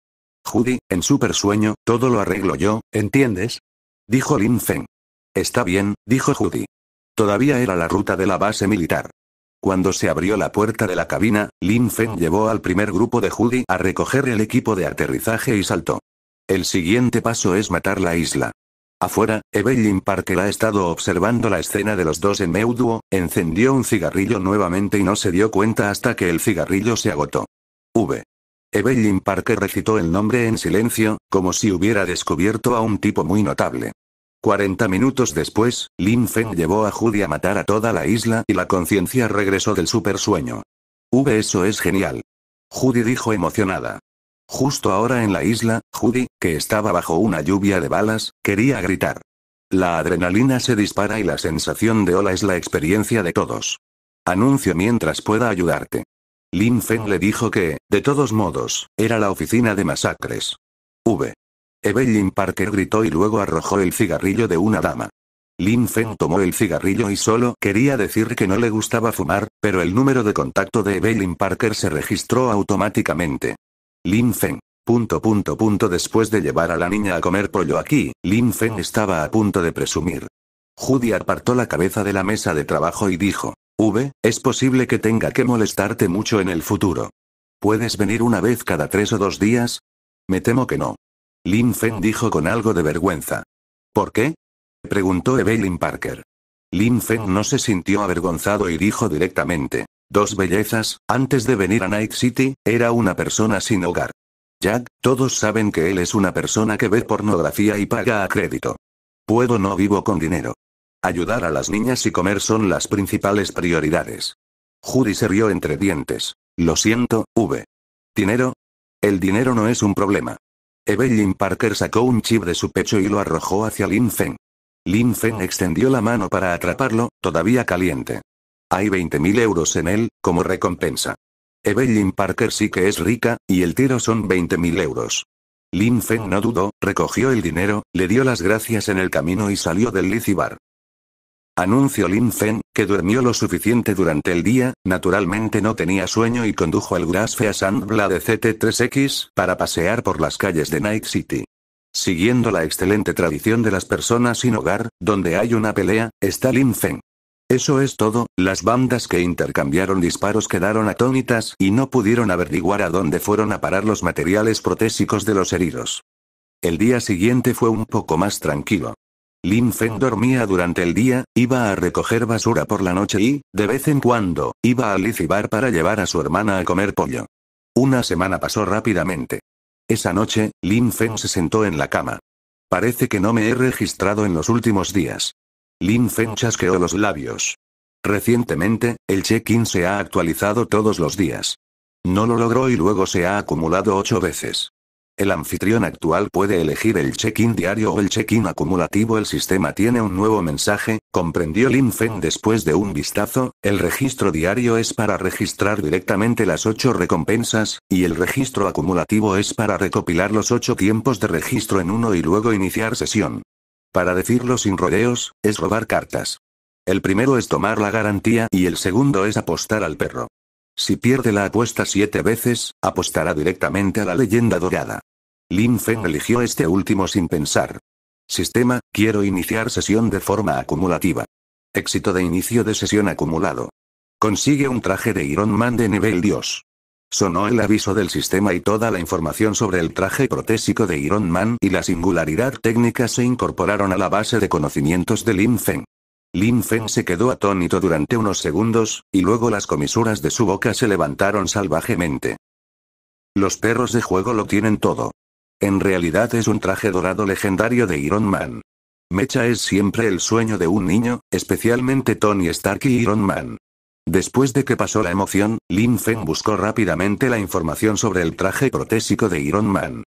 Judy, en sueño, todo lo arreglo yo, ¿entiendes? Dijo Lin Feng. Está bien, dijo Judy. Todavía era la ruta de la base militar. Cuando se abrió la puerta de la cabina, Lin Feng oh. llevó al primer grupo de Judy a recoger el equipo de aterrizaje y saltó. El siguiente paso es matar la isla. Afuera, Evelyn Parker ha estado observando la escena de los dos en Meuduo, encendió un cigarrillo nuevamente y no se dio cuenta hasta que el cigarrillo se agotó. V. Evelyn Parker recitó el nombre en silencio, como si hubiera descubierto a un tipo muy notable. 40 minutos después, Lin Feng ah. llevó a Judy a matar a toda la isla y la conciencia regresó del supersueño. V eso es genial. Judy dijo emocionada. Justo ahora en la isla, Judy, que estaba bajo una lluvia de balas, quería gritar. La adrenalina se dispara y la sensación de ola es la experiencia de todos. Anuncio mientras pueda ayudarte. Lin Feng ah. le dijo que, de todos modos, era la oficina de masacres. V. Evelyn Parker gritó y luego arrojó el cigarrillo de una dama. Lin Feng tomó el cigarrillo y solo quería decir que no le gustaba fumar, pero el número de contacto de Evelyn Parker se registró automáticamente. Lin Feng. Punto punto punto después de llevar a la niña a comer pollo aquí, Lin Feng estaba a punto de presumir. Judy apartó la cabeza de la mesa de trabajo y dijo, V, es posible que tenga que molestarte mucho en el futuro. ¿Puedes venir una vez cada tres o dos días? Me temo que no. Lin Feng dijo con algo de vergüenza. ¿Por qué? preguntó Evelyn Parker. Lin Feng no se sintió avergonzado y dijo directamente. Dos bellezas, antes de venir a Night City, era una persona sin hogar. Jack, todos saben que él es una persona que ve pornografía y paga a crédito. Puedo no vivo con dinero. Ayudar a las niñas y comer son las principales prioridades. Judy se rió entre dientes. Lo siento, V. ¿Dinero? El dinero no es un problema. Evelyn Parker sacó un chip de su pecho y lo arrojó hacia Lin Feng. Lin Feng extendió la mano para atraparlo, todavía caliente. Hay 20.000 euros en él, como recompensa. Evelyn Parker sí que es rica, y el tiro son 20.000 euros. Lin Feng no dudó, recogió el dinero, le dio las gracias en el camino y salió del licibar. Anuncio Lin Fen, que durmió lo suficiente durante el día, naturalmente no tenía sueño y condujo al a Sandbla de CT3X para pasear por las calles de Night City. Siguiendo la excelente tradición de las personas sin hogar, donde hay una pelea, está Lin Fen. Eso es todo, las bandas que intercambiaron disparos quedaron atónitas y no pudieron averiguar a dónde fueron a parar los materiales protésicos de los heridos. El día siguiente fue un poco más tranquilo. Lin Feng dormía durante el día, iba a recoger basura por la noche y, de vez en cuando, iba a Licibar para llevar a su hermana a comer pollo. Una semana pasó rápidamente. Esa noche, Lin Feng se sentó en la cama. Parece que no me he registrado en los últimos días. Lin Feng chasqueó los labios. Recientemente, el check-in se ha actualizado todos los días. No lo logró y luego se ha acumulado ocho veces. El anfitrión actual puede elegir el check-in diario o el check-in acumulativo. El sistema tiene un nuevo mensaje, comprendió Lin Feng después de un vistazo, el registro diario es para registrar directamente las ocho recompensas, y el registro acumulativo es para recopilar los ocho tiempos de registro en uno y luego iniciar sesión. Para decirlo sin rodeos, es robar cartas. El primero es tomar la garantía y el segundo es apostar al perro. Si pierde la apuesta siete veces, apostará directamente a la leyenda dorada. Lin Feng eligió este último sin pensar. Sistema, quiero iniciar sesión de forma acumulativa. Éxito de inicio de sesión acumulado. Consigue un traje de Iron Man de nivel Dios. Sonó el aviso del sistema y toda la información sobre el traje protésico de Iron Man y la singularidad técnica se incorporaron a la base de conocimientos de Lin Feng. Lin Feng se quedó atónito durante unos segundos, y luego las comisuras de su boca se levantaron salvajemente. Los perros de juego lo tienen todo. En realidad es un traje dorado legendario de Iron Man. Mecha es siempre el sueño de un niño, especialmente Tony Stark y Iron Man. Después de que pasó la emoción, Lin Feng buscó rápidamente la información sobre el traje protésico de Iron Man.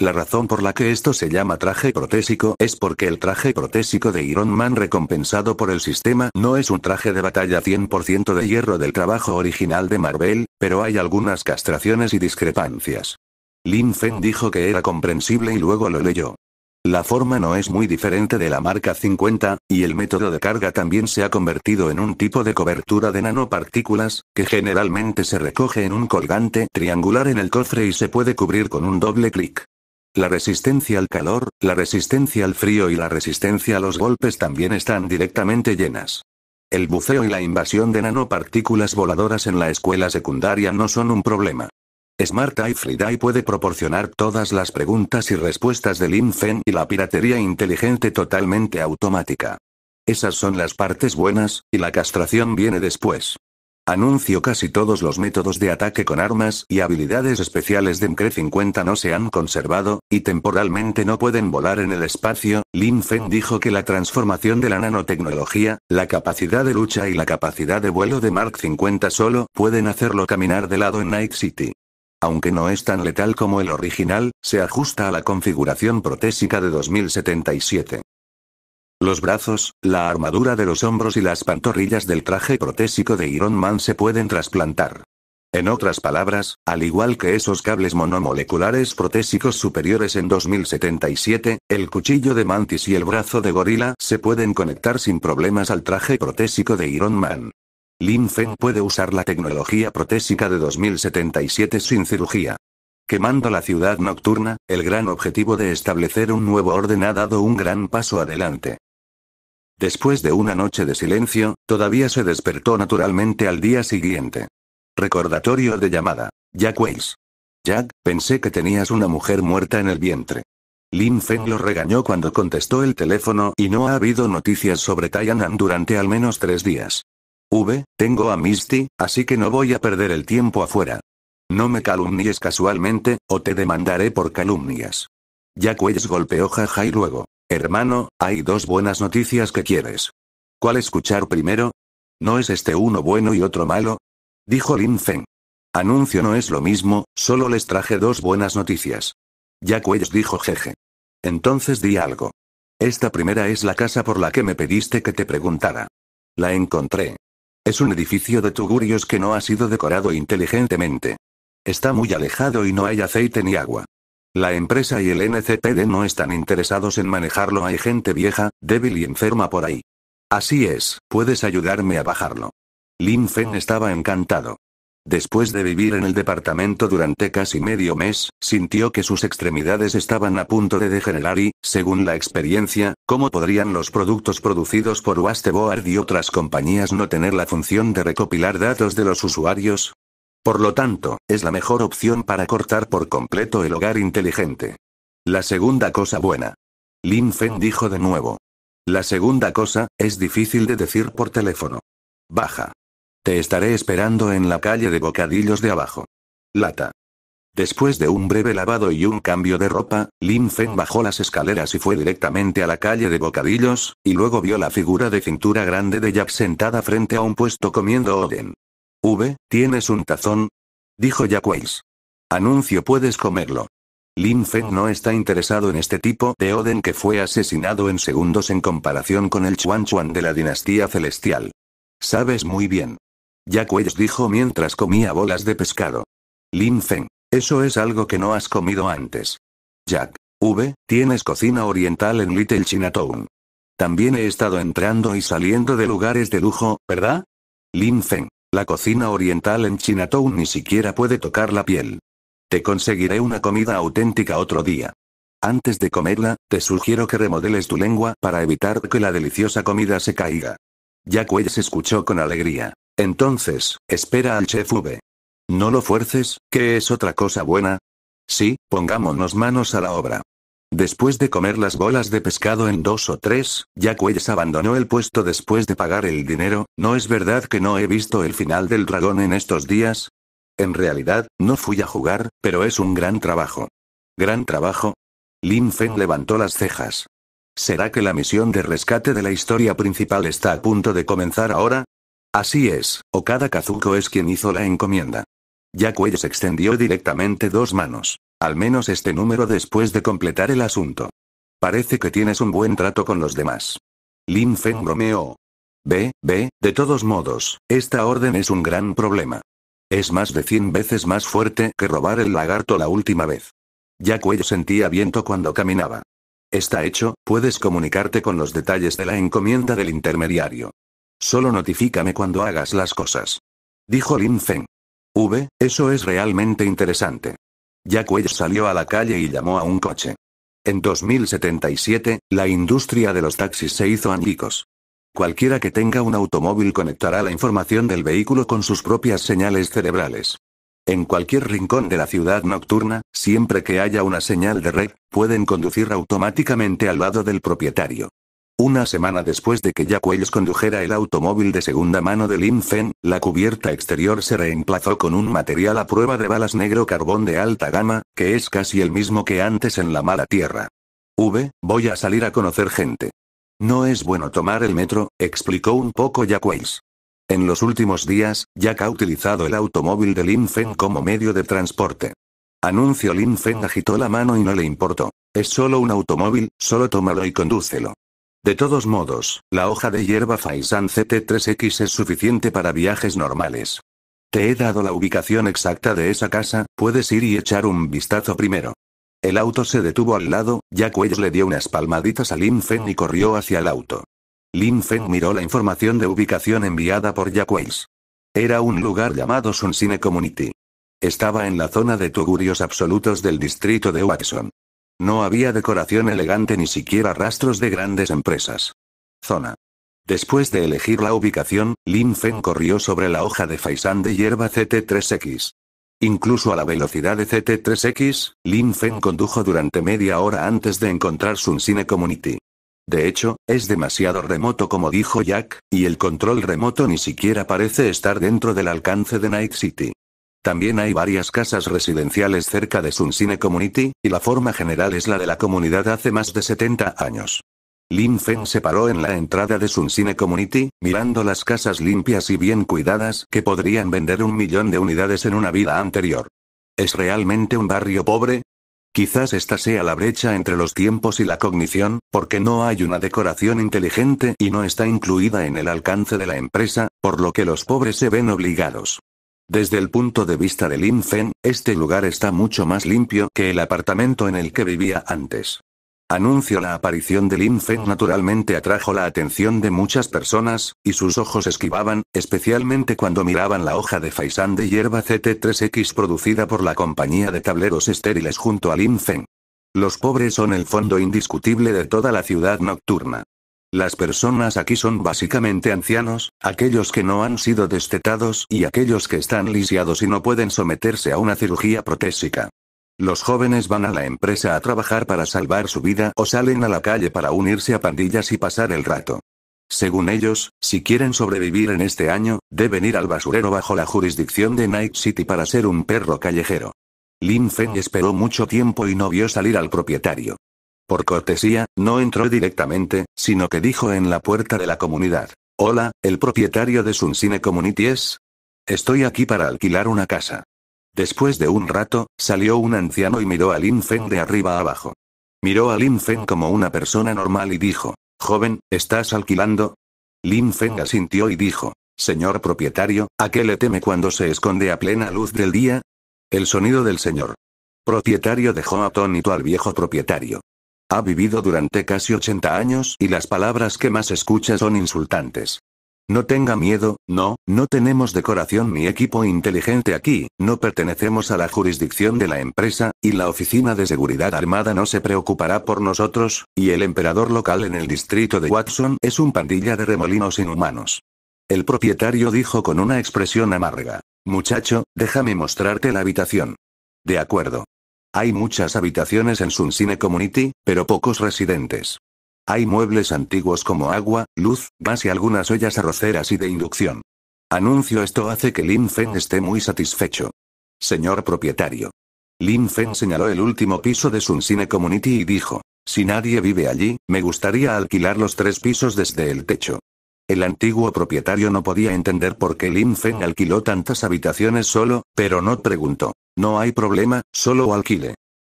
La razón por la que esto se llama traje protésico es porque el traje protésico de Iron Man recompensado por el sistema no es un traje de batalla 100% de hierro del trabajo original de Marvel, pero hay algunas castraciones y discrepancias. Lin Feng dijo que era comprensible y luego lo leyó. La forma no es muy diferente de la marca 50, y el método de carga también se ha convertido en un tipo de cobertura de nanopartículas, que generalmente se recoge en un colgante triangular en el cofre y se puede cubrir con un doble clic. La resistencia al calor, la resistencia al frío y la resistencia a los golpes también están directamente llenas. El buceo y la invasión de nanopartículas voladoras en la escuela secundaria no son un problema. Smart Eye puede proporcionar todas las preguntas y respuestas del INFEN y la piratería inteligente totalmente automática. Esas son las partes buenas, y la castración viene después. Anuncio casi todos los métodos de ataque con armas y habilidades especiales de Mk 50 e no se han conservado, y temporalmente no pueden volar en el espacio. Lin Feng dijo que la transformación de la nanotecnología, la capacidad de lucha y la capacidad de vuelo de Mark e 50 solo pueden hacerlo caminar de lado en Night City. Aunque no es tan letal como el original, se ajusta a la configuración protésica de 2077. Los brazos, la armadura de los hombros y las pantorrillas del traje protésico de Iron Man se pueden trasplantar. En otras palabras, al igual que esos cables monomoleculares protésicos superiores en 2077, el cuchillo de mantis y el brazo de gorila se pueden conectar sin problemas al traje protésico de Iron Man. Lin Feng puede usar la tecnología protésica de 2077 sin cirugía. Quemando la ciudad nocturna, el gran objetivo de establecer un nuevo orden ha dado un gran paso adelante. Después de una noche de silencio, todavía se despertó naturalmente al día siguiente. Recordatorio de llamada. Jack Wales. Jack, pensé que tenías una mujer muerta en el vientre. Lin Feng lo regañó cuando contestó el teléfono y no ha habido noticias sobre Tayanan durante al menos tres días. V, tengo a Misty, así que no voy a perder el tiempo afuera. No me calumnies casualmente, o te demandaré por calumnias. Jack Wales golpeó jaja y luego. Hermano, hay dos buenas noticias que quieres. ¿Cuál escuchar primero? ¿No es este uno bueno y otro malo? Dijo Lin Feng. Anuncio no es lo mismo, solo les traje dos buenas noticias. Ya Wells dijo jeje. Entonces di algo. Esta primera es la casa por la que me pediste que te preguntara. La encontré. Es un edificio de tugurios que no ha sido decorado inteligentemente. Está muy alejado y no hay aceite ni agua. La empresa y el NCPD no están interesados en manejarlo. Hay gente vieja, débil y enferma por ahí. Así es, puedes ayudarme a bajarlo. Lin Fen estaba encantado. Después de vivir en el departamento durante casi medio mes, sintió que sus extremidades estaban a punto de degenerar y, según la experiencia, cómo podrían los productos producidos por Wasteboard y otras compañías no tener la función de recopilar datos de los usuarios, por lo tanto, es la mejor opción para cortar por completo el hogar inteligente. La segunda cosa buena. Lin Feng dijo de nuevo. La segunda cosa, es difícil de decir por teléfono. Baja. Te estaré esperando en la calle de bocadillos de abajo. Lata. Después de un breve lavado y un cambio de ropa, Lin Feng bajó las escaleras y fue directamente a la calle de bocadillos, y luego vio la figura de cintura grande de Jack sentada frente a un puesto comiendo oden. V, ¿tienes un tazón? Dijo Jacques. Anuncio puedes comerlo. Lin Feng no está interesado en este tipo de Oden que fue asesinado en segundos en comparación con el Chuan Chuan de la dinastía celestial. Sabes muy bien. Jack dijo mientras comía bolas de pescado. Lin Feng, eso es algo que no has comido antes. Jack, V, tienes cocina oriental en Little Chinatown. También he estado entrando y saliendo de lugares de lujo, ¿verdad? Lin Feng, la cocina oriental en Chinatown ni siquiera puede tocar la piel. Te conseguiré una comida auténtica otro día. Antes de comerla, te sugiero que remodeles tu lengua para evitar que la deliciosa comida se caiga. Jack se escuchó con alegría. Entonces, espera al chef V. No lo fuerces, que es otra cosa buena. Sí, pongámonos manos a la obra. Después de comer las bolas de pescado en dos o tres, Jack Wells abandonó el puesto después de pagar el dinero, ¿no es verdad que no he visto el final del dragón en estos días? En realidad, no fui a jugar, pero es un gran trabajo. ¿Gran trabajo? Lin Feng levantó las cejas. ¿Será que la misión de rescate de la historia principal está a punto de comenzar ahora? Así es, cada Kazuko es quien hizo la encomienda. Jack Wells extendió directamente dos manos. Al menos este número después de completar el asunto. Parece que tienes un buen trato con los demás. Lin Feng bromeó. Ve, ve, de todos modos, esta orden es un gran problema. Es más de 100 veces más fuerte que robar el lagarto la última vez. Ya Cuello sentía viento cuando caminaba. Está hecho, puedes comunicarte con los detalles de la encomienda del intermediario. Solo notifícame cuando hagas las cosas. Dijo Lin Feng. V, eso es realmente interesante. Jack Welch salió a la calle y llamó a un coche. En 2077, la industria de los taxis se hizo añicos. Cualquiera que tenga un automóvil conectará la información del vehículo con sus propias señales cerebrales. En cualquier rincón de la ciudad nocturna, siempre que haya una señal de red, pueden conducir automáticamente al lado del propietario. Una semana después de que Jack condujera el automóvil de segunda mano de Lin la cubierta exterior se reemplazó con un material a prueba de balas negro carbón de alta gama, que es casi el mismo que antes en la mala tierra. V, voy a salir a conocer gente. No es bueno tomar el metro, explicó un poco Jack En los últimos días, Jack ha utilizado el automóvil de Lin Fen como medio de transporte. Anuncio Lin agitó la mano y no le importó. Es solo un automóvil, solo tómalo y condúcelo. De todos modos, la hoja de hierba Faisan CT3X es suficiente para viajes normales. Te he dado la ubicación exacta de esa casa, puedes ir y echar un vistazo primero. El auto se detuvo al lado, Jack le dio unas palmaditas a Lin Feng y corrió hacia el auto. Lin Feng miró la información de ubicación enviada por Jack Era un lugar llamado Sun Cine Community. Estaba en la zona de tugurios absolutos del distrito de Watson. No había decoración elegante ni siquiera rastros de grandes empresas. Zona. Después de elegir la ubicación, Lin Feng corrió sobre la hoja de faisán de hierba CT3X. Incluso a la velocidad de CT3X, Lin Feng condujo durante media hora antes de encontrar cine Community. De hecho, es demasiado remoto como dijo Jack, y el control remoto ni siquiera parece estar dentro del alcance de Night City. También hay varias casas residenciales cerca de cine Community, y la forma general es la de la comunidad hace más de 70 años. Lin Feng se paró en la entrada de cine Community, mirando las casas limpias y bien cuidadas que podrían vender un millón de unidades en una vida anterior. ¿Es realmente un barrio pobre? Quizás esta sea la brecha entre los tiempos y la cognición, porque no hay una decoración inteligente y no está incluida en el alcance de la empresa, por lo que los pobres se ven obligados desde el punto de vista de Lin Feng, este lugar está mucho más limpio que el apartamento en el que vivía antes. Anuncio la aparición de Lin Feng naturalmente atrajo la atención de muchas personas, y sus ojos esquivaban, especialmente cuando miraban la hoja de faisán de hierba CT3X producida por la compañía de tableros estériles junto a Lin Feng. Los pobres son el fondo indiscutible de toda la ciudad nocturna. Las personas aquí son básicamente ancianos, aquellos que no han sido destetados y aquellos que están lisiados y no pueden someterse a una cirugía protésica. Los jóvenes van a la empresa a trabajar para salvar su vida o salen a la calle para unirse a pandillas y pasar el rato. Según ellos, si quieren sobrevivir en este año, deben ir al basurero bajo la jurisdicción de Night City para ser un perro callejero. Lin Feng esperó mucho tiempo y no vio salir al propietario. Por cortesía, no entró directamente, sino que dijo en la puerta de la comunidad. Hola, el propietario de Community es? Estoy aquí para alquilar una casa. Después de un rato, salió un anciano y miró a Lin Feng de arriba abajo. Miró a Lin Feng como una persona normal y dijo, Joven, ¿estás alquilando? Lin Feng asintió y dijo, Señor propietario, ¿a qué le teme cuando se esconde a plena luz del día? El sonido del señor propietario dejó atónito al viejo propietario. Ha vivido durante casi 80 años y las palabras que más escucha son insultantes. No tenga miedo, no, no tenemos decoración ni equipo inteligente aquí, no pertenecemos a la jurisdicción de la empresa, y la Oficina de Seguridad Armada no se preocupará por nosotros, y el emperador local en el distrito de Watson es un pandilla de remolinos inhumanos. El propietario dijo con una expresión amarga. Muchacho, déjame mostrarte la habitación. De acuerdo. Hay muchas habitaciones en Sun Cine Community, pero pocos residentes. Hay muebles antiguos como agua, luz, gas y algunas ollas arroceras y de inducción. Anuncio esto hace que Lin Feng esté muy satisfecho. Señor propietario. Lin Feng señaló el último piso de Cine Community y dijo, si nadie vive allí, me gustaría alquilar los tres pisos desde el techo. El antiguo propietario no podía entender por qué Lin Feng alquiló tantas habitaciones solo, pero no preguntó. No hay problema, solo alquile.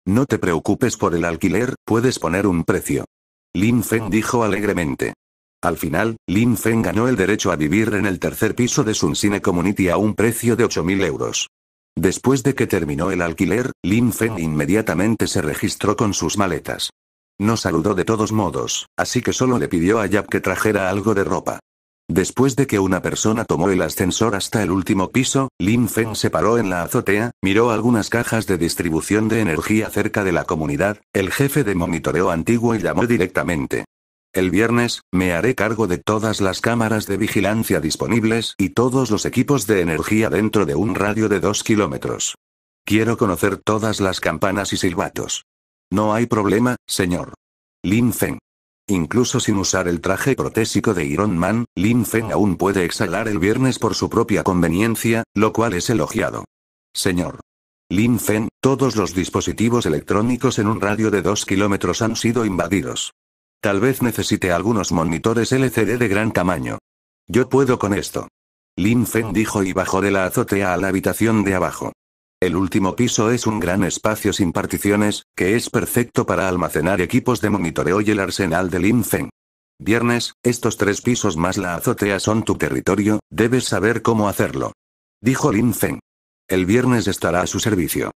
No te preocupes por el alquiler, puedes poner un precio. Lin Feng dijo alegremente. Al final, Lin Feng ganó el derecho a vivir en el tercer piso de cine Community a un precio de 8.000 euros. Después de que terminó el alquiler, Lin Feng inmediatamente se registró con sus maletas. No saludó de todos modos, así que solo le pidió a Yap que trajera algo de ropa. Después de que una persona tomó el ascensor hasta el último piso, Lin Feng se paró en la azotea, miró algunas cajas de distribución de energía cerca de la comunidad, el jefe de monitoreo antiguo y llamó directamente. El viernes, me haré cargo de todas las cámaras de vigilancia disponibles y todos los equipos de energía dentro de un radio de 2 kilómetros. Quiero conocer todas las campanas y silbatos. No hay problema, señor. Lin Feng. Incluso sin usar el traje protésico de Iron Man, Lin Fen aún puede exhalar el viernes por su propia conveniencia, lo cual es elogiado. Señor. Lin Fen, todos los dispositivos electrónicos en un radio de 2 kilómetros han sido invadidos. Tal vez necesite algunos monitores LCD de gran tamaño. Yo puedo con esto. Lin Fen dijo y bajó de la azotea a la habitación de abajo. El último piso es un gran espacio sin particiones, que es perfecto para almacenar equipos de monitoreo y el arsenal de Lin Feng. Viernes, estos tres pisos más la azotea son tu territorio, debes saber cómo hacerlo. Dijo Feng. El viernes estará a su servicio.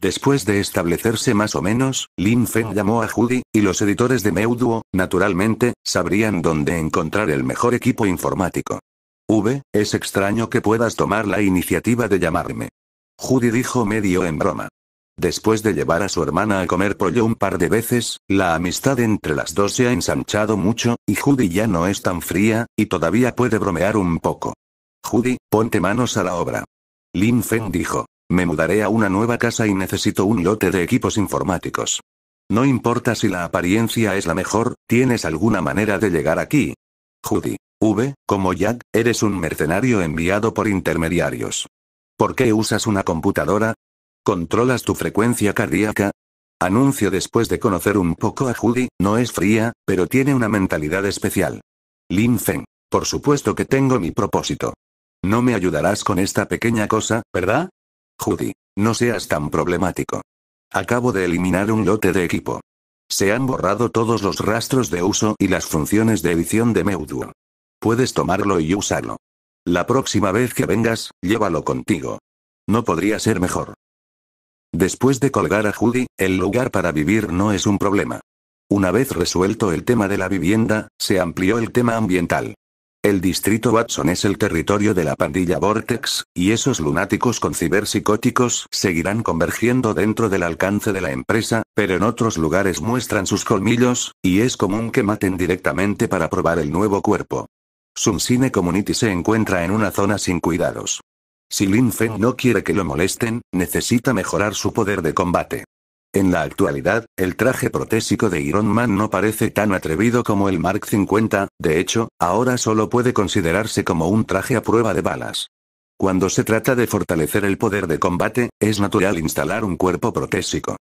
Después de establecerse más o menos, Lin Feng llamó a Judy, y los editores de Meuduo, naturalmente, sabrían dónde encontrar el mejor equipo informático. V, es extraño que puedas tomar la iniciativa de llamarme. Judy dijo medio en broma. Después de llevar a su hermana a comer pollo un par de veces, la amistad entre las dos se ha ensanchado mucho, y Judy ya no es tan fría, y todavía puede bromear un poco. Judy, ponte manos a la obra. Lin Feng dijo. Me mudaré a una nueva casa y necesito un lote de equipos informáticos. No importa si la apariencia es la mejor, tienes alguna manera de llegar aquí. Judy. V, como Jack, eres un mercenario enviado por intermediarios. ¿Por qué usas una computadora? ¿Controlas tu frecuencia cardíaca? Anuncio después de conocer un poco a Judy, no es fría, pero tiene una mentalidad especial. Lin Feng. Por supuesto que tengo mi propósito. No me ayudarás con esta pequeña cosa, ¿verdad? Judy. No seas tan problemático. Acabo de eliminar un lote de equipo. Se han borrado todos los rastros de uso y las funciones de edición de Mewtwo. Puedes tomarlo y usarlo. La próxima vez que vengas, llévalo contigo. No podría ser mejor. Después de colgar a Judy, el lugar para vivir no es un problema. Una vez resuelto el tema de la vivienda, se amplió el tema ambiental. El distrito Watson es el territorio de la pandilla Vortex, y esos lunáticos con ciberpsicóticos seguirán convergiendo dentro del alcance de la empresa, pero en otros lugares muestran sus colmillos, y es común que maten directamente para probar el nuevo cuerpo. Cine Community se encuentra en una zona sin cuidados. Si Lin Feng no quiere que lo molesten, necesita mejorar su poder de combate. En la actualidad, el traje protésico de Iron Man no parece tan atrevido como el Mark 50, de hecho, ahora solo puede considerarse como un traje a prueba de balas. Cuando se trata de fortalecer el poder de combate, es natural instalar un cuerpo protésico.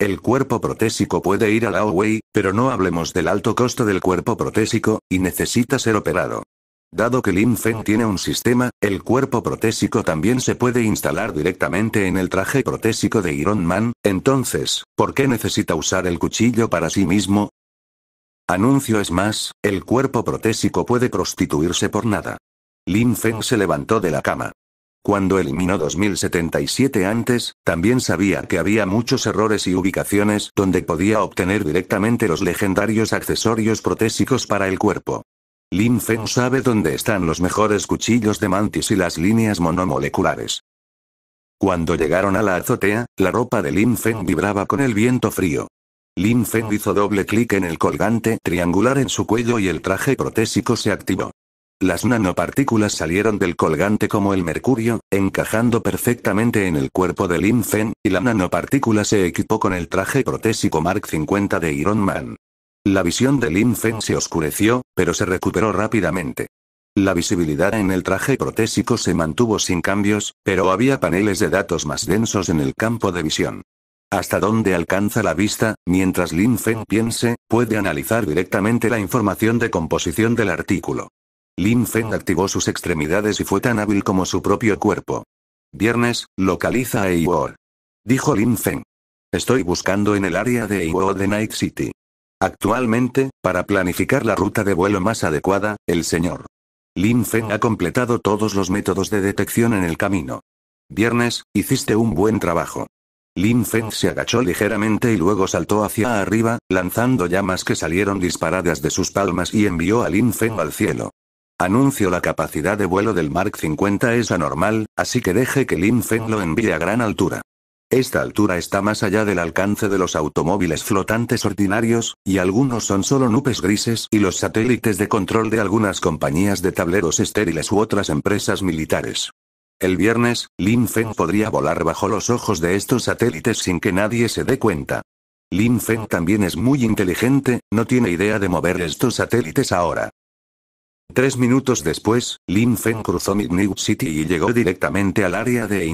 El cuerpo protésico puede ir a la Wei, pero no hablemos del alto costo del cuerpo protésico, y necesita ser operado. Dado que Lin Feng tiene un sistema, el cuerpo protésico también se puede instalar directamente en el traje protésico de Iron Man, entonces, ¿por qué necesita usar el cuchillo para sí mismo? Anuncio es más, el cuerpo protésico puede prostituirse por nada. Lin Feng se levantó de la cama. Cuando eliminó 2077 antes, también sabía que había muchos errores y ubicaciones donde podía obtener directamente los legendarios accesorios protésicos para el cuerpo. Lin Fen sabe dónde están los mejores cuchillos de mantis y las líneas monomoleculares. Cuando llegaron a la azotea, la ropa de Lin Fen vibraba con el viento frío. Lin Fen hizo doble clic en el colgante triangular en su cuello y el traje protésico se activó. Las nanopartículas salieron del colgante como el mercurio, encajando perfectamente en el cuerpo de Lin Fen, y la nanopartícula se equipó con el traje protésico Mark 50 de Iron Man. La visión de Lin Feng se oscureció, pero se recuperó rápidamente. La visibilidad en el traje protésico se mantuvo sin cambios, pero había paneles de datos más densos en el campo de visión. Hasta donde alcanza la vista, mientras Lin Feng piense, puede analizar directamente la información de composición del artículo. Lin Feng activó sus extremidades y fue tan hábil como su propio cuerpo. Viernes, localiza a Eivor. Dijo Lin Feng. Estoy buscando en el área de Eivor de Night City. Actualmente, para planificar la ruta de vuelo más adecuada, el señor Lin Feng ha completado todos los métodos de detección en el camino. Viernes, hiciste un buen trabajo. Lin Feng se agachó ligeramente y luego saltó hacia arriba, lanzando llamas que salieron disparadas de sus palmas y envió a Lin Feng al cielo. Anuncio la capacidad de vuelo del Mark 50 es anormal, así que deje que Lin Feng lo envíe a gran altura. Esta altura está más allá del alcance de los automóviles flotantes ordinarios, y algunos son solo nubes grises y los satélites de control de algunas compañías de tableros estériles u otras empresas militares. El viernes, Lin Feng podría volar bajo los ojos de estos satélites sin que nadie se dé cuenta. Lin Feng también es muy inteligente, no tiene idea de mover estos satélites ahora. Tres minutos después, Lin Feng cruzó Midnew City y llegó directamente al área de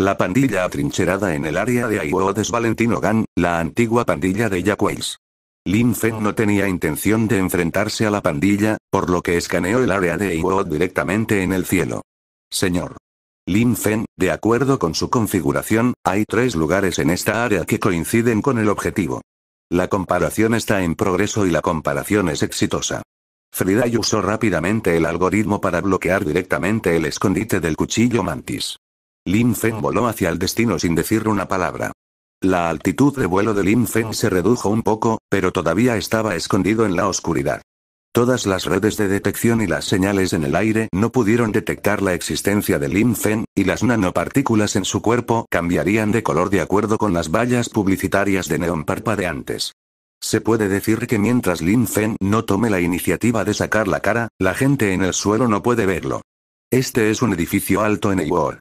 la pandilla atrincherada en el área de es Valentino Gan, la antigua pandilla de Jack Lin Fen no tenía intención de enfrentarse a la pandilla, por lo que escaneó el área de Aiwod directamente en el cielo. Señor. Lin Feng, de acuerdo con su configuración, hay tres lugares en esta área que coinciden con el objetivo. La comparación está en progreso y la comparación es exitosa. Friday usó rápidamente el algoritmo para bloquear directamente el escondite del cuchillo mantis. Lin Feng voló hacia el destino sin decir una palabra. La altitud de vuelo de Lin Feng se redujo un poco, pero todavía estaba escondido en la oscuridad. Todas las redes de detección y las señales en el aire no pudieron detectar la existencia de Lin Feng, y las nanopartículas en su cuerpo cambiarían de color de acuerdo con las vallas publicitarias de neón parpadeantes. Se puede decir que mientras Lin Feng no tome la iniciativa de sacar la cara, la gente en el suelo no puede verlo. Este es un edificio alto en Eibor.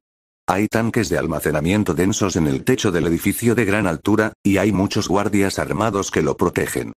Hay tanques de almacenamiento densos en el techo del edificio de gran altura, y hay muchos guardias armados que lo protegen.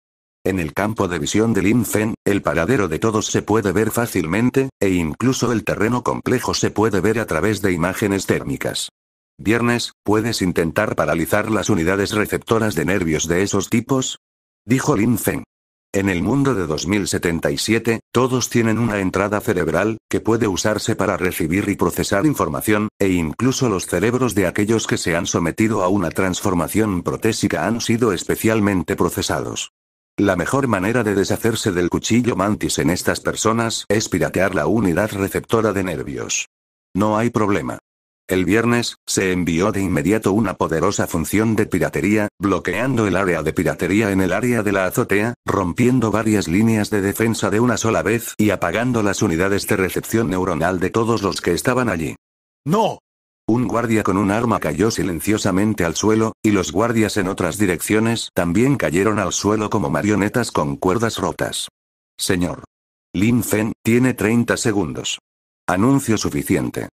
En el campo de visión de Lin Feng, el paradero de todos se puede ver fácilmente, e incluso el terreno complejo se puede ver a través de imágenes térmicas. Viernes, ¿puedes intentar paralizar las unidades receptoras de nervios de esos tipos? Dijo Lin Feng. En el mundo de 2077, todos tienen una entrada cerebral, que puede usarse para recibir y procesar información, e incluso los cerebros de aquellos que se han sometido a una transformación protésica han sido especialmente procesados. La mejor manera de deshacerse del cuchillo mantis en estas personas es piratear la unidad receptora de nervios. No hay problema. El viernes, se envió de inmediato una poderosa función de piratería, bloqueando el área de piratería en el área de la azotea, rompiendo varias líneas de defensa de una sola vez y apagando las unidades de recepción neuronal de todos los que estaban allí. ¡No! Un guardia con un arma cayó silenciosamente al suelo, y los guardias en otras direcciones también cayeron al suelo como marionetas con cuerdas rotas. Señor. Lin Fen, tiene 30 segundos. Anuncio suficiente.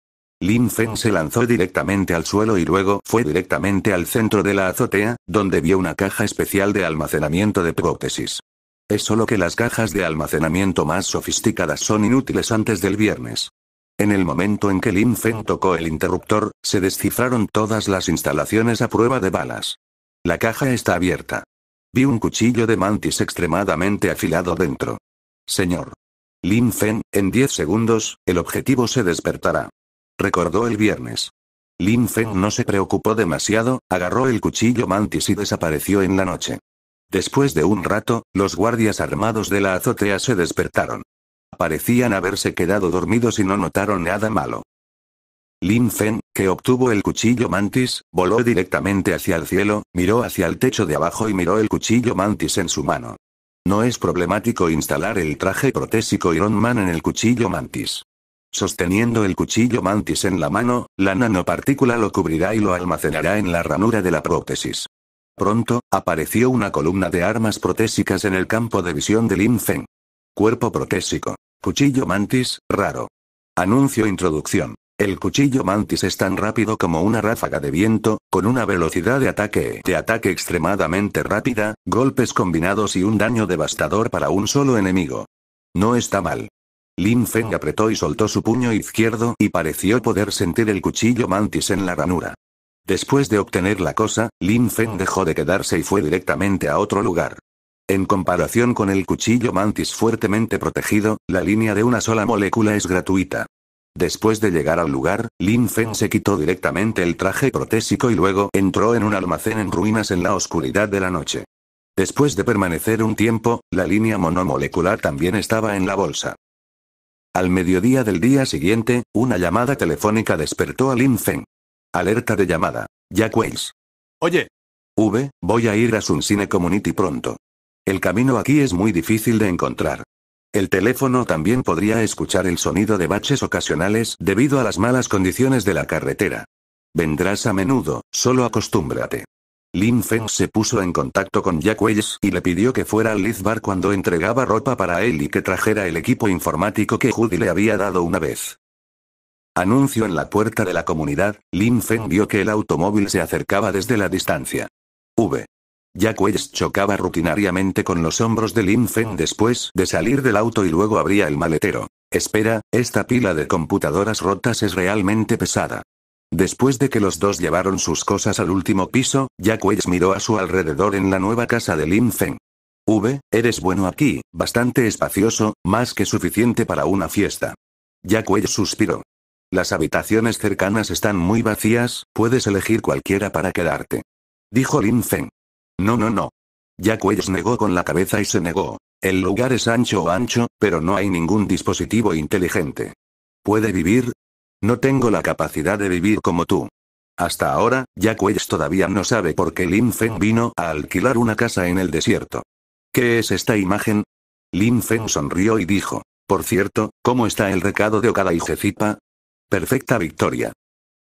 Lin Feng se lanzó directamente al suelo y luego fue directamente al centro de la azotea, donde vio una caja especial de almacenamiento de prótesis. Es solo que las cajas de almacenamiento más sofisticadas son inútiles antes del viernes. En el momento en que Lin Feng tocó el interruptor, se descifraron todas las instalaciones a prueba de balas. La caja está abierta. Vi un cuchillo de mantis extremadamente afilado dentro. Señor. Lin Feng, en 10 segundos, el objetivo se despertará recordó el viernes. Lin Feng no se preocupó demasiado, agarró el cuchillo mantis y desapareció en la noche. Después de un rato, los guardias armados de la azotea se despertaron. Parecían haberse quedado dormidos y no notaron nada malo. Lin Fen, que obtuvo el cuchillo mantis, voló directamente hacia el cielo, miró hacia el techo de abajo y miró el cuchillo mantis en su mano. No es problemático instalar el traje protésico Iron Man en el cuchillo mantis. Sosteniendo el cuchillo mantis en la mano, la nanopartícula lo cubrirá y lo almacenará en la ranura de la prótesis. Pronto, apareció una columna de armas protésicas en el campo de visión de Lin Feng. Cuerpo protésico. Cuchillo mantis, raro. Anuncio introducción. El cuchillo mantis es tan rápido como una ráfaga de viento, con una velocidad de ataque de ataque extremadamente rápida, golpes combinados y un daño devastador para un solo enemigo. No está mal. Lin Feng apretó y soltó su puño izquierdo y pareció poder sentir el cuchillo mantis en la ranura. Después de obtener la cosa, Lin Feng dejó de quedarse y fue directamente a otro lugar. En comparación con el cuchillo mantis fuertemente protegido, la línea de una sola molécula es gratuita. Después de llegar al lugar, Lin Feng se quitó directamente el traje protésico y luego entró en un almacén en ruinas en la oscuridad de la noche. Después de permanecer un tiempo, la línea monomolecular también estaba en la bolsa. Al mediodía del día siguiente, una llamada telefónica despertó a Lin Feng. Alerta de llamada. Jack Oye. V, voy a ir a Sun Cine Community pronto. El camino aquí es muy difícil de encontrar. El teléfono también podría escuchar el sonido de baches ocasionales debido a las malas condiciones de la carretera. Vendrás a menudo, solo acostúmbrate. Lin Feng se puso en contacto con Jack Wells y le pidió que fuera al Bar cuando entregaba ropa para él y que trajera el equipo informático que Judy le había dado una vez. Anuncio en la puerta de la comunidad, Lin Feng vio que el automóvil se acercaba desde la distancia. V. Jack Wells chocaba rutinariamente con los hombros de Lin Feng después de salir del auto y luego abría el maletero. Espera, esta pila de computadoras rotas es realmente pesada. Después de que los dos llevaron sus cosas al último piso, Jack Wells miró a su alrededor en la nueva casa de Lin Feng. V, eres bueno aquí, bastante espacioso, más que suficiente para una fiesta. Jack Wells suspiró. Las habitaciones cercanas están muy vacías, puedes elegir cualquiera para quedarte. Dijo Lin Feng. No, no, no. Jack negó con la cabeza y se negó. El lugar es ancho o ancho, pero no hay ningún dispositivo inteligente. Puede vivir, no tengo la capacidad de vivir como tú. Hasta ahora, Jack Wells todavía no sabe por qué Lin Feng vino a alquilar una casa en el desierto. ¿Qué es esta imagen? Lin Feng sonrió y dijo. Por cierto, ¿cómo está el recado de Okada y Jecipa? Perfecta victoria.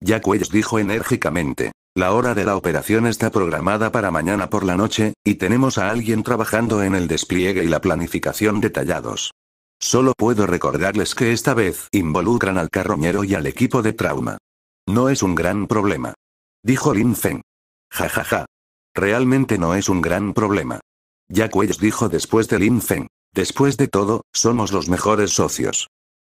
Jack Wells dijo enérgicamente. La hora de la operación está programada para mañana por la noche, y tenemos a alguien trabajando en el despliegue y la planificación detallados. Solo puedo recordarles que esta vez involucran al carroñero y al equipo de trauma. No es un gran problema. Dijo Lin Feng. Ja ja ja. Realmente no es un gran problema. Jack Wells dijo después de Lin Feng. Después de todo, somos los mejores socios.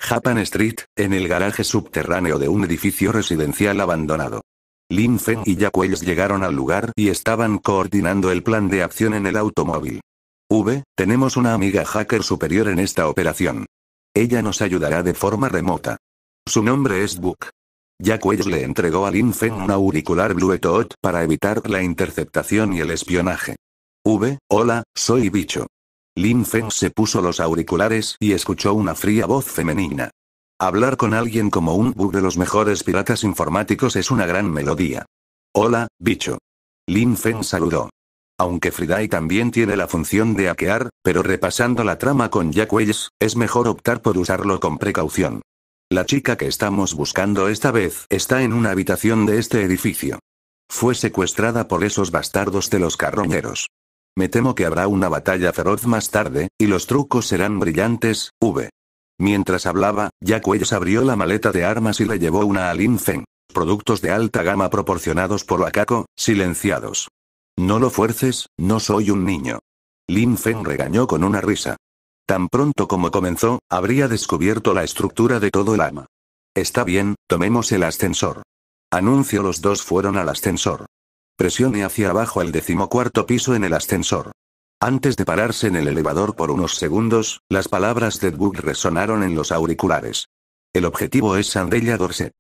Japan Street, en el garaje subterráneo de un edificio residencial abandonado. Lin Feng y Jack Wells llegaron al lugar y estaban coordinando el plan de acción en el automóvil. V, tenemos una amiga hacker superior en esta operación. Ella nos ayudará de forma remota. Su nombre es Book. Jack Wells le entregó a Lin Feng un auricular Bluetooth para evitar la interceptación y el espionaje. V, hola, soy bicho. Lin se puso los auriculares y escuchó una fría voz femenina. Hablar con alguien como un bug de los mejores piratas informáticos es una gran melodía. Hola, bicho. Lin saludó. Aunque Friday también tiene la función de hackear, pero repasando la trama con Jack Wells, es mejor optar por usarlo con precaución. La chica que estamos buscando esta vez está en una habitación de este edificio. Fue secuestrada por esos bastardos de los carroñeros. Me temo que habrá una batalla feroz más tarde, y los trucos serán brillantes, V. Mientras hablaba, Jack Wells abrió la maleta de armas y le llevó una a Lin Productos de alta gama proporcionados por Akako, silenciados. No lo fuerces, no soy un niño. Lin Feng regañó con una risa. Tan pronto como comenzó, habría descubierto la estructura de todo el ama. Está bien, tomemos el ascensor. Anuncio los dos fueron al ascensor. Presione hacia abajo al decimocuarto piso en el ascensor. Antes de pararse en el elevador por unos segundos, las palabras de Doug resonaron en los auriculares. El objetivo es Sandella Dorset.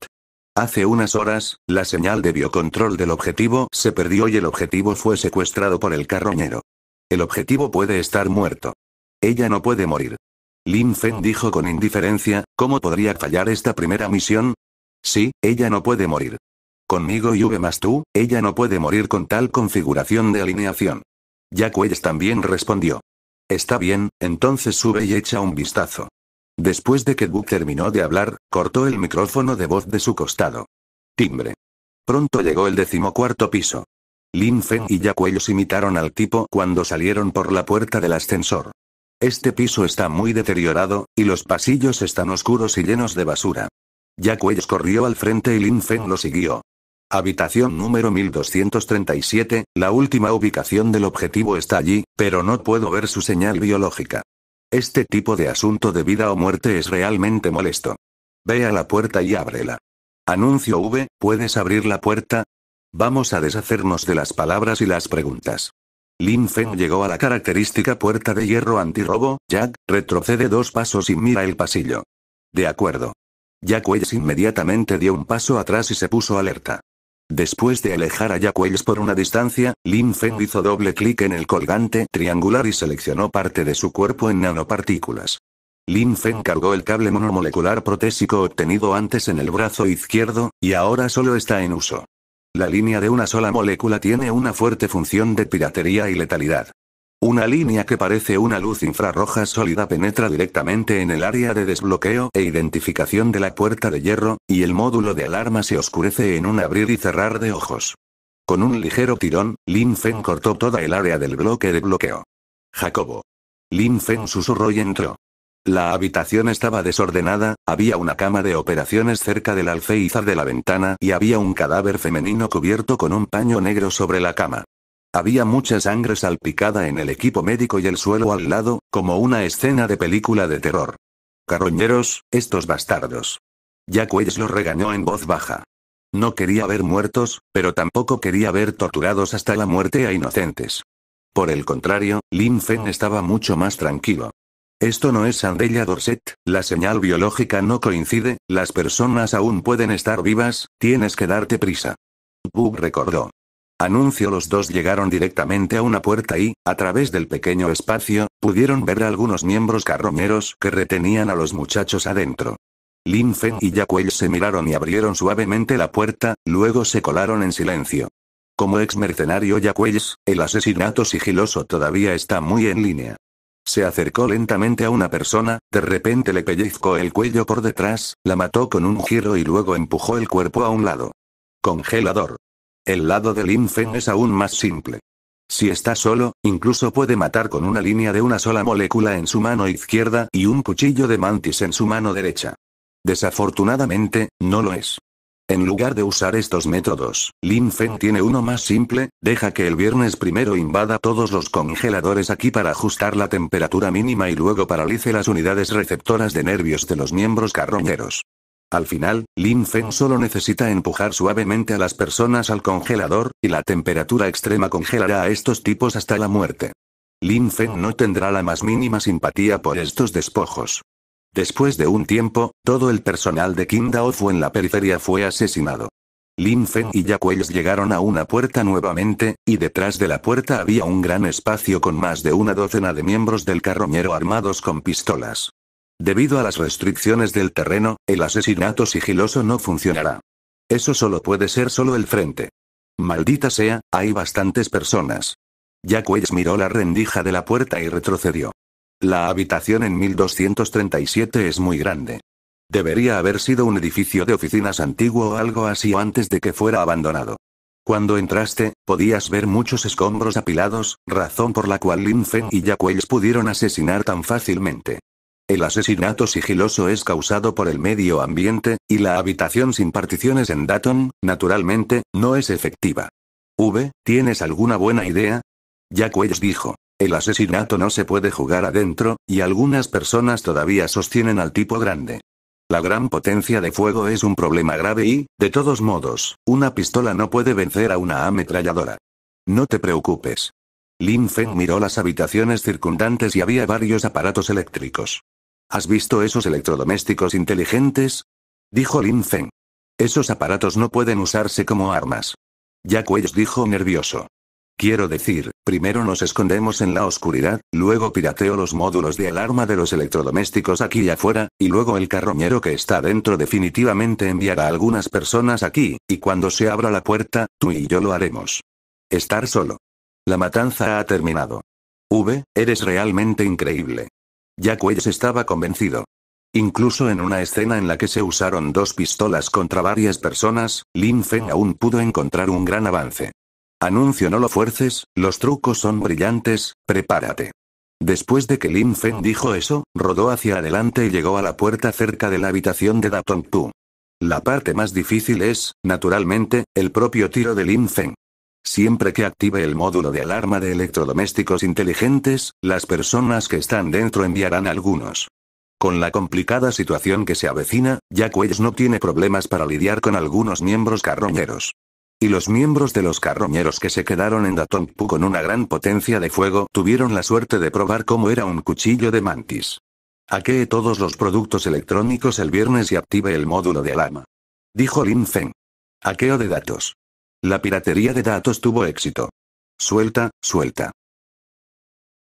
Hace unas horas, la señal de biocontrol del objetivo se perdió y el objetivo fue secuestrado por el carroñero. El objetivo puede estar muerto. Ella no puede morir. Lin Feng dijo con indiferencia, ¿cómo podría fallar esta primera misión? Sí, ella no puede morir. Conmigo y V más tú, ella no puede morir con tal configuración de alineación. Jack Wells también respondió. Está bien, entonces sube y echa un vistazo. Después de que Book terminó de hablar, cortó el micrófono de voz de su costado. Timbre. Pronto llegó el decimocuarto piso. Lin Feng y Yacuellos imitaron al tipo cuando salieron por la puerta del ascensor. Este piso está muy deteriorado, y los pasillos están oscuros y llenos de basura. Cuellos corrió al frente y Lin Feng lo siguió. Habitación número 1237, la última ubicación del objetivo está allí, pero no puedo ver su señal biológica. Este tipo de asunto de vida o muerte es realmente molesto. Ve a la puerta y ábrela. Anuncio V, ¿puedes abrir la puerta? Vamos a deshacernos de las palabras y las preguntas. Lin Feng llegó a la característica puerta de hierro antirrobo, Jack, retrocede dos pasos y mira el pasillo. De acuerdo. Jack Wells inmediatamente dio un paso atrás y se puso alerta. Después de alejar a Jack por una distancia, Lin Feng hizo doble clic en el colgante triangular y seleccionó parte de su cuerpo en nanopartículas. Lin Feng cargó el cable monomolecular protésico obtenido antes en el brazo izquierdo, y ahora solo está en uso. La línea de una sola molécula tiene una fuerte función de piratería y letalidad. Una línea que parece una luz infrarroja sólida penetra directamente en el área de desbloqueo e identificación de la puerta de hierro, y el módulo de alarma se oscurece en un abrir y cerrar de ojos. Con un ligero tirón, Lin Feng cortó toda el área del bloque de bloqueo. Jacobo. Lin Feng susurró y entró. La habitación estaba desordenada, había una cama de operaciones cerca del alféizar de la ventana y había un cadáver femenino cubierto con un paño negro sobre la cama. Había mucha sangre salpicada en el equipo médico y el suelo al lado, como una escena de película de terror. Carroñeros, estos bastardos. Jack Wells lo regañó en voz baja. No quería ver muertos, pero tampoco quería ver torturados hasta la muerte a inocentes. Por el contrario, Lin Feng estaba mucho más tranquilo. Esto no es Sandella Dorset, la señal biológica no coincide, las personas aún pueden estar vivas, tienes que darte prisa. Bub recordó. Anuncio los dos llegaron directamente a una puerta y, a través del pequeño espacio, pudieron ver a algunos miembros carroñeros que retenían a los muchachos adentro. Lin Fen y Yacuel se miraron y abrieron suavemente la puerta, luego se colaron en silencio. Como ex mercenario el asesinato sigiloso todavía está muy en línea. Se acercó lentamente a una persona, de repente le pellizcó el cuello por detrás, la mató con un giro y luego empujó el cuerpo a un lado. Congelador. El lado de Lin Fen es aún más simple. Si está solo, incluso puede matar con una línea de una sola molécula en su mano izquierda y un cuchillo de mantis en su mano derecha. Desafortunadamente, no lo es. En lugar de usar estos métodos, Lin Fen tiene uno más simple, deja que el viernes primero invada todos los congeladores aquí para ajustar la temperatura mínima y luego paralice las unidades receptoras de nervios de los miembros carroñeros. Al final, Lin Feng solo necesita empujar suavemente a las personas al congelador, y la temperatura extrema congelará a estos tipos hasta la muerte. Lin Feng no tendrá la más mínima simpatía por estos despojos. Después de un tiempo, todo el personal de Kim fue en la periferia fue asesinado. Lin Feng y Jacques llegaron a una puerta nuevamente, y detrás de la puerta había un gran espacio con más de una docena de miembros del carroñero armados con pistolas. Debido a las restricciones del terreno, el asesinato sigiloso no funcionará. Eso solo puede ser solo el frente. Maldita sea, hay bastantes personas. Jack miró la rendija de la puerta y retrocedió. La habitación en 1237 es muy grande. Debería haber sido un edificio de oficinas antiguo o algo así antes de que fuera abandonado. Cuando entraste, podías ver muchos escombros apilados, razón por la cual Lin Feng y Jack pudieron asesinar tan fácilmente. El asesinato sigiloso es causado por el medio ambiente, y la habitación sin particiones en Datton, naturalmente, no es efectiva. V, ¿tienes alguna buena idea? Jack Wells dijo. El asesinato no se puede jugar adentro, y algunas personas todavía sostienen al tipo grande. La gran potencia de fuego es un problema grave y, de todos modos, una pistola no puede vencer a una ametralladora. No te preocupes. Lin Feng miró las habitaciones circundantes y había varios aparatos eléctricos. ¿Has visto esos electrodomésticos inteligentes? Dijo Lin Feng. Esos aparatos no pueden usarse como armas. Jack Wells dijo nervioso. Quiero decir, primero nos escondemos en la oscuridad, luego pirateo los módulos de alarma de los electrodomésticos aquí y afuera, y luego el carroñero que está dentro definitivamente enviará a algunas personas aquí, y cuando se abra la puerta, tú y yo lo haremos. Estar solo. La matanza ha terminado. V, eres realmente increíble. Jack Wells estaba convencido. Incluso en una escena en la que se usaron dos pistolas contra varias personas, Lin Feng oh. aún pudo encontrar un gran avance. Anuncio no lo fuerces, los trucos son brillantes, prepárate. Después de que Lin Feng dijo eso, rodó hacia adelante y llegó a la puerta cerca de la habitación de Datong Tu. La parte más difícil es, naturalmente, el propio tiro de Lin Feng. Siempre que active el módulo de alarma de electrodomésticos inteligentes, las personas que están dentro enviarán algunos. Con la complicada situación que se avecina, Jack Wells no tiene problemas para lidiar con algunos miembros carroñeros. Y los miembros de los carroñeros que se quedaron en Datongpu con una gran potencia de fuego tuvieron la suerte de probar cómo era un cuchillo de mantis. Aquee todos los productos electrónicos el viernes y active el módulo de alarma. Dijo Lin Feng. Aqueo de datos. La piratería de datos tuvo éxito. Suelta, suelta.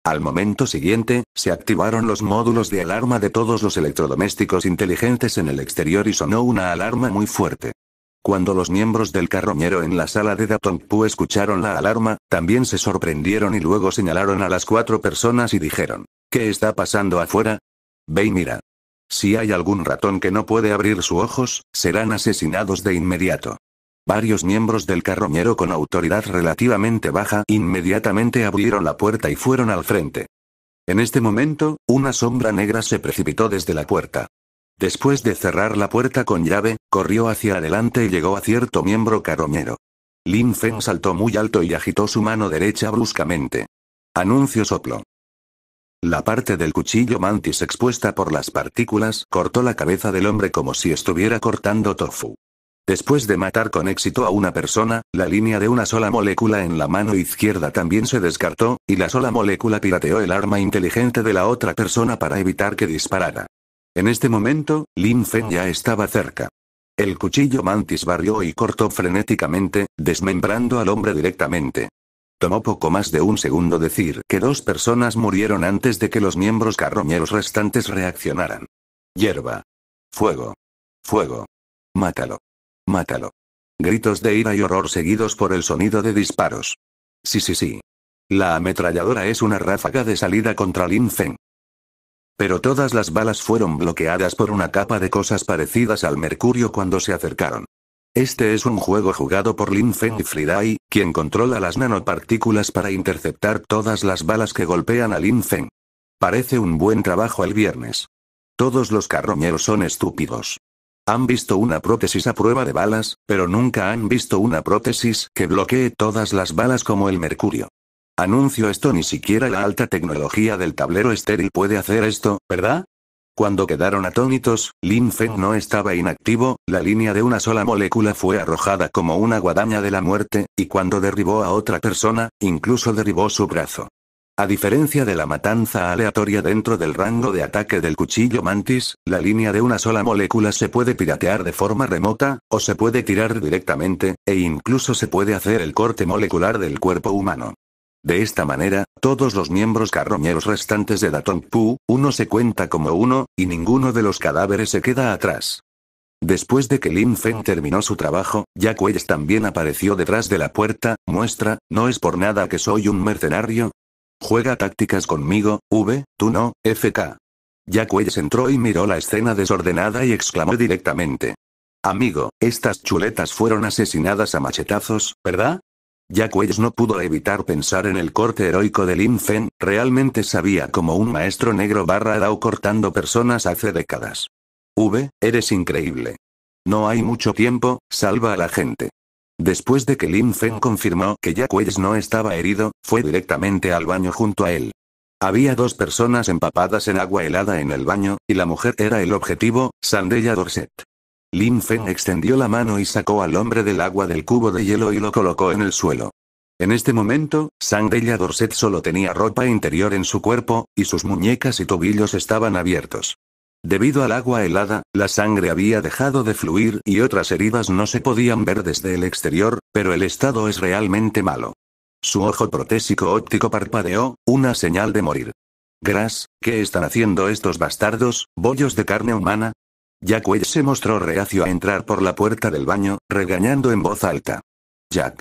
Al momento siguiente, se activaron los módulos de alarma de todos los electrodomésticos inteligentes en el exterior y sonó una alarma muy fuerte. Cuando los miembros del carroñero en la sala de Datongpu escucharon la alarma, también se sorprendieron y luego señalaron a las cuatro personas y dijeron, ¿qué está pasando afuera? Ve y mira. Si hay algún ratón que no puede abrir sus ojos, serán asesinados de inmediato. Varios miembros del carroñero con autoridad relativamente baja inmediatamente abrieron la puerta y fueron al frente. En este momento, una sombra negra se precipitó desde la puerta. Después de cerrar la puerta con llave, corrió hacia adelante y llegó a cierto miembro carroñero. Lin Feng saltó muy alto y agitó su mano derecha bruscamente. Anuncio soplo. La parte del cuchillo mantis expuesta por las partículas cortó la cabeza del hombre como si estuviera cortando tofu. Después de matar con éxito a una persona, la línea de una sola molécula en la mano izquierda también se descartó, y la sola molécula pirateó el arma inteligente de la otra persona para evitar que disparara. En este momento, Lin Fen ya estaba cerca. El cuchillo mantis barrió y cortó frenéticamente, desmembrando al hombre directamente. Tomó poco más de un segundo decir que dos personas murieron antes de que los miembros carroñeros restantes reaccionaran. Hierba. Fuego. Fuego. Mátalo. Mátalo. Gritos de ira y horror seguidos por el sonido de disparos. Sí, sí, sí. La ametralladora es una ráfaga de salida contra Lin Feng. Pero todas las balas fueron bloqueadas por una capa de cosas parecidas al mercurio cuando se acercaron. Este es un juego jugado por Lin Feng y Friday, quien controla las nanopartículas para interceptar todas las balas que golpean a Lin Feng. Parece un buen trabajo el viernes. Todos los carroñeros son estúpidos. Han visto una prótesis a prueba de balas, pero nunca han visto una prótesis que bloquee todas las balas como el mercurio. Anuncio esto, ni siquiera la alta tecnología del tablero estéril puede hacer esto, ¿verdad? Cuando quedaron atónitos, Lin Feng no estaba inactivo, la línea de una sola molécula fue arrojada como una guadaña de la muerte, y cuando derribó a otra persona, incluso derribó su brazo. A diferencia de la matanza aleatoria dentro del rango de ataque del cuchillo mantis, la línea de una sola molécula se puede piratear de forma remota, o se puede tirar directamente, e incluso se puede hacer el corte molecular del cuerpo humano. De esta manera, todos los miembros carroñeros restantes de Datong Pu, uno se cuenta como uno, y ninguno de los cadáveres se queda atrás. Después de que Lin Feng terminó su trabajo, Jack Wells también apareció detrás de la puerta, muestra, no es por nada que soy un mercenario, Juega tácticas conmigo, V, tú no, FK. Jack Wells entró y miró la escena desordenada y exclamó directamente. Amigo, estas chuletas fueron asesinadas a machetazos, ¿verdad? Jack Wells no pudo evitar pensar en el corte heroico de Lin Fen, realmente sabía como un maestro negro barra dao cortando personas hace décadas. V, eres increíble. No hay mucho tiempo, salva a la gente. Después de que Lin Feng confirmó que Jack no estaba herido, fue directamente al baño junto a él. Había dos personas empapadas en agua helada en el baño, y la mujer era el objetivo, Sandella Dorset. Lin Feng extendió la mano y sacó al hombre del agua del cubo de hielo y lo colocó en el suelo. En este momento, Sandella Dorset solo tenía ropa interior en su cuerpo, y sus muñecas y tobillos estaban abiertos. Debido al agua helada, la sangre había dejado de fluir y otras heridas no se podían ver desde el exterior, pero el estado es realmente malo. Su ojo protésico óptico parpadeó, una señal de morir. Gras, ¿qué están haciendo estos bastardos, bollos de carne humana? Jack Wells se mostró reacio a entrar por la puerta del baño, regañando en voz alta. Jack.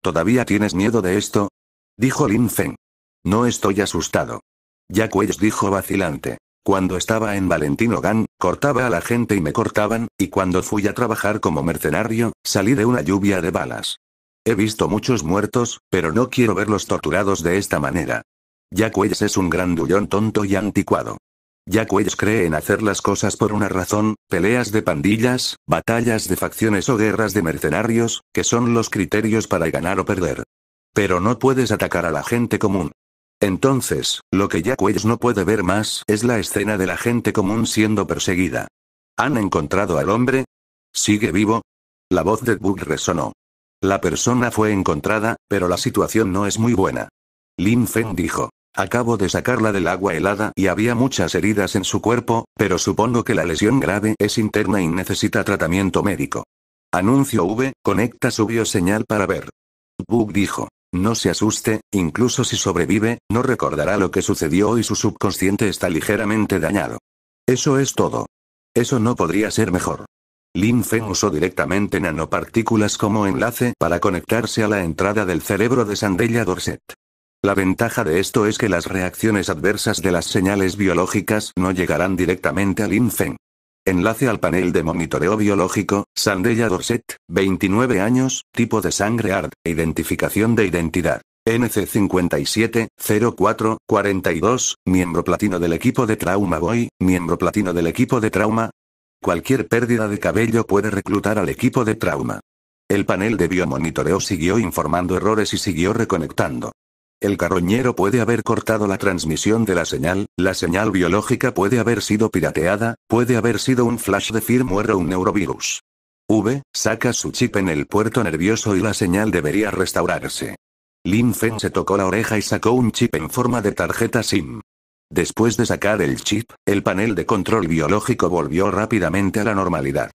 ¿Todavía tienes miedo de esto? Dijo Lin Feng. No estoy asustado. Jack Wells dijo vacilante. Cuando estaba en Valentino Gan, cortaba a la gente y me cortaban, y cuando fui a trabajar como mercenario, salí de una lluvia de balas. He visto muchos muertos, pero no quiero verlos torturados de esta manera. Jack es un grandullón tonto y anticuado. Jack cree en hacer las cosas por una razón, peleas de pandillas, batallas de facciones o guerras de mercenarios, que son los criterios para ganar o perder. Pero no puedes atacar a la gente común. Entonces, lo que Jack Wells no puede ver más es la escena de la gente común siendo perseguida. ¿Han encontrado al hombre? ¿Sigue vivo? La voz de Bug resonó. La persona fue encontrada, pero la situación no es muy buena. Lin Feng dijo. Acabo de sacarla del agua helada y había muchas heridas en su cuerpo, pero supongo que la lesión grave es interna y necesita tratamiento médico. Anuncio V, conecta su bioseñal para ver. Bug dijo. No se asuste, incluso si sobrevive, no recordará lo que sucedió y su subconsciente está ligeramente dañado. Eso es todo. Eso no podría ser mejor. Lin Feng usó directamente nanopartículas como enlace para conectarse a la entrada del cerebro de Sandella Dorset. La ventaja de esto es que las reacciones adversas de las señales biológicas no llegarán directamente a Lin Feng. Enlace al panel de monitoreo biológico, Sandella Dorset, 29 años, tipo de sangre ARD, identificación de identidad. NC57, miembro platino del equipo de Trauma Boy, miembro platino del equipo de Trauma. Cualquier pérdida de cabello puede reclutar al equipo de Trauma. El panel de biomonitoreo siguió informando errores y siguió reconectando. El carroñero puede haber cortado la transmisión de la señal, la señal biológica puede haber sido pirateada, puede haber sido un flash de firmware o un neurovirus. V, saca su chip en el puerto nervioso y la señal debería restaurarse. Lin Feng se tocó la oreja y sacó un chip en forma de tarjeta SIM. Después de sacar el chip, el panel de control biológico volvió rápidamente a la normalidad.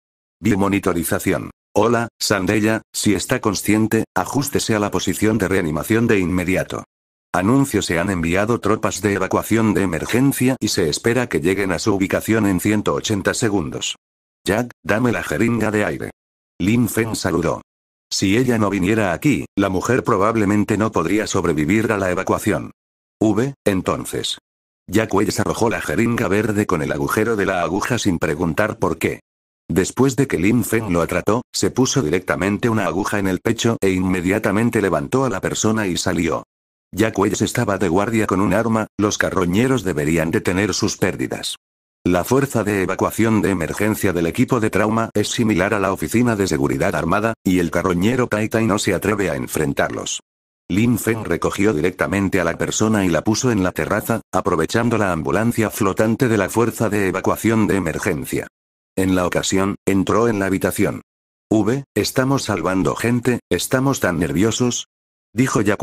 Biomonitorización. Hola, Sandella, si está consciente, ajustese a la posición de reanimación de inmediato. Anuncio se han enviado tropas de evacuación de emergencia y se espera que lleguen a su ubicación en 180 segundos. Jack, dame la jeringa de aire. Lin Feng saludó. Si ella no viniera aquí, la mujer probablemente no podría sobrevivir a la evacuación. V, entonces. Jack Wells arrojó la jeringa verde con el agujero de la aguja sin preguntar por qué. Después de que Lin Feng lo atrató, se puso directamente una aguja en el pecho e inmediatamente levantó a la persona y salió. Ya se estaba de guardia con un arma, los carroñeros deberían detener sus pérdidas. La fuerza de evacuación de emergencia del equipo de trauma es similar a la oficina de seguridad armada, y el carroñero Tai no se atreve a enfrentarlos. Lin Feng recogió directamente a la persona y la puso en la terraza, aprovechando la ambulancia flotante de la fuerza de evacuación de emergencia. En la ocasión, entró en la habitación. V, estamos salvando gente, estamos tan nerviosos. Dijo Jack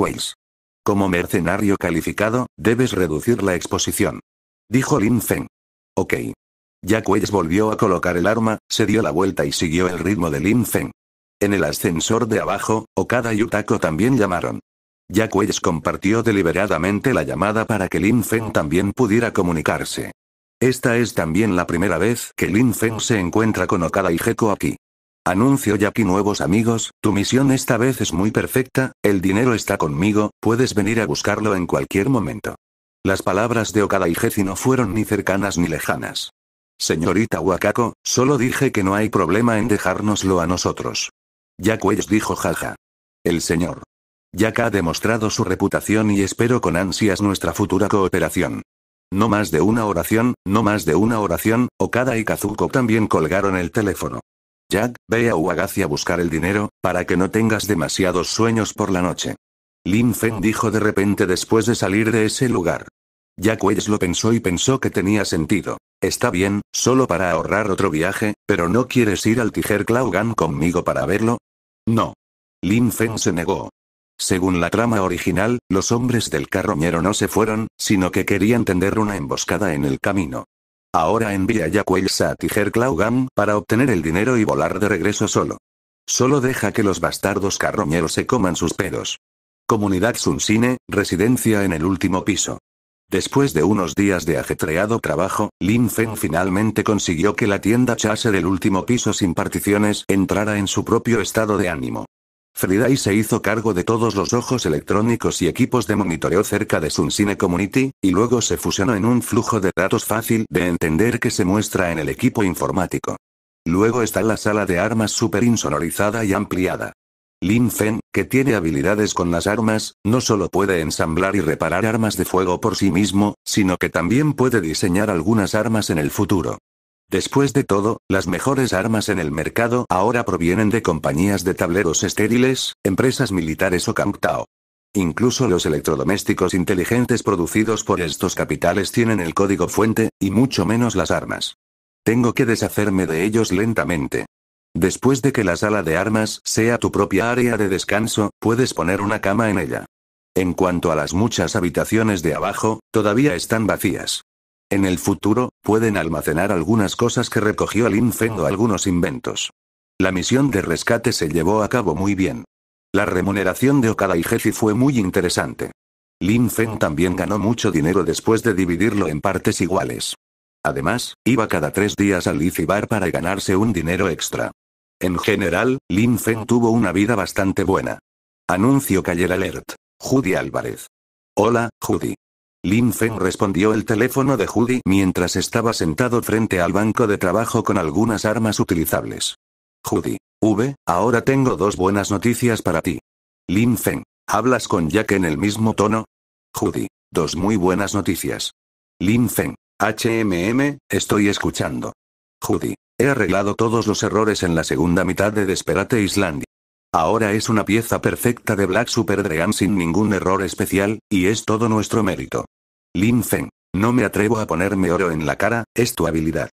Como mercenario calificado, debes reducir la exposición. Dijo Lin Feng. Ok. Jack volvió a colocar el arma, se dio la vuelta y siguió el ritmo de Lin Feng. En el ascensor de abajo, Okada y Utako también llamaron. Jack compartió deliberadamente la llamada para que Lin Feng también pudiera comunicarse. Esta es también la primera vez que Lin Feng se encuentra con Okada y Jeko aquí. Anuncio ya aquí nuevos amigos, tu misión esta vez es muy perfecta, el dinero está conmigo, puedes venir a buscarlo en cualquier momento. Las palabras de Okada y Jeko no fueron ni cercanas ni lejanas. Señorita Wakako, solo dije que no hay problema en dejárnoslo a nosotros. que dijo jaja. El señor. Yaka ha demostrado su reputación y espero con ansias nuestra futura cooperación. No más de una oración, no más de una oración, Okada y Kazuko también colgaron el teléfono. Jack, ve a Uagazi a buscar el dinero, para que no tengas demasiados sueños por la noche. Lin Fen dijo de repente después de salir de ese lugar. Jack Wells lo pensó y pensó que tenía sentido. Está bien, solo para ahorrar otro viaje, pero ¿no quieres ir al Tiger Claugan conmigo para verlo? No. Lin Fen se negó. Según la trama original, los hombres del carroñero no se fueron, sino que querían tender una emboscada en el camino. Ahora envía a Jacques a Tiger Claugan para obtener el dinero y volar de regreso solo. Solo deja que los bastardos carroñeros se coman sus pedos. Comunidad Suncine, residencia en el último piso. Después de unos días de ajetreado trabajo, Lin Feng finalmente consiguió que la tienda Chase del último piso sin particiones entrara en su propio estado de ánimo. Friday se hizo cargo de todos los ojos electrónicos y equipos de monitoreo cerca de Suncine Community, y luego se fusionó en un flujo de datos fácil de entender que se muestra en el equipo informático. Luego está la sala de armas super insonorizada y ampliada. Lin Fen, que tiene habilidades con las armas, no solo puede ensamblar y reparar armas de fuego por sí mismo, sino que también puede diseñar algunas armas en el futuro. Después de todo, las mejores armas en el mercado ahora provienen de compañías de tableros estériles, empresas militares o camptao. Incluso los electrodomésticos inteligentes producidos por estos capitales tienen el código fuente, y mucho menos las armas. Tengo que deshacerme de ellos lentamente. Después de que la sala de armas sea tu propia área de descanso, puedes poner una cama en ella. En cuanto a las muchas habitaciones de abajo, todavía están vacías. En el futuro, pueden almacenar algunas cosas que recogió Lin Feng o algunos inventos. La misión de rescate se llevó a cabo muy bien. La remuneración de Okada y Jesse fue muy interesante. Lin Feng también ganó mucho dinero después de dividirlo en partes iguales. Además, iba cada tres días al Bar para ganarse un dinero extra. En general, Lin Feng tuvo una vida bastante buena. Anuncio Caller Alert. Judy Álvarez. Hola, Judy. Lin Feng oh. respondió el teléfono de Judy mientras estaba sentado frente al banco de trabajo con algunas armas utilizables. Judy. V, ahora tengo dos buenas noticias para ti. Lin Feng. ¿Hablas con Jack en el mismo tono? Judy. Dos muy buenas noticias. Lin Feng. HMM, estoy escuchando. Judy. He arreglado todos los errores en la segunda mitad de Desperate Islandia. Ahora es una pieza perfecta de Black Super Dream sin ningún error especial, y es todo nuestro mérito. Lin Feng. No me atrevo a ponerme oro en la cara, es tu habilidad.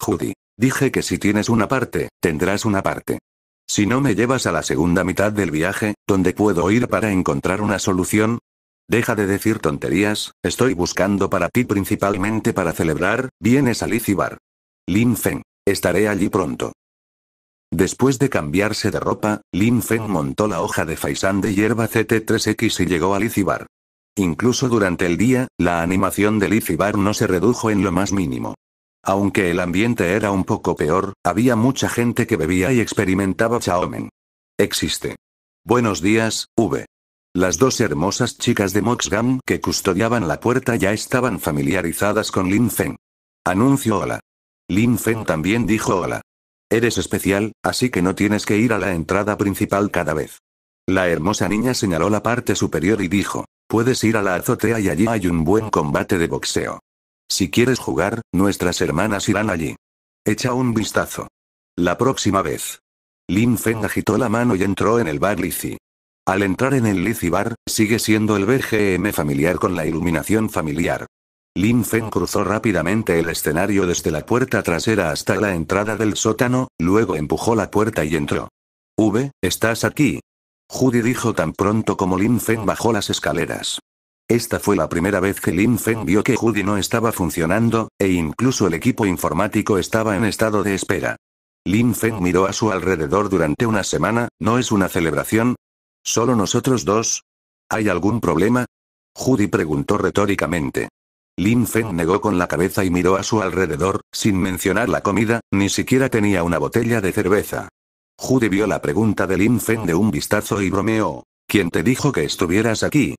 Judy. Dije que si tienes una parte, tendrás una parte. Si no me llevas a la segunda mitad del viaje, ¿dónde puedo ir para encontrar una solución? Deja de decir tonterías, estoy buscando para ti principalmente para celebrar, vienes a Lizibar. Lin Feng. Estaré allí pronto. Después de cambiarse de ropa, Lin Feng montó la hoja de faisán de hierba CT3X y llegó a Lizibar. Incluso durante el día, la animación de Leaf Bar no se redujo en lo más mínimo. Aunque el ambiente era un poco peor, había mucha gente que bebía y experimentaba chaomen. Existe. Buenos días, V. Las dos hermosas chicas de Moxgam que custodiaban la puerta ya estaban familiarizadas con Lin Feng. Anuncio hola. Lin Feng también dijo hola. Eres especial, así que no tienes que ir a la entrada principal cada vez. La hermosa niña señaló la parte superior y dijo. Puedes ir a la azotea y allí hay un buen combate de boxeo. Si quieres jugar, nuestras hermanas irán allí. Echa un vistazo. La próxima vez. Lin Feng agitó la mano y entró en el bar Lizzy. Al entrar en el Lizzy Bar, sigue siendo el BGM familiar con la iluminación familiar. Lin Feng cruzó rápidamente el escenario desde la puerta trasera hasta la entrada del sótano, luego empujó la puerta y entró. V, ¿estás aquí? Judy dijo tan pronto como Lin Feng bajó las escaleras. Esta fue la primera vez que Lin Feng vio que Judy no estaba funcionando, e incluso el equipo informático estaba en estado de espera. Lin Feng miró a su alrededor durante una semana, ¿no es una celebración? ¿Solo nosotros dos? ¿Hay algún problema? Judy preguntó retóricamente. Lin Feng negó con la cabeza y miró a su alrededor, sin mencionar la comida, ni siquiera tenía una botella de cerveza. Judy vio la pregunta de Lin Feng de un vistazo y bromeó. ¿Quién te dijo que estuvieras aquí?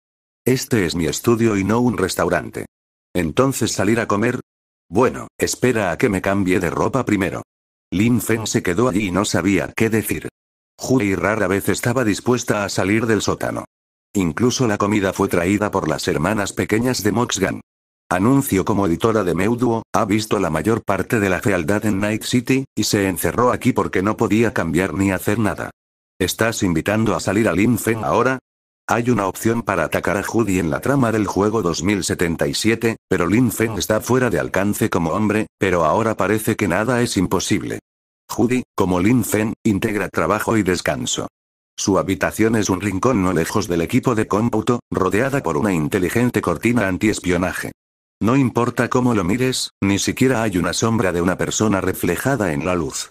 Este es mi estudio y no un restaurante. Entonces salir a comer. Bueno, espera a que me cambie de ropa primero. Lin Feng se quedó allí y no sabía qué decir. Judy rara vez estaba dispuesta a salir del sótano. Incluso la comida fue traída por las hermanas pequeñas de Moxgan. Anuncio como editora de Meuduo, ha visto la mayor parte de la fealdad en Night City, y se encerró aquí porque no podía cambiar ni hacer nada. ¿Estás invitando a salir a Lin Fen ahora? Hay una opción para atacar a Judy en la trama del juego 2077, pero Lin Fen está fuera de alcance como hombre, pero ahora parece que nada es imposible. Judy, como Lin Fen, integra trabajo y descanso. Su habitación es un rincón no lejos del equipo de cómputo, rodeada por una inteligente cortina antiespionaje. No importa cómo lo mires, ni siquiera hay una sombra de una persona reflejada en la luz.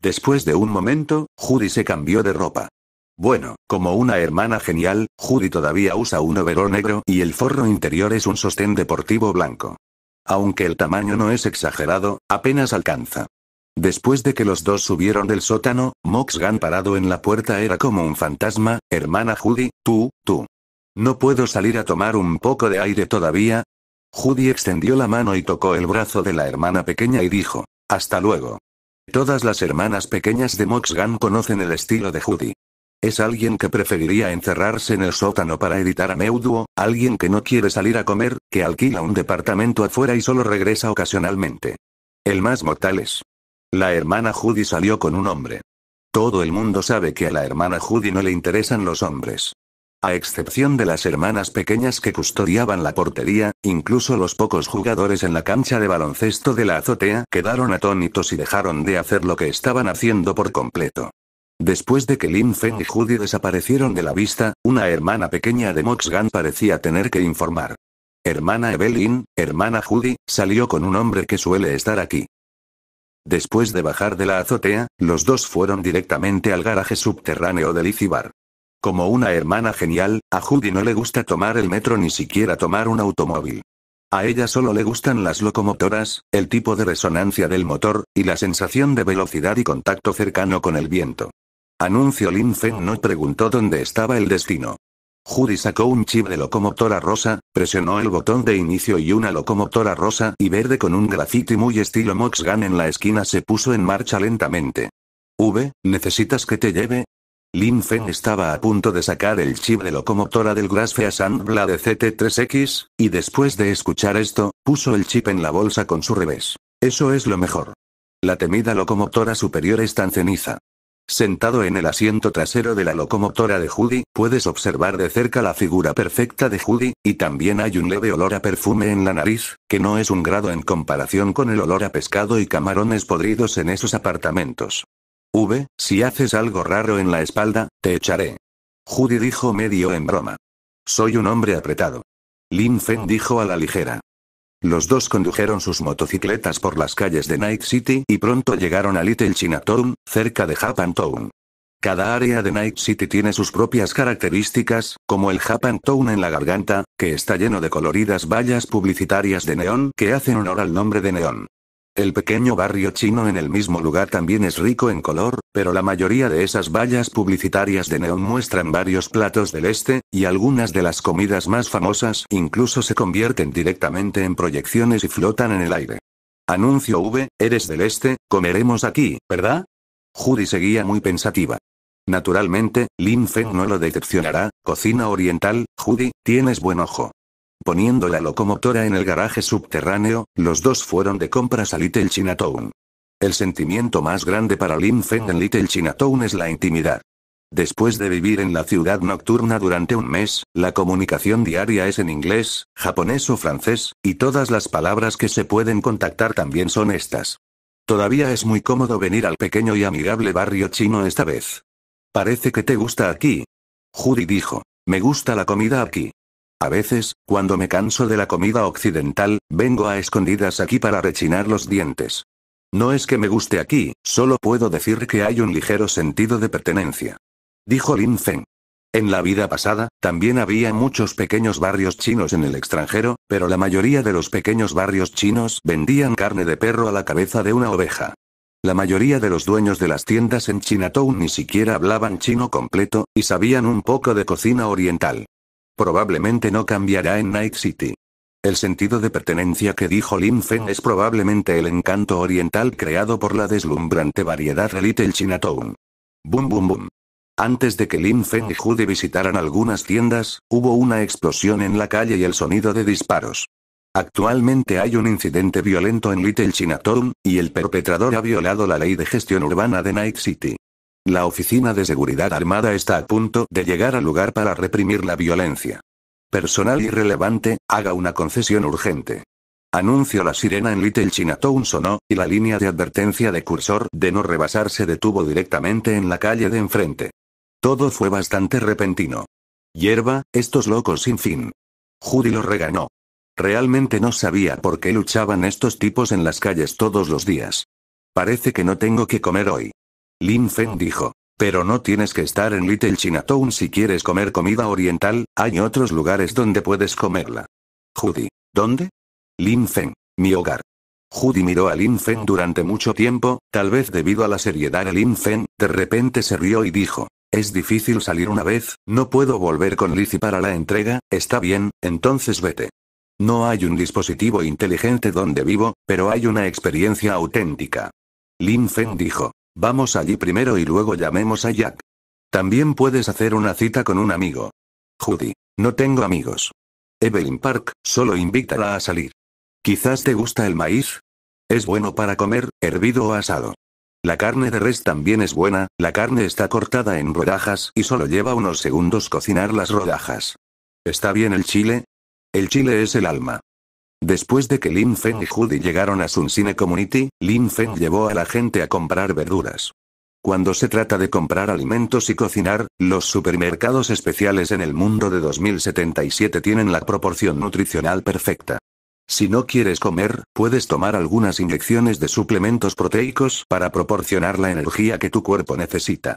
Después de un momento, Judy se cambió de ropa. Bueno, como una hermana genial, Judy todavía usa un overol negro y el forro interior es un sostén deportivo blanco. Aunque el tamaño no es exagerado, apenas alcanza. Después de que los dos subieron del sótano, Moxgan parado en la puerta era como un fantasma, hermana Judy, tú, tú. No puedo salir a tomar un poco de aire todavía, Judy extendió la mano y tocó el brazo de la hermana pequeña y dijo, hasta luego. Todas las hermanas pequeñas de Moxgan conocen el estilo de Judy. Es alguien que preferiría encerrarse en el sótano para editar a Meuduo, alguien que no quiere salir a comer, que alquila un departamento afuera y solo regresa ocasionalmente. El más mortal es. La hermana Judy salió con un hombre. Todo el mundo sabe que a la hermana Judy no le interesan los hombres a excepción de las hermanas pequeñas que custodiaban la portería, incluso los pocos jugadores en la cancha de baloncesto de la azotea quedaron atónitos y dejaron de hacer lo que estaban haciendo por completo. Después de que Lin Feng y Judy desaparecieron de la vista, una hermana pequeña de Moxgan parecía tener que informar. Hermana Evelyn, hermana Judy, salió con un hombre que suele estar aquí. Después de bajar de la azotea, los dos fueron directamente al garaje subterráneo del Icibar. Como una hermana genial, a Judy no le gusta tomar el metro ni siquiera tomar un automóvil. A ella solo le gustan las locomotoras, el tipo de resonancia del motor, y la sensación de velocidad y contacto cercano con el viento. Anuncio Lin Feng no preguntó dónde estaba el destino. Judy sacó un chip de locomotora rosa, presionó el botón de inicio y una locomotora rosa y verde con un graffiti muy estilo Gun en la esquina se puso en marcha lentamente. V, ¿necesitas que te lleve? Lin Feng estaba a punto de sacar el chip de locomotora del Grassfea la de CT3X, y después de escuchar esto, puso el chip en la bolsa con su revés. Eso es lo mejor. La temida locomotora superior está en ceniza. Sentado en el asiento trasero de la locomotora de Judy, puedes observar de cerca la figura perfecta de Judy, y también hay un leve olor a perfume en la nariz, que no es un grado en comparación con el olor a pescado y camarones podridos en esos apartamentos. V, si haces algo raro en la espalda, te echaré. Judy dijo medio en broma. Soy un hombre apretado. Lin Feng dijo a la ligera. Los dos condujeron sus motocicletas por las calles de Night City y pronto llegaron a Little Chinatown, cerca de Japantown. Cada área de Night City tiene sus propias características, como el Japantown en la garganta, que está lleno de coloridas vallas publicitarias de neón que hacen honor al nombre de neón. El pequeño barrio chino en el mismo lugar también es rico en color, pero la mayoría de esas vallas publicitarias de neón muestran varios platos del este, y algunas de las comidas más famosas incluso se convierten directamente en proyecciones y flotan en el aire. Anuncio V, eres del este, comeremos aquí, ¿verdad? Judy seguía muy pensativa. Naturalmente, Lin Feng no lo decepcionará, cocina oriental, Judy, tienes buen ojo. Poniendo la locomotora en el garaje subterráneo, los dos fueron de compras a Little Chinatown. El sentimiento más grande para Lin Feng en Little Chinatown es la intimidad. Después de vivir en la ciudad nocturna durante un mes, la comunicación diaria es en inglés, japonés o francés, y todas las palabras que se pueden contactar también son estas. Todavía es muy cómodo venir al pequeño y amigable barrio chino esta vez. Parece que te gusta aquí. Judy dijo, me gusta la comida aquí. A veces, cuando me canso de la comida occidental, vengo a escondidas aquí para rechinar los dientes. No es que me guste aquí, solo puedo decir que hay un ligero sentido de pertenencia. Dijo Lin Feng. En la vida pasada, también había muchos pequeños barrios chinos en el extranjero, pero la mayoría de los pequeños barrios chinos vendían carne de perro a la cabeza de una oveja. La mayoría de los dueños de las tiendas en Chinatown ni siquiera hablaban chino completo, y sabían un poco de cocina oriental probablemente no cambiará en Night City. El sentido de pertenencia que dijo Lin Feng es probablemente el encanto oriental creado por la deslumbrante variedad de Little Chinatown. Boom boom boom. Antes de que Lin Feng y Jude visitaran algunas tiendas, hubo una explosión en la calle y el sonido de disparos. Actualmente hay un incidente violento en Little Chinatown, y el perpetrador ha violado la ley de gestión urbana de Night City. La Oficina de Seguridad Armada está a punto de llegar al lugar para reprimir la violencia. Personal irrelevante, haga una concesión urgente. Anuncio la sirena en Little Chinatown sonó, y la línea de advertencia de cursor de no rebasar se detuvo directamente en la calle de enfrente. Todo fue bastante repentino. Hierba, estos locos sin fin. Judy lo regañó. Realmente no sabía por qué luchaban estos tipos en las calles todos los días. Parece que no tengo que comer hoy. Lin Feng dijo. Pero no tienes que estar en Little Chinatown si quieres comer comida oriental, hay otros lugares donde puedes comerla. Judy. ¿Dónde? Lin Feng, Mi hogar. Judy miró a Lin Feng durante mucho tiempo, tal vez debido a la seriedad de Lin Feng, de repente se rió y dijo. Es difícil salir una vez, no puedo volver con Lizzie para la entrega, está bien, entonces vete. No hay un dispositivo inteligente donde vivo, pero hay una experiencia auténtica. Lin Feng dijo. Vamos allí primero y luego llamemos a Jack. También puedes hacer una cita con un amigo. Judy, no tengo amigos. Evelyn Park, solo invítala a salir. Quizás te gusta el maíz. Es bueno para comer, hervido o asado. La carne de res también es buena, la carne está cortada en rodajas y solo lleva unos segundos cocinar las rodajas. ¿Está bien el chile? El chile es el alma. Después de que Lin Feng y Judy llegaron a Cine Community, Lin Feng ah. llevó a la gente a comprar verduras. Cuando se trata de comprar alimentos y cocinar, los supermercados especiales en el mundo de 2077 tienen la proporción nutricional perfecta. Si no quieres comer, puedes tomar algunas inyecciones de suplementos proteicos para proporcionar la energía que tu cuerpo necesita.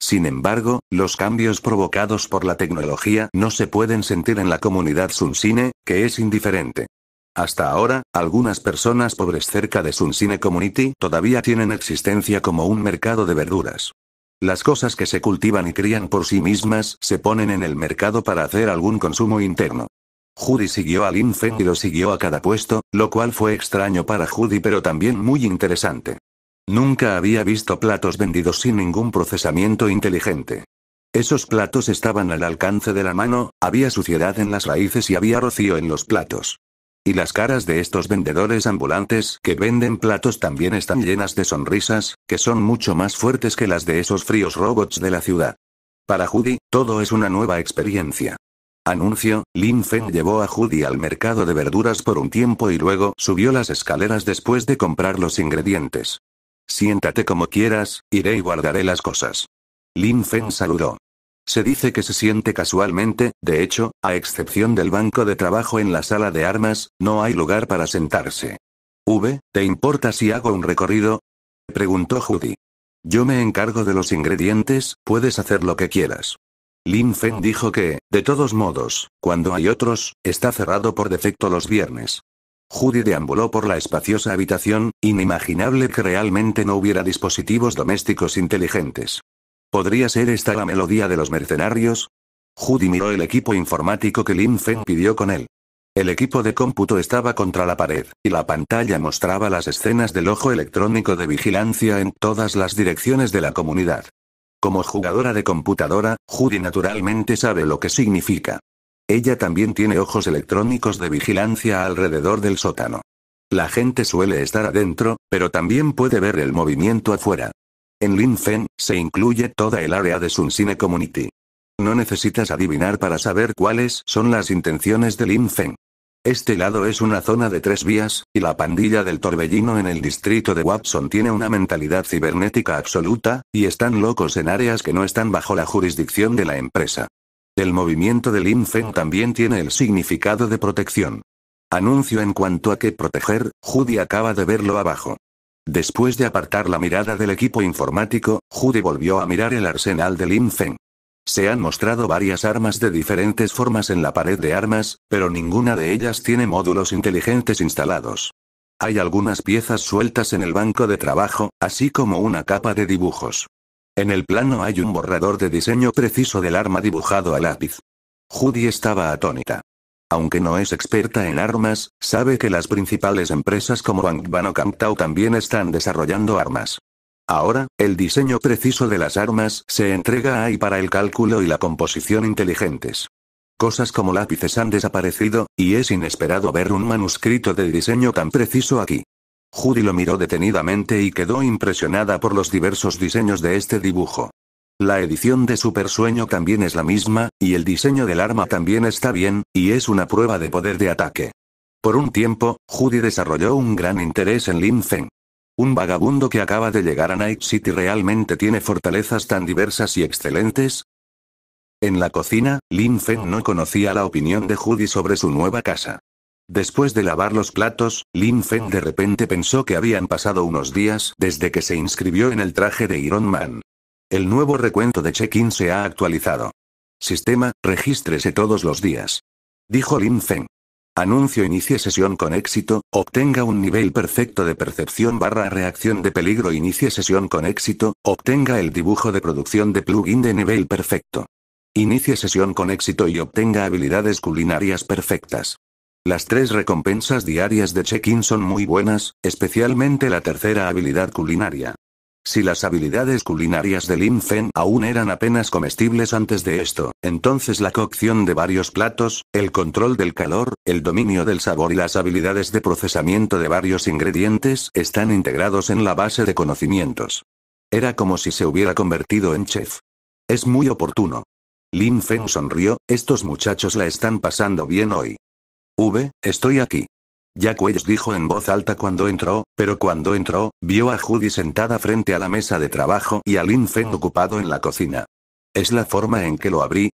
Sin embargo, los cambios provocados por la tecnología no se pueden sentir en la comunidad Cine, que es indiferente. Hasta ahora, algunas personas pobres cerca de Sunsine Community todavía tienen existencia como un mercado de verduras. Las cosas que se cultivan y crían por sí mismas se ponen en el mercado para hacer algún consumo interno. Judy siguió al Linfen y lo siguió a cada puesto, lo cual fue extraño para Judy pero también muy interesante. Nunca había visto platos vendidos sin ningún procesamiento inteligente. Esos platos estaban al alcance de la mano, había suciedad en las raíces y había rocío en los platos. Y las caras de estos vendedores ambulantes que venden platos también están llenas de sonrisas, que son mucho más fuertes que las de esos fríos robots de la ciudad. Para Judy, todo es una nueva experiencia. Anuncio, Lin Feng llevó a Judy al mercado de verduras por un tiempo y luego subió las escaleras después de comprar los ingredientes. Siéntate como quieras, iré y guardaré las cosas. Lin Feng saludó. Se dice que se siente casualmente, de hecho, a excepción del banco de trabajo en la sala de armas, no hay lugar para sentarse. V, ¿te importa si hago un recorrido? preguntó Judy. Yo me encargo de los ingredientes, puedes hacer lo que quieras. Lin Feng dijo que, de todos modos, cuando hay otros, está cerrado por defecto los viernes. Judy deambuló por la espaciosa habitación, inimaginable que realmente no hubiera dispositivos domésticos inteligentes. ¿Podría ser esta la melodía de los mercenarios? Judy miró el equipo informático que Lin Feng pidió con él. El equipo de cómputo estaba contra la pared, y la pantalla mostraba las escenas del ojo electrónico de vigilancia en todas las direcciones de la comunidad. Como jugadora de computadora, Judy naturalmente sabe lo que significa. Ella también tiene ojos electrónicos de vigilancia alrededor del sótano. La gente suele estar adentro, pero también puede ver el movimiento afuera. En Linfen, se incluye toda el área de Cine Community. No necesitas adivinar para saber cuáles son las intenciones de Linfen. Este lado es una zona de tres vías, y la pandilla del torbellino en el distrito de Watson tiene una mentalidad cibernética absoluta, y están locos en áreas que no están bajo la jurisdicción de la empresa. El movimiento de Linfen también tiene el significado de protección. Anuncio en cuanto a qué proteger, Judy acaba de verlo abajo. Después de apartar la mirada del equipo informático, Judy volvió a mirar el arsenal de Lin Feng. Se han mostrado varias armas de diferentes formas en la pared de armas, pero ninguna de ellas tiene módulos inteligentes instalados. Hay algunas piezas sueltas en el banco de trabajo, así como una capa de dibujos. En el plano hay un borrador de diseño preciso del arma dibujado a lápiz. Judy estaba atónita. Aunque no es experta en armas, sabe que las principales empresas como Wangban o Tao también están desarrollando armas. Ahora, el diseño preciso de las armas se entrega a para el cálculo y la composición inteligentes. Cosas como lápices han desaparecido, y es inesperado ver un manuscrito de diseño tan preciso aquí. Judy lo miró detenidamente y quedó impresionada por los diversos diseños de este dibujo. La edición de Super Sueño también es la misma, y el diseño del arma también está bien, y es una prueba de poder de ataque. Por un tiempo, Judy desarrolló un gran interés en Lin Feng. Un vagabundo que acaba de llegar a Night City realmente tiene fortalezas tan diversas y excelentes. En la cocina, Lin Feng no conocía la opinión de Judy sobre su nueva casa. Después de lavar los platos, Lin Feng de repente pensó que habían pasado unos días desde que se inscribió en el traje de Iron Man. El nuevo recuento de check-in se ha actualizado. Sistema, regístrese todos los días. Dijo Lin Feng. Anuncio inicie sesión con éxito, obtenga un nivel perfecto de percepción barra reacción de peligro inicie sesión con éxito, obtenga el dibujo de producción de plugin de nivel perfecto. Inicie sesión con éxito y obtenga habilidades culinarias perfectas. Las tres recompensas diarias de check-in son muy buenas, especialmente la tercera habilidad culinaria. Si las habilidades culinarias de Lin Fen aún eran apenas comestibles antes de esto, entonces la cocción de varios platos, el control del calor, el dominio del sabor y las habilidades de procesamiento de varios ingredientes están integrados en la base de conocimientos. Era como si se hubiera convertido en chef. Es muy oportuno. Lin Fen sonrió, estos muchachos la están pasando bien hoy. V, estoy aquí. Jack dijo en voz alta cuando entró, pero cuando entró, vio a Judy sentada frente a la mesa de trabajo y a Lin Feng oh. ocupado en la cocina. ¿Es la forma en que lo abrí?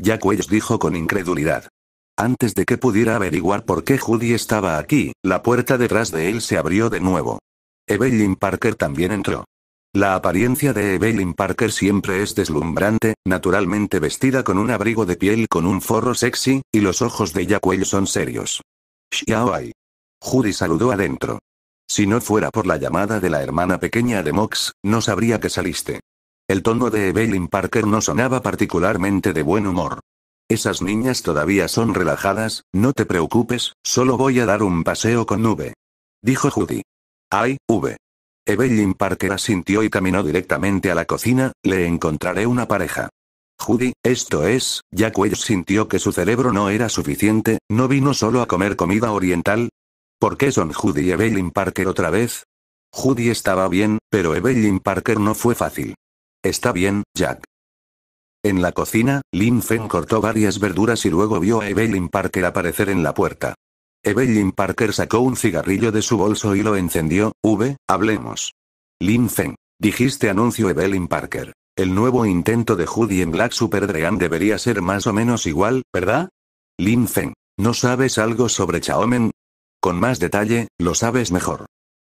Jack dijo con incredulidad. Antes de que pudiera averiguar por qué Judy estaba aquí, la puerta detrás de él se abrió de nuevo. Evelyn Parker también entró. La apariencia de Evelyn Parker siempre es deslumbrante, naturalmente vestida con un abrigo de piel con un forro sexy, y los ojos de Jack son serios. Xiaoai. Judy saludó adentro. Si no fuera por la llamada de la hermana pequeña de Mox, no sabría que saliste. El tono de Evelyn Parker no sonaba particularmente de buen humor. Esas niñas todavía son relajadas, no te preocupes, solo voy a dar un paseo con V. Dijo Judy. Ay, V. Evelyn Parker asintió y caminó directamente a la cocina, le encontraré una pareja. Judy, esto es, Jack Welch sintió que su cerebro no era suficiente, no vino solo a comer comida oriental, ¿Por qué son Judy y Evelyn Parker otra vez? Judy estaba bien, pero Evelyn Parker no fue fácil. Está bien, Jack. En la cocina, Lin Feng cortó varias verduras y luego vio a Evelyn Parker aparecer en la puerta. Evelyn Parker sacó un cigarrillo de su bolso y lo encendió. V, hablemos. Lin Feng, Dijiste anuncio Evelyn Parker. El nuevo intento de Judy en Black Super Dream debería ser más o menos igual, ¿verdad? Lin Feng, ¿No sabes algo sobre Chaomen? Con más detalle, lo sabes mejor.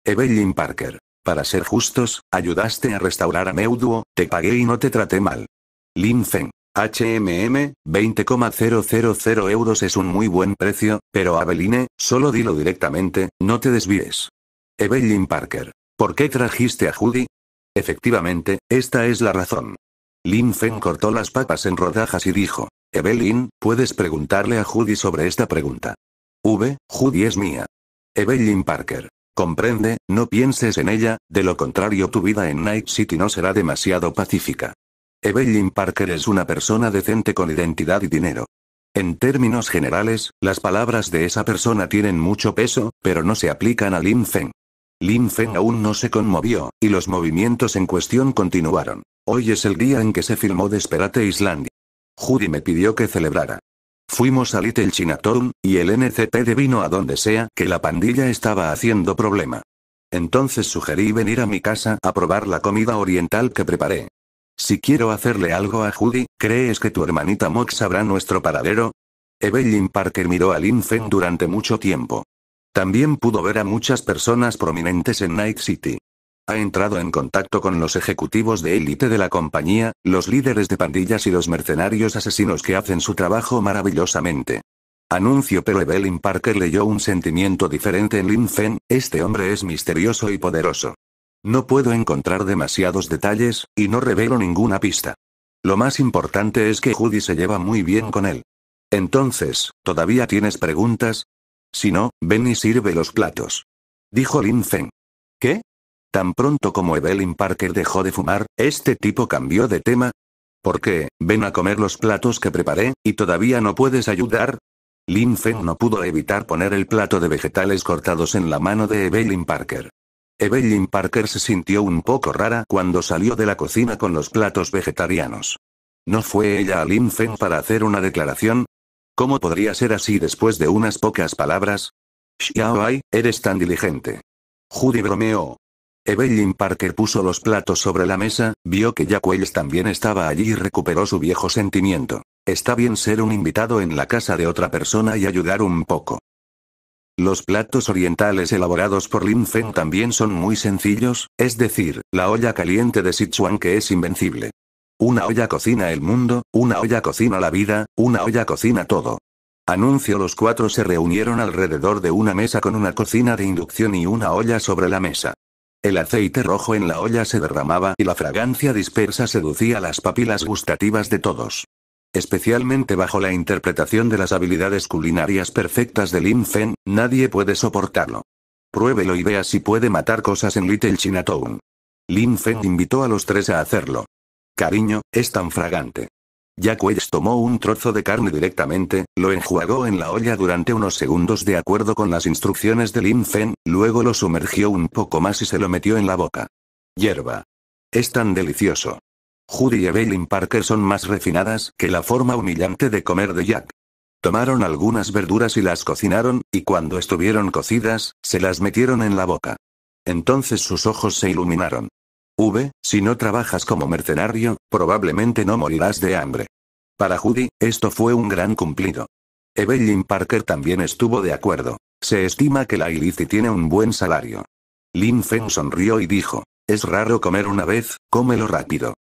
Evelyn Parker. Para ser justos, ayudaste a restaurar a Meuduo, te pagué y no te traté mal. Lin Feng. HMM, 20,000 euros es un muy buen precio, pero Aveline, solo dilo directamente, no te desvíes. Evelyn Parker. ¿Por qué trajiste a Judy? Efectivamente, esta es la razón. Lin Feng cortó las papas en rodajas y dijo, Evelyn, puedes preguntarle a Judy sobre esta pregunta. V, Judy es mía. Evelyn Parker. Comprende, no pienses en ella, de lo contrario tu vida en Night City no será demasiado pacífica. Evelyn Parker es una persona decente con identidad y dinero. En términos generales, las palabras de esa persona tienen mucho peso, pero no se aplican a Lin Feng. Lin Feng aún no se conmovió, y los movimientos en cuestión continuaron. Hoy es el día en que se filmó Desperate Island. Judy me pidió que celebrara. Fuimos a Little Chinatown, y el NCP vino a donde sea que la pandilla estaba haciendo problema. Entonces sugerí venir a mi casa a probar la comida oriental que preparé. Si quiero hacerle algo a Judy, ¿crees que tu hermanita Mox sabrá nuestro paradero? Evelyn Parker miró a Lin Fen durante mucho tiempo. También pudo ver a muchas personas prominentes en Night City ha entrado en contacto con los ejecutivos de élite de la compañía, los líderes de pandillas y los mercenarios asesinos que hacen su trabajo maravillosamente. Anuncio pero Evelyn Parker leyó un sentimiento diferente en Lin Fen, este hombre es misterioso y poderoso. No puedo encontrar demasiados detalles, y no revelo ninguna pista. Lo más importante es que Judy se lleva muy bien con él. Entonces, ¿todavía tienes preguntas? Si no, ven y sirve los platos. Dijo Lin Feng. ¿Qué? Tan pronto como Evelyn Parker dejó de fumar, este tipo cambió de tema. ¿Por qué? Ven a comer los platos que preparé, y todavía no puedes ayudar. Lin Feng no pudo evitar poner el plato de vegetales cortados en la mano de Evelyn Parker. Evelyn Parker se sintió un poco rara cuando salió de la cocina con los platos vegetarianos. ¿No fue ella a Lin Feng para hacer una declaración? ¿Cómo podría ser así después de unas pocas palabras? Xiao Ai, eres tan diligente. Judy bromeó, Evelyn Parker puso los platos sobre la mesa, vio que Jack Wells también estaba allí y recuperó su viejo sentimiento. Está bien ser un invitado en la casa de otra persona y ayudar un poco. Los platos orientales elaborados por Lin Feng también son muy sencillos, es decir, la olla caliente de Sichuan que es invencible. Una olla cocina el mundo, una olla cocina la vida, una olla cocina todo. Anuncio los cuatro se reunieron alrededor de una mesa con una cocina de inducción y una olla sobre la mesa. El aceite rojo en la olla se derramaba y la fragancia dispersa seducía las papilas gustativas de todos. Especialmente bajo la interpretación de las habilidades culinarias perfectas de Lin Fen, nadie puede soportarlo. Pruébelo y vea si puede matar cosas en Little Chinatown. Lin Fen invitó a los tres a hacerlo. Cariño, es tan fragante. Jack Wells tomó un trozo de carne directamente, lo enjuagó en la olla durante unos segundos de acuerdo con las instrucciones de Lin Fen, luego lo sumergió un poco más y se lo metió en la boca. Hierba. Es tan delicioso. Judy y Evelyn Parker son más refinadas que la forma humillante de comer de Jack. Tomaron algunas verduras y las cocinaron, y cuando estuvieron cocidas, se las metieron en la boca. Entonces sus ojos se iluminaron. V, si no trabajas como mercenario, probablemente no morirás de hambre. Para Judy, esto fue un gran cumplido. Evelyn Parker también estuvo de acuerdo. Se estima que la Ilithi tiene un buen salario. Lin Feng sonrió y dijo, es raro comer una vez, cómelo rápido.